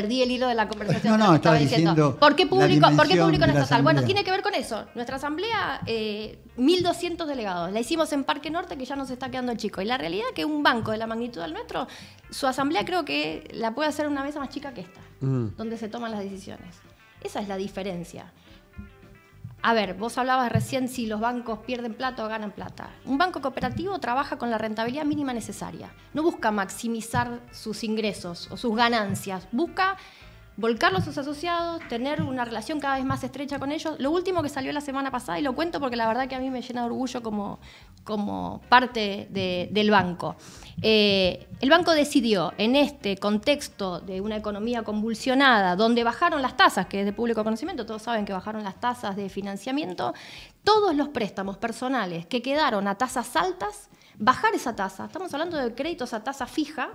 perdí el hilo de la conversación. No, no, estaba, diciendo, ¿Por qué público, ¿por qué público Bueno, tiene que ver con eso. Nuestra asamblea, 1.200 eh, delegados. La hicimos en Parque Norte, que ya nos está quedando chico. Y la realidad es que un banco de la magnitud del nuestro, su asamblea creo que la puede hacer una mesa más chica que esta, mm. donde se toman las decisiones. Esa es la diferencia a ver, vos hablabas recién si los bancos pierden plata o ganan plata. Un banco cooperativo trabaja con la rentabilidad mínima necesaria. No busca maximizar sus ingresos o sus ganancias, busca volcarlos a sus asociados, tener una relación cada vez más estrecha con ellos. Lo último que salió la semana pasada, y lo cuento porque la verdad que a mí me llena de orgullo como, como parte del banco. Eh, el banco decidió, en este contexto de una economía convulsionada, donde bajaron las tasas, que es de público conocimiento, todos saben que bajaron las tasas de financiamiento, todos los préstamos personales que quedaron a tasas altas, bajar esa tasa. Estamos hablando de créditos a tasa fija,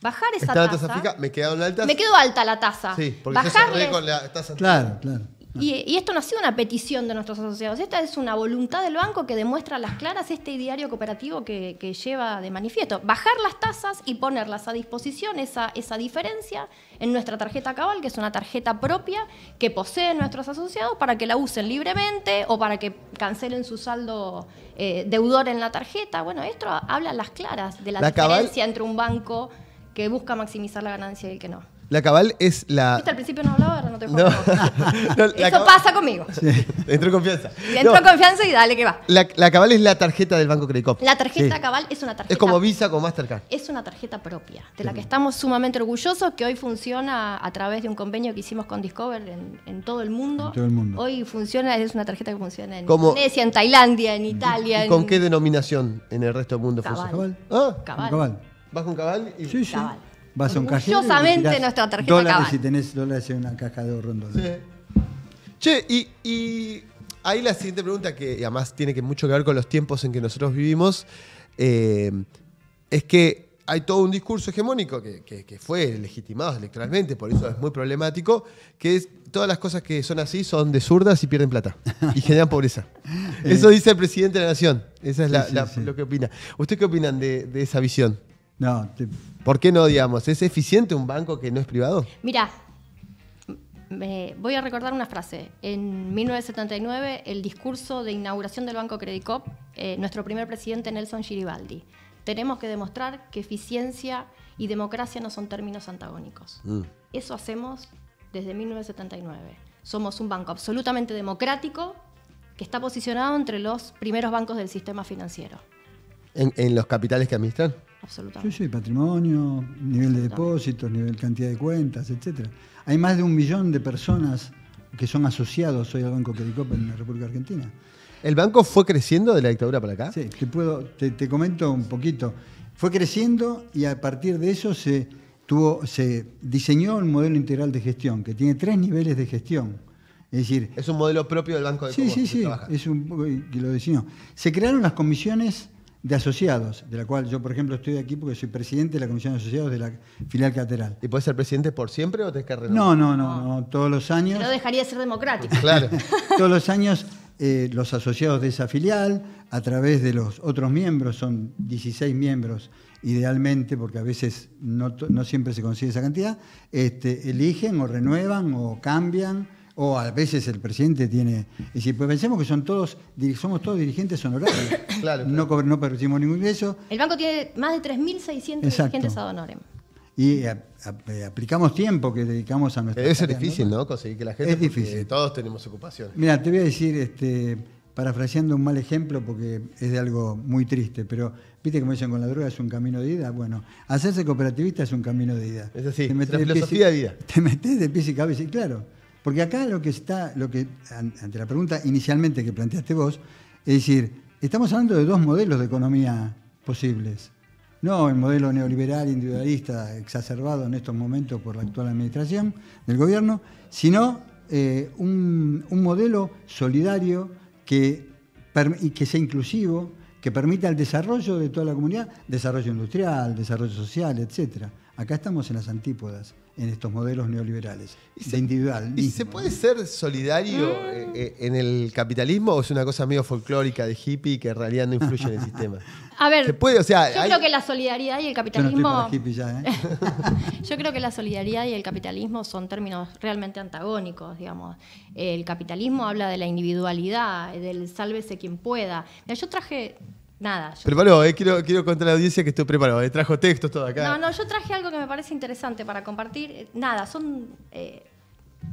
Bajar esa tasa me quedo quedó alta la tasa Sí, porque Claro, Y, esto no ha sido una petición de nuestros asociados, esta es una voluntad del banco que demuestra a las claras este diario cooperativo que, lleva de manifiesto. Bajar las tasas y ponerlas a disposición, esa, diferencia, en nuestra tarjeta cabal, que es una tarjeta propia que poseen nuestros asociados para que la usen libremente o para que cancelen su saldo eh, deudor en la tarjeta. Bueno, esto habla a las claras de la, diferencia entre un banco que busca maximizar la ganancia y el que no. La cabal es la. ¿Viste? Al principio no hablaba, ahora no te juro. No. Eso pasa conmigo. Sí. en confianza. Entró en confianza y dale que va. La, la, cabal es la tarjeta del Banco Credit Cop. La tarjeta cabal es una tarjeta. Es como Visa como Mastercard. Es una tarjeta propia, de la que estamos sumamente orgullosos, que hoy funciona a través de un convenio que hicimos con Discover en, todo el mundo. todo el mundo. Hoy funciona, es una tarjeta que funciona en Indonesia, en Tailandia, en Italia. ¿Con qué denominación en el resto del mundo funciona? Cabal. Ah, cabal. cabal. Vas con cabal y. Sí, sí. Cabal. Vas a un cajero. no nuestra tarjeta dólares Si tenés dólares en una caja de ahorro en Che, y, ahí la siguiente pregunta, que además tiene que mucho que ver con los tiempos en que nosotros vivimos, eh, es que hay todo un discurso hegemónico que, fue legitimado electoralmente, por eso es muy problemático, que es todas las cosas que son así son de zurdas y pierden plata y generan pobreza. Eh. Eso dice el presidente de la Nación. Esa es lo que opina. ¿Usted qué opinan de esa visión? No, ¿Por qué no, digamos? ¿Es eficiente un banco que no es privado? Mira, me voy a recordar una frase. En 1979, el discurso de inauguración del Banco Credicop, eh, nuestro primer presidente Nelson Giribaldi. Tenemos que demostrar que eficiencia y democracia no son términos antagónicos. Mm. Eso hacemos desde 1979. Somos un banco absolutamente democrático que está posicionado entre los primeros bancos del sistema financiero. en los capitales que administran? absolutamente. Sí, sí, patrimonio, nivel de depósitos, nivel cantidad de cuentas, etcétera. Hay más de un millón de personas que son asociados hoy al Banco Credicop en la República Argentina. ¿El banco fue creciendo de la dictadura para acá? Sí, te, puedo, te, comento un poquito. Fue creciendo y a partir de eso se, tuvo, se diseñó el modelo integral de gestión que tiene tres niveles de gestión. Es decir, es un modelo propio del Banco de Sí, sí, sí, es un, que lo diseñó. Se crearon las comisiones de asociados, de la cual yo, por ejemplo, estoy aquí porque soy presidente de la Comisión de Asociados de la filial catedral. ¿Y puedes ser presidente por siempre o te que renovar? No, no, no, no, todos los años. No dejaría de ser democrático. Claro. todos los años eh, los asociados de esa filial, a través de los otros miembros, son 16 miembros idealmente, porque a veces no, no siempre se consigue esa cantidad, este, eligen o renuevan o cambian o a veces el presidente tiene. Y si pues pensemos que son todos, somos todos dirigentes honorarios. claro, No, no percibimos ningún ingreso. El banco tiene más de 3.600 dirigentes ad honorem. Y eh, eh, aplicamos tiempo que dedicamos a nuestra. es difícil, ¿no? Conseguir que la gente. Es difícil. Todos tenemos ocupaciones. Mira, te voy a decir, este, parafraseando un mal ejemplo, porque es de algo muy triste, pero viste como dicen con la droga es un camino de ida. Bueno, hacerse cooperativista es un camino de ida. Es así, te metes. filosofía de, vida. Te metes de pies y cabeza, y claro. Porque acá lo que está, lo que, ante la pregunta inicialmente que planteaste vos, es decir, estamos hablando de dos modelos de economía posibles. No el modelo neoliberal, individualista, exacerbado en estos momentos por la actual administración del gobierno, sino eh, un, modelo solidario que, y que sea inclusivo, que permita el desarrollo de toda la comunidad, desarrollo industrial, desarrollo social, etc. Acá estamos en las antípodas en estos modelos neoliberales, ¿Y se, individual. ¿Y se puede ser solidario ah. eh, eh, en el capitalismo o es una cosa medio folclórica de hippie que en realidad no influye en el sistema? A ver, puede? yo creo que la solidaridad y el capitalismo... ¿eh? Yo, creo que la solidaridad y el capitalismo son términos realmente antagónicos, digamos. El capitalismo habla de la individualidad, del sálvese quien pueda. yo traje nada. Yo... Preparó, eh, quiero, quiero contar a la audiencia que estoy preparado. Eh, trajo textos todo acá. No, no, yo traje algo que me parece interesante para compartir. Eh, nada, son eh,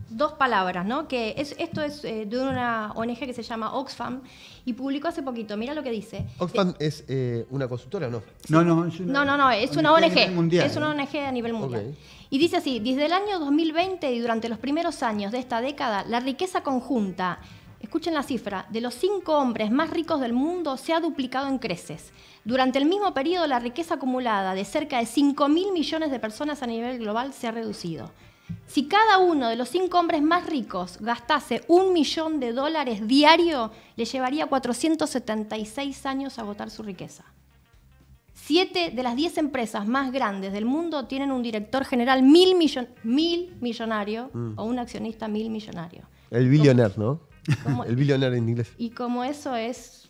dos palabras, ¿no? Que esto es de una ONG que se llama Oxfam y publicó hace poquito. Mira lo que dice. ¿Oxfam es una consultora o no? No, no, es una, no, es una ONG. mundial, es una ONG a nivel mundial. Y dice así, desde el año 2020 y durante los primeros años de esta década, la riqueza conjunta escuchen la cifra, de los cinco hombres más ricos del mundo se ha duplicado en creces. Durante el mismo periodo, la riqueza acumulada de cerca de 5 mil millones de personas a nivel global se ha reducido. Si cada uno de los cinco hombres más ricos gastase un millón de dólares diario, le llevaría 476 años agotar su riqueza. Siete de las diez empresas más grandes del mundo tienen un director general mil, mil millonario mm. o un accionista mil millonario. El billionaire, ¿no? el billionaire en inglés. Y como eso es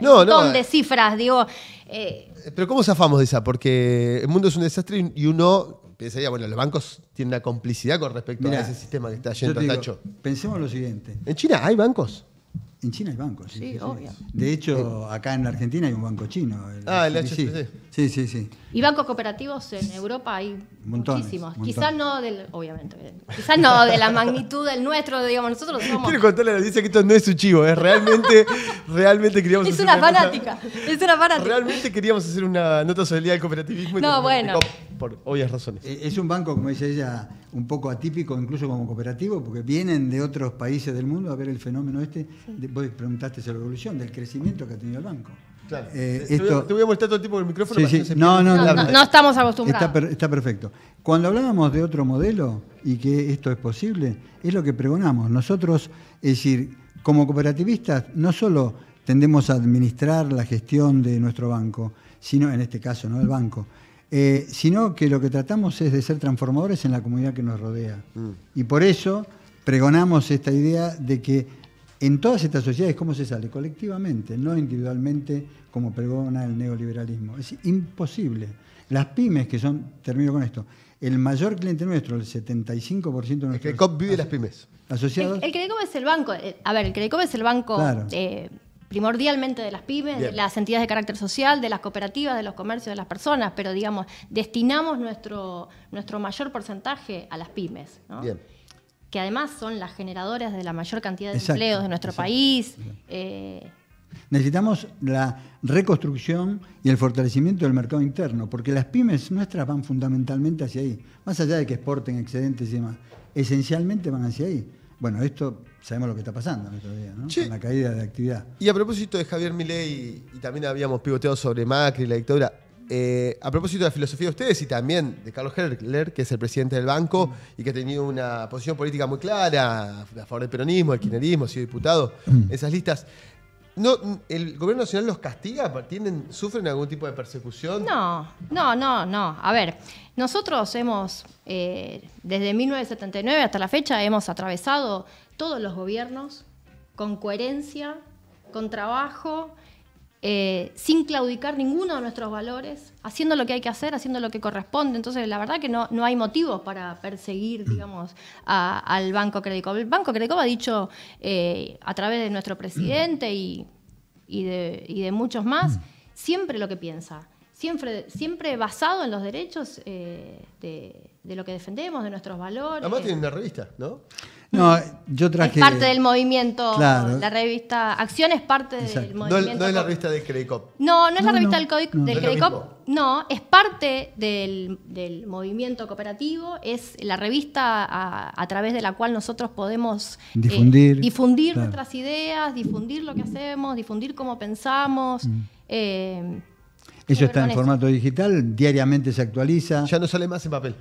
no, un montón eh. de cifras, digo. Eh, eh, pero ¿cómo zafamos de esa? Porque el mundo es un desastre y uno pensaría, bueno, los bancos tienen la complicidad con respecto a ese sistema que está yendo a tacho. Pensemos lo siguiente. ¿En China hay bancos? En China hay bancos, sí, obvio. De hecho, acá en la Argentina hay un banco chino. ah, el HSBC. Sí, sí, sí. Y bancos cooperativos en Europa hay muchísimos. Quizás no del, obviamente, quizás no de la magnitud del nuestro, digamos, nosotros somos. Quiero contarle a la audiencia que esto no es su chivo, es realmente, realmente queríamos es Una fanática, es una fanática. Realmente queríamos hacer una nota sobre el día del cooperativismo. No, bueno. Por obvias razones. Eh, es un banco, como dice ella, un poco atípico, incluso como cooperativo, porque vienen de otros países del mundo a ver el fenómeno este. Vos preguntaste sobre la evolución, del crecimiento que ha tenido el banco. Eh, te, esto... voy a, te, voy a, mostrar todo el tiempo el micrófono. No, no, no, no, estamos acostumbrados. Está, perfecto. Cuando hablábamos de otro modelo y que esto es posible, es lo que pregonamos. Nosotros, es decir, como cooperativistas, no solo tendemos a administrar la gestión de nuestro banco, sino, en este caso, no el banco, eh, sino que lo que tratamos es de ser transformadores en la comunidad que nos rodea. Mm. Y por eso pregonamos esta idea de que en todas estas sociedades, ¿cómo se sale? Colectivamente, no individualmente, como pregona el neoliberalismo. Es imposible. Las pymes, que son, termino con esto, el mayor cliente nuestro, el 75% de nuestros... El CRECOP vive las pymes. Asociados. El, el es el banco, eh, a ver, el CRECOP es el banco eh, primordialmente de las pymes, de las entidades de carácter social, de las cooperativas, de los comercios, de las personas, pero digamos, destinamos nuestro, nuestro mayor porcentaje a las pymes. Bien que además son las generadoras de la mayor cantidad de empleos de nuestro país. Eh, Necesitamos la reconstrucción y el fortalecimiento del mercado interno, porque las pymes nuestras van fundamentalmente hacia ahí, más allá de que exporten excedentes y demás, esencialmente van hacia ahí. Bueno, esto sabemos lo que está pasando en ¿no? la caída de actividad. Y a propósito de Javier Milei, y también habíamos pivoteado sobre Macri, y la dictadura, eh, a propósito de la filosofía de ustedes y también de Carlos Herler, que es el presidente del banco y que ha tenido una posición política muy clara a favor del peronismo, del kirchnerismo, ha sido diputado, mm. esas listas. No, ¿El gobierno nacional los castiga? ¿Sufren algún tipo de persecución? No, no, no, no. A ver, nosotros hemos, eh, desde 1979 hasta la fecha, hemos atravesado todos los gobiernos con coherencia, con trabajo, eh, sin claudicar ninguno de nuestros valores, haciendo lo que hay que hacer, haciendo lo que corresponde. Entonces, la verdad que no, no hay motivos para perseguir, mm. digamos, al Banco Crédico. El Banco Crédico ha dicho eh, a través de nuestro presidente y, de, muchos más, mm. siempre lo que piensa, siempre, siempre basado en los derechos eh, de, lo que defendemos, de nuestros valores. Además tiene una revista, ¿no? yo traje. Es parte del movimiento. La revista Acción es parte del movimiento. No, es la revista del CREDICOP. No, no es la revista del, CREDICOP. No, es parte del, movimiento cooperativo. Es la revista a, través de la cual nosotros podemos eh, difundir, nuestras ideas, difundir lo que hacemos, difundir cómo pensamos. Mm. Eh, Eso está en formato digital, diariamente se actualiza. Ya no sale más en papel.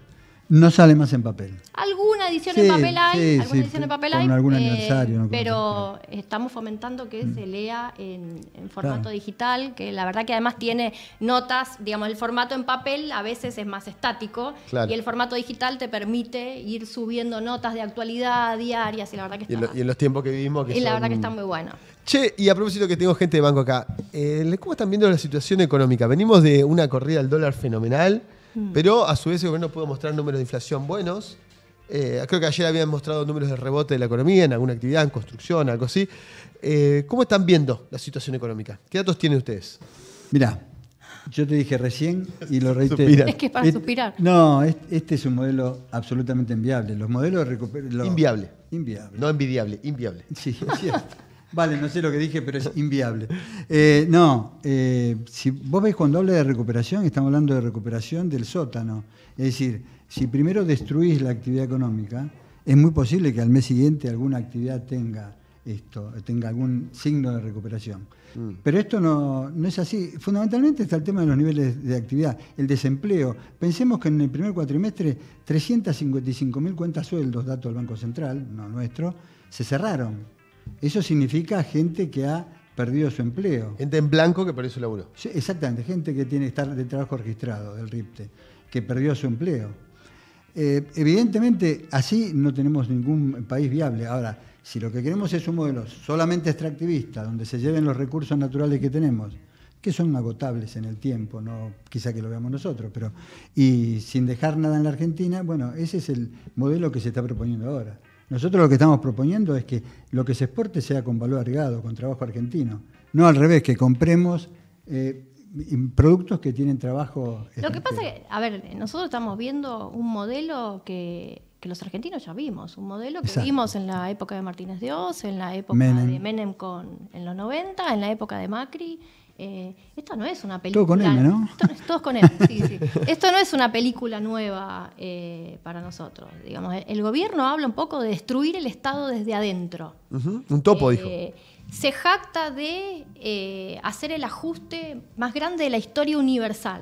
No sale más en papel. Alguna edición en papel hay, alguna edición en papel hay, algún eh, pero estamos fomentando que se mm. lea en, formato digital, que la verdad que además tiene notas, digamos, el formato en papel a veces es más estático y el formato digital te permite ir subiendo notas de actualidad diarias y la verdad que está... en, los tiempos que vivimos Y la verdad que está muy bueno. Che, y a propósito que tengo gente de banco acá, eh, ¿cómo están viendo la situación económica? Venimos de una corrida al dólar fenomenal Hmm. Pero a su vez el gobierno pudo mostrar números de inflación buenos. Eh, creo que ayer habían mostrado números de rebote de la economía en alguna actividad, en construcción, algo así. Eh, ¿Cómo están viendo la situación económica? ¿Qué datos tienen ustedes? Mirá, yo te dije recién y lo reiteré. Es que es para suspirar. No, este es un modelo absolutamente inviable. Los modelos de recuperación. Inviable. Inviable. No envidiable, inviable. Sí, es cierto. Vale, no sé lo que dije, pero es inviable. Eh, no, eh, si vos veis cuando habla de recuperación, estamos hablando de recuperación del sótano. Es decir, si primero destruís la actividad económica, es muy posible que al mes siguiente alguna actividad tenga esto, tenga algún signo de recuperación. Mm. Pero esto no, no, es así. Fundamentalmente está el tema de los niveles de actividad, el desempleo. Pensemos que en el primer cuatrimestre 355.000 cuentas sueldos, dato del Banco Central, no nuestro, se cerraron. Eso significa gente que ha perdido su empleo. Gente en blanco que perdió su laburo. exactamente, gente que tiene que estar de trabajo registrado del RIPTE, que perdió su empleo. Eh, evidentemente, así no tenemos ningún país viable. Ahora, si lo que queremos es un modelo solamente extractivista, donde se lleven los recursos naturales que tenemos, que son agotables en el tiempo, no quizá que lo veamos nosotros, pero y sin dejar nada en la Argentina, bueno, ese es el modelo que se está proponiendo ahora. Nosotros lo que estamos proponiendo es que lo que se exporte sea con valor agregado, con trabajo argentino. No al revés, que compremos eh, productos que tienen trabajo. Lo que pasa es que, a ver, nosotros estamos viendo un modelo que, los argentinos ya vimos, un modelo que vimos en la época de Martínez Dios, en la época de Menem con, en los 90, en la época de Macri esto no es una película. no es una película nueva eh, para nosotros. Digamos, el, gobierno habla un poco de destruir el Estado desde adentro. Un topo, dijo. Eh, se jacta de eh, hacer el ajuste más grande de la historia universal.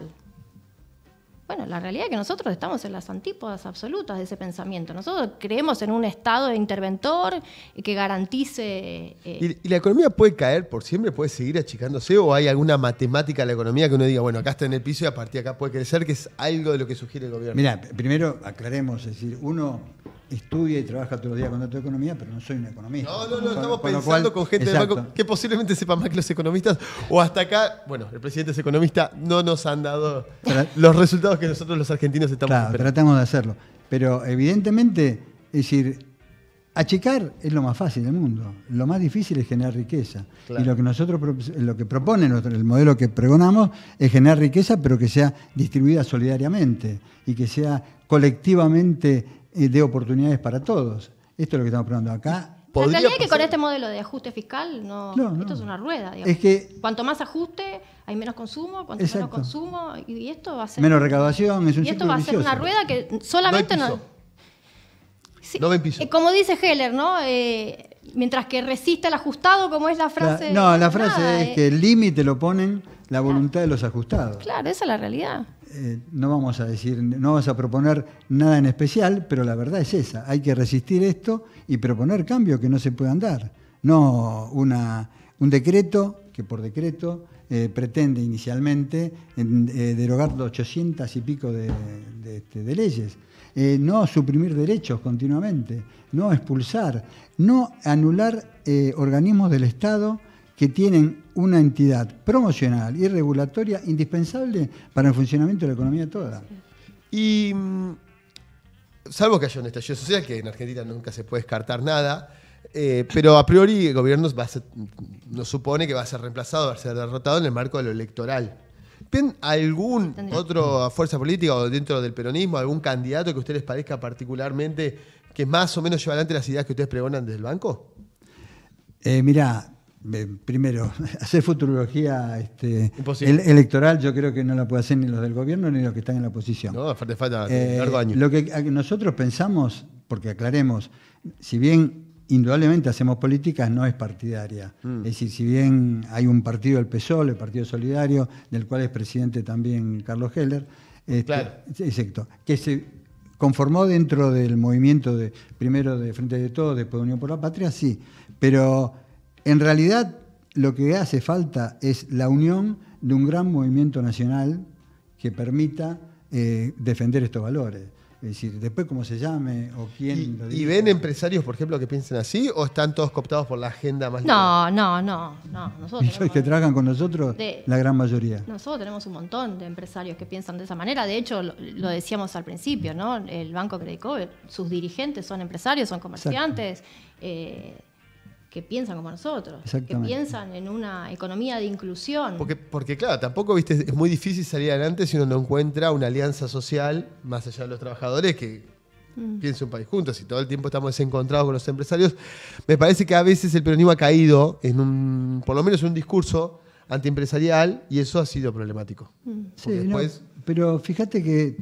Bueno, la realidad es que nosotros estamos en las antípodas absolutas de ese pensamiento. Nosotros creemos en un Estado de interventor que garantice... Eh, ¿Y, la economía puede caer por siempre? ¿Puede seguir achicándose? ¿O hay alguna matemática de la economía que uno diga, bueno, acá está en el piso y a partir de acá puede crecer, que es algo de lo que sugiere el gobierno? Mira, primero aclaremos, es decir, uno estudia y trabaja todos los días con datos de economía, pero no soy un economista. No, no, no, estamos pensando con gente de banco que posiblemente sepa más que los economistas. O hasta acá, bueno, el presidente es economista, no nos han dado los resultados que nosotros los argentinos estamos claro, tratamos de hacerlo. Pero evidentemente, es decir, achicar es lo más fácil del mundo. Lo más difícil es generar riqueza. Y lo que nosotros lo que propone el modelo que pregonamos es generar riqueza, pero que sea distribuida solidariamente y que sea colectivamente de oportunidades para todos. Esto es lo que estamos probando acá. La realidad es que con este modelo de ajuste fiscal, no, esto es una rueda. Es que... Cuanto más ajuste, hay menos consumo, cuanto menos consumo, y, esto va a ser... Menos recaudación, es un Y esto va a ser una rueda que solamente no... Eh, como dice Heller, ¿no? Eh, mientras que resiste el ajustado, como es la frase. no, la frase es eh. que el límite lo ponen la voluntad de los ajustados. Claro, esa es la realidad. Eh, no vamos a decir, no a proponer nada en especial, pero la verdad es esa, hay que resistir esto y proponer cambios que no se puedan dar, no un decreto que por decreto eh, pretende inicialmente eh, derogar los 800 y pico de este, leyes, no suprimir derechos continuamente, no expulsar, no anular organismos del Estado, que tienen una entidad promocional y regulatoria indispensable para el funcionamiento de la economía toda. Y mm, salvo que haya un estallido social, que en Argentina nunca se puede descartar nada, eh, pero a priori el gobierno nos supone que va a ser reemplazado, va a ser derrotado en el marco de lo electoral. ¿Tienen algún otro fuerza política o dentro del peronismo, algún candidato que a ustedes les parezca particularmente que más o menos lleva adelante las ideas que ustedes pregonan desde el banco? Eh, mirá, primero, hacer futurología este, electoral yo creo que no la puede hacer ni los del gobierno ni los que están en la oposición. No, falta, falta eh, largo año. Lo que nosotros pensamos, porque aclaremos, si bien indudablemente hacemos políticas, no es partidaria. Mm. Es decir, si bien hay un partido, el PSOL, el Partido Solidario, del cual es presidente también Carlos Heller, este, que se conformó dentro del movimiento de primero de Frente de Todos, después de Unión por la Patria, sí, pero en realidad, lo que hace falta es la unión de un gran movimiento nacional que permita eh, defender estos valores. Es decir, después cómo se llame o quién ¿Y, lo diga. ¿Y ven empresarios, por ejemplo, que piensen así o están todos cooptados por la agenda más No, no, no, no. Nosotros y que trabajan con nosotros, la gran mayoría. Nosotros tenemos un montón de empresarios que piensan de esa manera. De hecho, lo, decíamos al principio, ¿no? El Banco Cover, sus dirigentes son empresarios, son comerciantes que piensan como nosotros, que piensan en una economía de inclusión. Porque, porque claro, tampoco viste, es muy difícil salir adelante si uno no encuentra una alianza social más allá de los trabajadores que mm. piensa un país juntos y todo el tiempo estamos desencontrados con los empresarios. Me parece que a veces el peronismo ha caído en un, por lo menos en un discurso antiempresarial y eso ha sido problemático. Mm. Sí, pero fíjate que,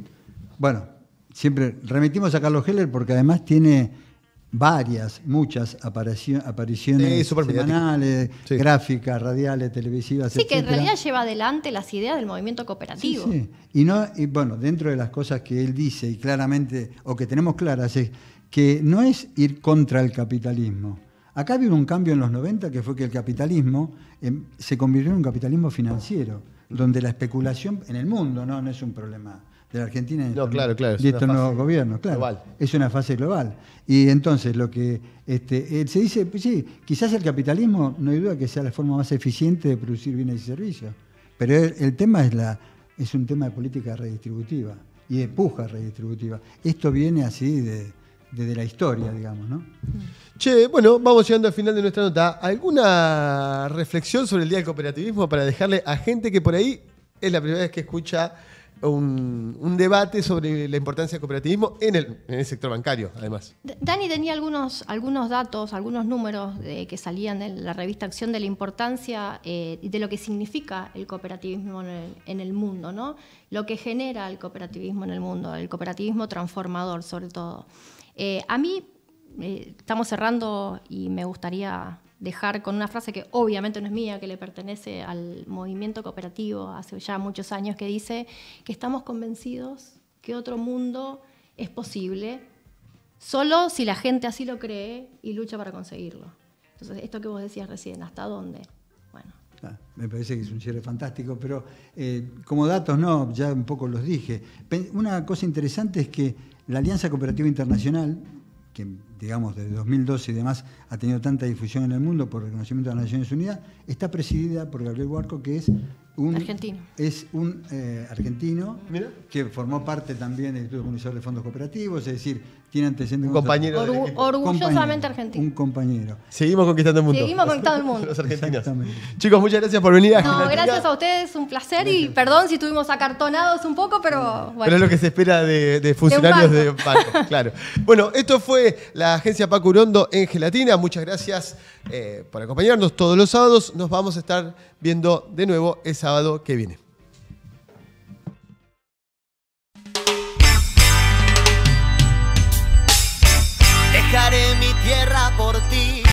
bueno, siempre remitimos a Carlos Heller porque además tiene varias, muchas apariciones semanales, gráficas, radiales, televisivas. Sí, que en realidad lleva adelante las ideas del movimiento cooperativo. Sí, y, no, y bueno, dentro de las cosas que él dice y claramente, o que tenemos claras, es que no es ir contra el capitalismo. Acá vino un cambio en los 90 que fue que el capitalismo em, se convirtió en un capitalismo financiero, donde la especulación en el mundo no es un problema de la Argentina y, no, estos, claro, claro, nuevos gobiernos. Claro, es una fase global. Y entonces lo que este, eh, se dice, pues sí, quizás el capitalismo, no hay duda que sea la forma más eficiente de producir bienes y servicios, pero el, tema es, la, es un tema de política redistributiva y de puja redistributiva. Esto viene así de, desde la historia, digamos, ¿no? Che, bueno, vamos llegando al final de nuestra nota. ¿Alguna reflexión sobre el Día del Cooperativismo para dejarle a gente que por ahí es la primera vez que escucha un, debate sobre la importancia del cooperativismo en el, sector bancario, además. Dani tenía algunos, algunos datos, algunos números que salían de la revista Acción de la importancia eh, y de lo que significa el cooperativismo en el, mundo, ¿no? lo que genera el cooperativismo en el mundo, el cooperativismo transformador sobre todo. Eh, a mí eh, estamos cerrando y me gustaría dejar con una frase que obviamente no es mía, que le pertenece al movimiento cooperativo hace ya muchos años, que dice que estamos convencidos que otro mundo es posible solo si la gente así lo cree y lucha para conseguirlo. Entonces, esto que vos decías recién, ¿hasta dónde? Bueno. Ah, me parece que es un cierre fantástico, pero eh, como datos, no, ya un poco los dije. Una cosa interesante es que la Alianza Cooperativa Internacional, que digamos, desde 2012 y demás, ha tenido tanta difusión en el mundo por reconocimiento de las Naciones Unidas, está presidida por Gabriel Huarco, que es un argentino, es un, eh, argentino que formó parte también del Instituto Comunicador de Fondos Cooperativos, es decir, tiene antecedentes. Un compañero. orgullosamente argentino. Un compañero. Seguimos conquistando el mundo. Seguimos conquistando el mundo. Los argentinos. Chicos, muchas gracias por venir. A no, gracias a ustedes, un placer y perdón si estuvimos acartonados un poco, pero bueno. Pero es lo que se espera de, funcionarios de Paco claro. Bueno, esto fue la agencia Paco Urondo en Gelatina. Muchas gracias eh, por acompañarnos todos los sábados. Nos vamos a estar viendo de nuevo el sábado que viene. tierra por ti.